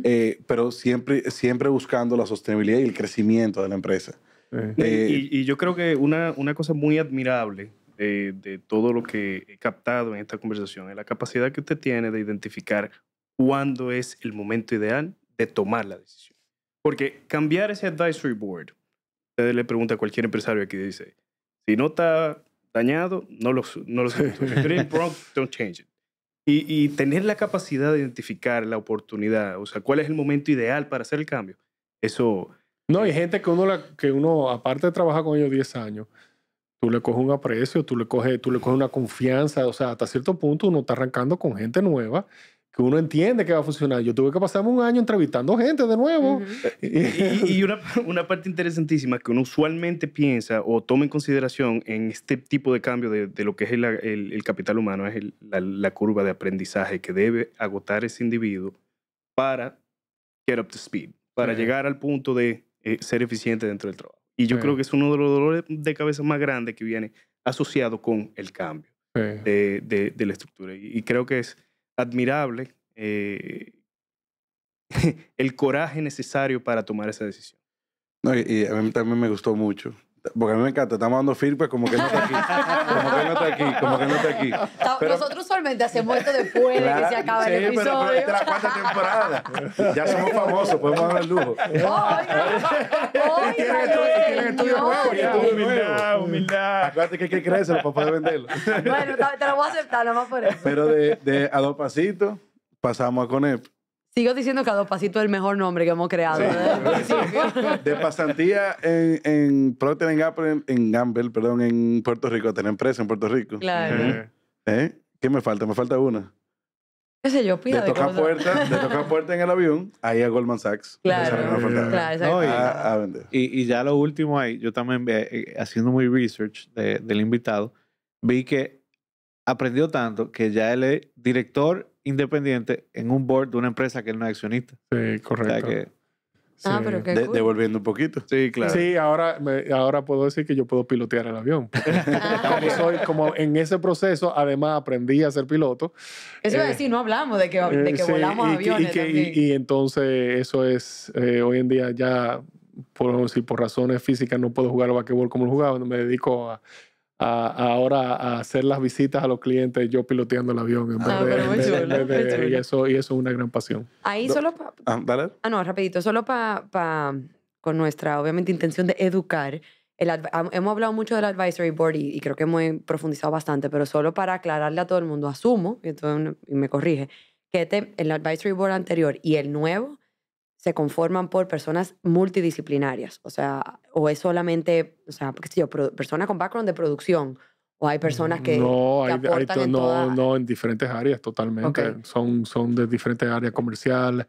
Eh, pero siempre, siempre buscando la sostenibilidad y el crecimiento de la empresa. Sí. y, eh, y, yo creo que una, una cosa muy admirable de, todo lo que he captado en esta conversación es la capacidad que usted tiene de identificar cuándo es el momento ideal de tomar la decisión. Porque cambiar ese advisory board, usted le pregunta a cualquier empresario aquí, dice, si no está dañado, no lo, no don't change it. Y, tener la capacidad de identificar la oportunidad, o sea, cuál es el momento ideal para hacer el cambio, eso... No, hay gente que uno, la, que uno aparte de trabajar con ellos 10 años, tú le coges un aprecio, tú le coges, tú le una confianza, o sea, hasta cierto punto uno está arrancando con gente nueva que uno entiende que va a funcionar. Yo tuve que pasarme un año entrevistando gente de nuevo. Eh, y, eh, una, parte interesantísima que uno usualmente piensa o toma en consideración en este tipo de cambio de, lo que es el, capital humano es la, curva de aprendizaje que debe agotar ese individuo para get up to speed, para llegar al punto de eh, ser eficiente dentro del trabajo. Y yo creo que es uno de los dolores de cabeza más grandes que viene asociado con el cambio de, la estructura. Y, creo que es admirable eh, el coraje necesario para tomar esa decisión. No, y, a mí también me gustó mucho porque a mí me encanta, estamos dando feedback pues, como que no está aquí, como que no está aquí, como que no está aquí. Nosotros solamente hacemos esto después de que se acabe el episodio. Pero, pero esta es la cuarta temporada. Ya somos famosos, podemos dar el lujo. Tienen el estudio nuevo. Humildad, humildad. Acuérdate que hay que creérselo para poder venderlo. Bueno, te lo voy a aceptar, nomás por eso. Pero de, de a dos pasitos pasamos a Conep. Sigo diciendo que Adopacito es el mejor nombre que hemos creado. De pasantía en, en Procter Gamble, en Gamble, perdón, en Puerto Rico, tener empresa en Puerto Rico. Claro. ¿Eh? ¿Qué me falta? Me falta una. ¿Qué sé yo? pido de, tocar puerta, de tocar puerta en el avión, ahí a Goldman Sachs. Claro, claro, y, Y, ya lo último ahí, yo también eh, eh, haciendo muy research del invitado, vi que aprendió tanto que ya él es director independiente en un board de una empresa que él no es accionista. Sí, correcto. Ah, pero qué Devolviendo un poquito. Sí, claro. Sí, ahora, ahora puedo decir que yo puedo pilotear el avión. como, ah, soy, como en ese proceso, además aprendí a ser piloto. Eso es eh, decir, no hablamos de que, volamos aviones. Y, entonces eso es, eh, hoy en día ya, por, si por razones físicas no puedo jugar al como lo jugaba, me dedico a ahora a hacer las visitas a los clientes yo piloteando el avión y, eso, y eso es una gran pasión. Ahí solo para... Ah, ah, no, rapidito, solo para, con nuestra, obviamente, intención de educar. El, hemos hablado mucho del advisory board y, creo que hemos profundizado bastante, pero solo para aclararle a todo el mundo, asumo, y, entonces, me corrige, que este, el advisory board anterior y el nuevo se conforman por personas multidisciplinarias, o sea, o es solamente, o sea, qué sé yo, personas con background de producción, o hay personas que no, en no, no, en diferentes áreas totalmente, son, son de diferentes áreas comerciales,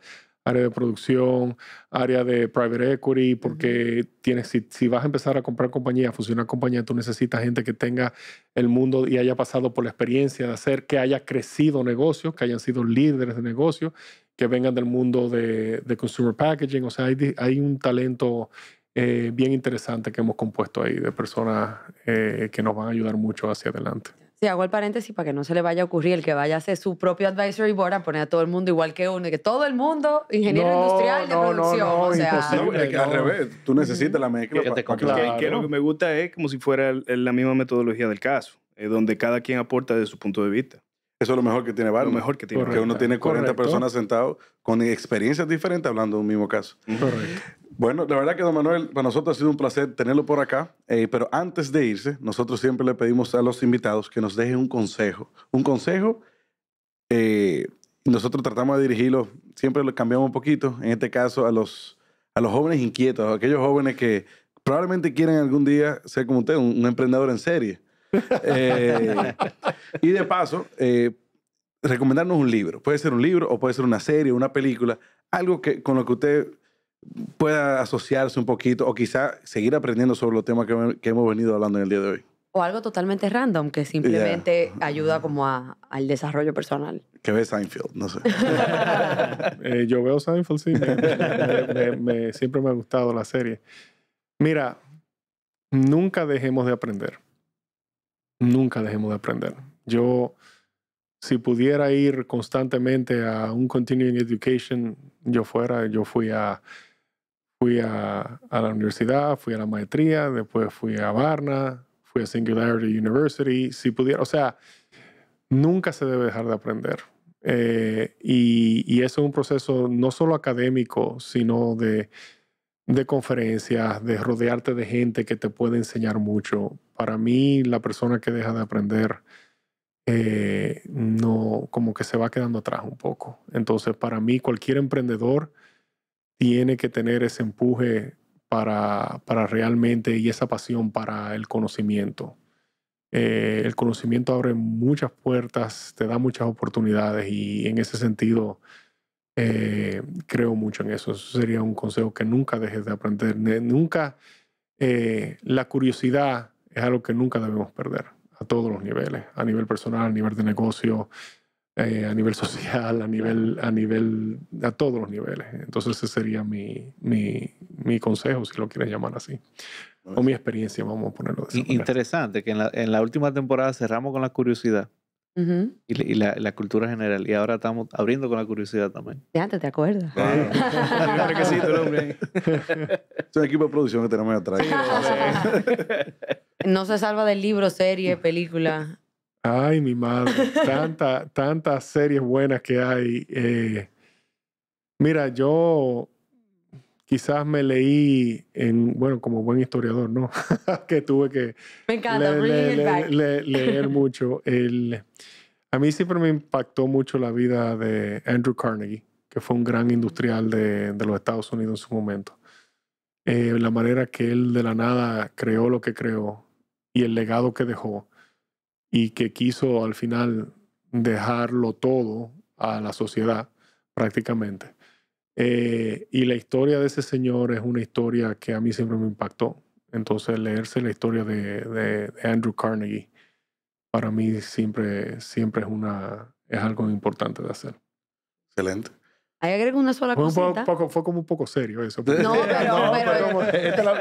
área de producción, área de private equity, porque tienes, si, vas a empezar a comprar compañía, a fusionar compañía, tú necesitas gente que tenga el mundo y haya pasado por la experiencia de hacer, que haya crecido negocios, que hayan sido líderes de negocios, que vengan del mundo de, consumer packaging. O sea, hay, hay un talento eh, bien interesante que hemos compuesto ahí de personas eh, que nos van a ayudar mucho hacia adelante hago el paréntesis para que no se le vaya a ocurrir el que vaya a hacer su propio advisory board a poner a todo el mundo igual que uno, y que todo el mundo, ingeniero industrial de producción. No, o sea, que al revés, tú necesitas la mezcla. lo que me gusta es como si fuera la misma metodología del caso, eh, donde cada quien aporta desde su punto de vista. Eso es lo mejor que tiene Bar, Lo mejor que tiene Porque uno tiene 40 personas sentados con experiencias diferentes hablando de un mismo caso. Correcto. Bueno, la verdad que don Manuel, para nosotros ha sido un placer tenerlo por acá, eh, pero antes de irse, nosotros siempre le pedimos a los invitados que nos dejen un consejo. Un consejo, eh, nosotros tratamos de dirigirlo, siempre lo cambiamos un poquito, en este caso a los, a los jóvenes inquietos, a aquellos jóvenes que probablemente quieren algún día ser como usted, un, emprendedor en serie. Eh, y de paso, recomendarnos un libro. Puede ser un libro o puede ser una serie, una película, algo que, con lo que usted pueda asociarse un poquito o quizá seguir aprendiendo sobre los temas que, hemos venido hablando en el día de hoy. O algo totalmente random que simplemente ayuda como a, al desarrollo personal. Que ve Seinfeld, no sé. Eh, yo veo Seinfeld, sí. siempre me ha gustado la serie. Mira, nunca dejemos de aprender. Nunca dejemos de aprender. Yo, si pudiera ir constantemente a un continuing education, yo fuera, yo fui a fui a, la universidad, fui a la maestría, después fui a Varna, fui a Singularity University, si pudiera, o sea, nunca se debe dejar de aprender. Eh, y, eso es un proceso no solo académico, sino de, conferencias, de rodearte de gente que te puede enseñar mucho. Para mí, la persona que deja de aprender, eh, no, como que se va quedando atrás un poco. Entonces, para mí, cualquier emprendedor, tiene que tener ese empuje para, para realmente y esa pasión para el conocimiento. Eh, el conocimiento abre muchas puertas, te da muchas oportunidades y en ese sentido eh, creo mucho en eso. Eso sería un consejo que nunca dejes de aprender. Nunca, eh, la curiosidad es algo que nunca debemos perder a todos los niveles, a nivel personal, a nivel de negocio, eh, a nivel social, a nivel, a nivel, a todos los niveles. Entonces ese sería mi, consejo, si lo quieres llamar así. O mi experiencia, vamos a ponerlo de Interesante, que en la, en la, última temporada cerramos con la curiosidad y, la, cultura general, y ahora estamos abriendo con la curiosidad también. Ya antes te acuerdas. es un equipo de producción que tenemos atrás. no se salva del libro, serie, película. Ay, mi madre, Tanta, tantas series buenas que hay. Eh, mira, yo quizás me leí en, bueno, como buen historiador, ¿no? que tuve que leer mucho. El, a mí siempre me impactó mucho la vida de Andrew Carnegie, que fue un gran industrial de, los Estados Unidos en su momento. Eh, la manera que él de la nada creó lo que creó y el legado que dejó y que quiso al final dejarlo todo a la sociedad prácticamente. Eh, y la historia de ese señor es una historia que a mí siempre me impactó. Entonces leerse la historia de, Andrew Carnegie para mí siempre, siempre es, una, es algo importante de hacer. Excelente. Ahí agrego una sola fue como un poco serio eso. No, pero, no,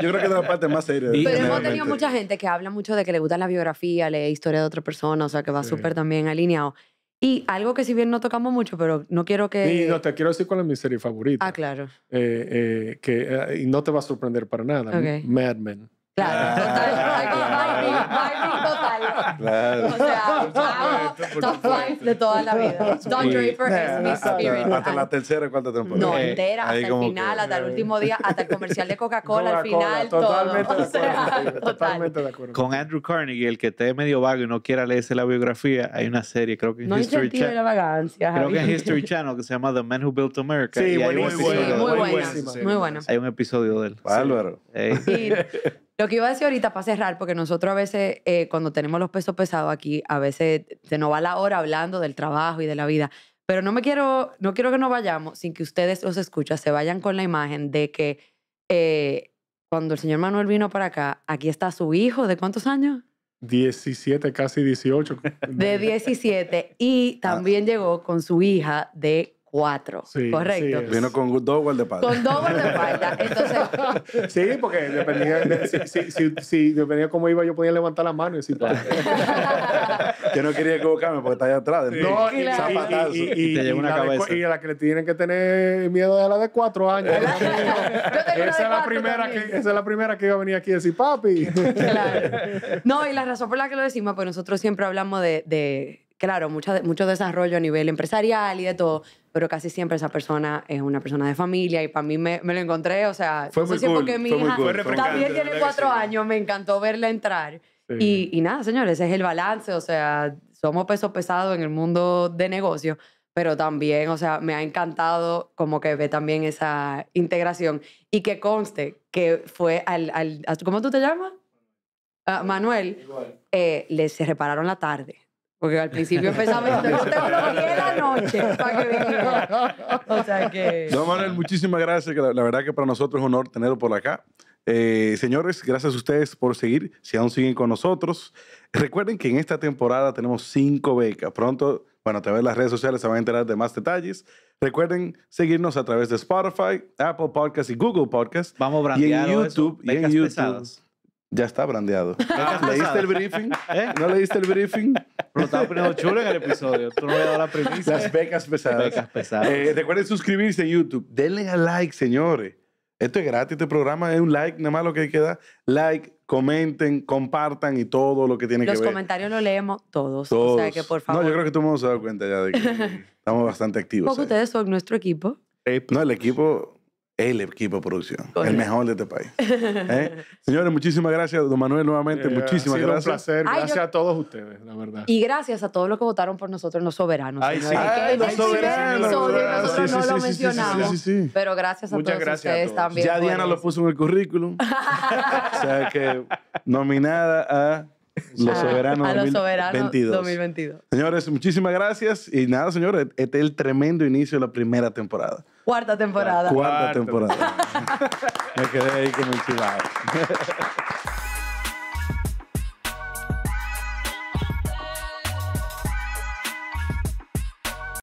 yo creo que es la parte más seria. Pero hemos tenido mucha gente que habla mucho de que le gusta la biografía, lee historia de otra persona, o sea, que va súper también alineado. Y algo que si bien no tocamos mucho, pero no quiero que... Y no, te quiero decir cuál es mi serie favorita. Ah, claro. Eh, eh, que eh, no te va a sorprender para nada. Mad Men. Claro, ah, total. O sea, amo top five de toda la vida. Don Draper es mi spirit. Hasta la tercera y cuarta temporada. No, eh, entera, hasta el final, hasta el eh. último día, hasta el comercial de Coca-Cola, al final, totalmente todo. Totalmente de acuerdo. Con Andrew Carnegie, el que esté medio vago y no quiera leerse la biografía, hay una serie, creo que en History Channel. Creo que en History Channel que se llama The Man Who Built America. Sí, muy buena. Muy buena. Hay un episodio de él. Álvaro. Lo que iba a decir ahorita para cerrar, porque nosotros a veces, eh, cuando tenemos los pesos pesados aquí, a veces se nos va la hora hablando del trabajo y de la vida. Pero no me quiero, no quiero que nos vayamos sin que ustedes los escuchas se vayan con la imagen de que eh, cuando el señor Manuel vino para acá, aquí está su hijo, ¿de cuántos años? 17, casi 18. De 17. Y ah. también llegó con su hija de cuatro. correcto. Vino con dos de Con dos de Entonces. sí, porque dependía, si, si, si, dependía cómo iba, yo podía levantar la mano y decir, Yo no quería equivocarme porque está allá atrás. y, te una cabeza. y a la que le tienen que tener miedo de la de cuatro años. esa, es la primera que, esa es la primera que iba a venir aquí ...y decir, papi. Claro. No, y la razón por la que lo decimos, pues nosotros siempre hablamos de, claro, mucho desarrollo a nivel empresarial y de todo pero casi siempre esa persona es una persona de familia y para mí me, lo encontré, o sea, fue muy porque mi hija también tiene cuatro años, me encantó verla entrar. Y, y nada, señores, ese es el balance, o sea, somos peso pesado en el mundo de negocio, pero también, o sea, me ha encantado como que ve también esa integración y que conste que fue al, al ¿cómo tú te llamas? Ah, Manuel, eh, le se repararon la tarde. Porque al principio empezaba a tengo la noche O sea que. Manuel, muchísimas gracias. La, verdad que para nosotros es un honor tenerlo por acá. Eh, señores, gracias a ustedes por seguir. Si aún siguen con nosotros, recuerden que en esta temporada tenemos cinco becas. Pronto, bueno, a través de las redes sociales se van a enterar de más detalles. Recuerden seguirnos a través de Spotify, Apple Podcasts y Google Podcasts. Vamos a en YouTube, y YouTube. Ya está brandeado. ¿Leíste el briefing? ¿Eh? ¿No leíste el briefing? Pero estaba poniendo chulo en el episodio. Tú no me has la premisa. Las becas pesadas. Las becas pesadas. Eh, recuerden suscribirse a YouTube. Denle a like, señores. Esto es gratis, este programa es un like, nada más lo que hay que dar. Like, comenten, compartan y todo lo que tiene que ver. Los comentarios los leemos todos, todos. O sea que por favor. No, yo creo que tú el mundo se cuenta ya de que estamos bastante activos. que ustedes son nuestro equipo. Eh, no, el equipo el equipo de producción, el mejor de este país. ¿Eh? Señores, muchísimas gracias, don Manuel, nuevamente. Eh, muchísimas gracias. Un placer, gracias a todos ustedes, la verdad. Y gracias a todos los que votaron por nosotros, los soberanos. Ay, sí. los soberanos. Nosotros no sí, lo mencionamos. Pero gracias a Muchas todos gracias ustedes también. Ya Diana lo puso en el currículum. o sea que nominada a los soberanos, 2022. 2022. Señores, muchísimas gracias. Y nada, señores, este es el tremendo inicio de la primera temporada. Cuarta temporada. Cuarta, temporada. Me quedé ahí como chivado.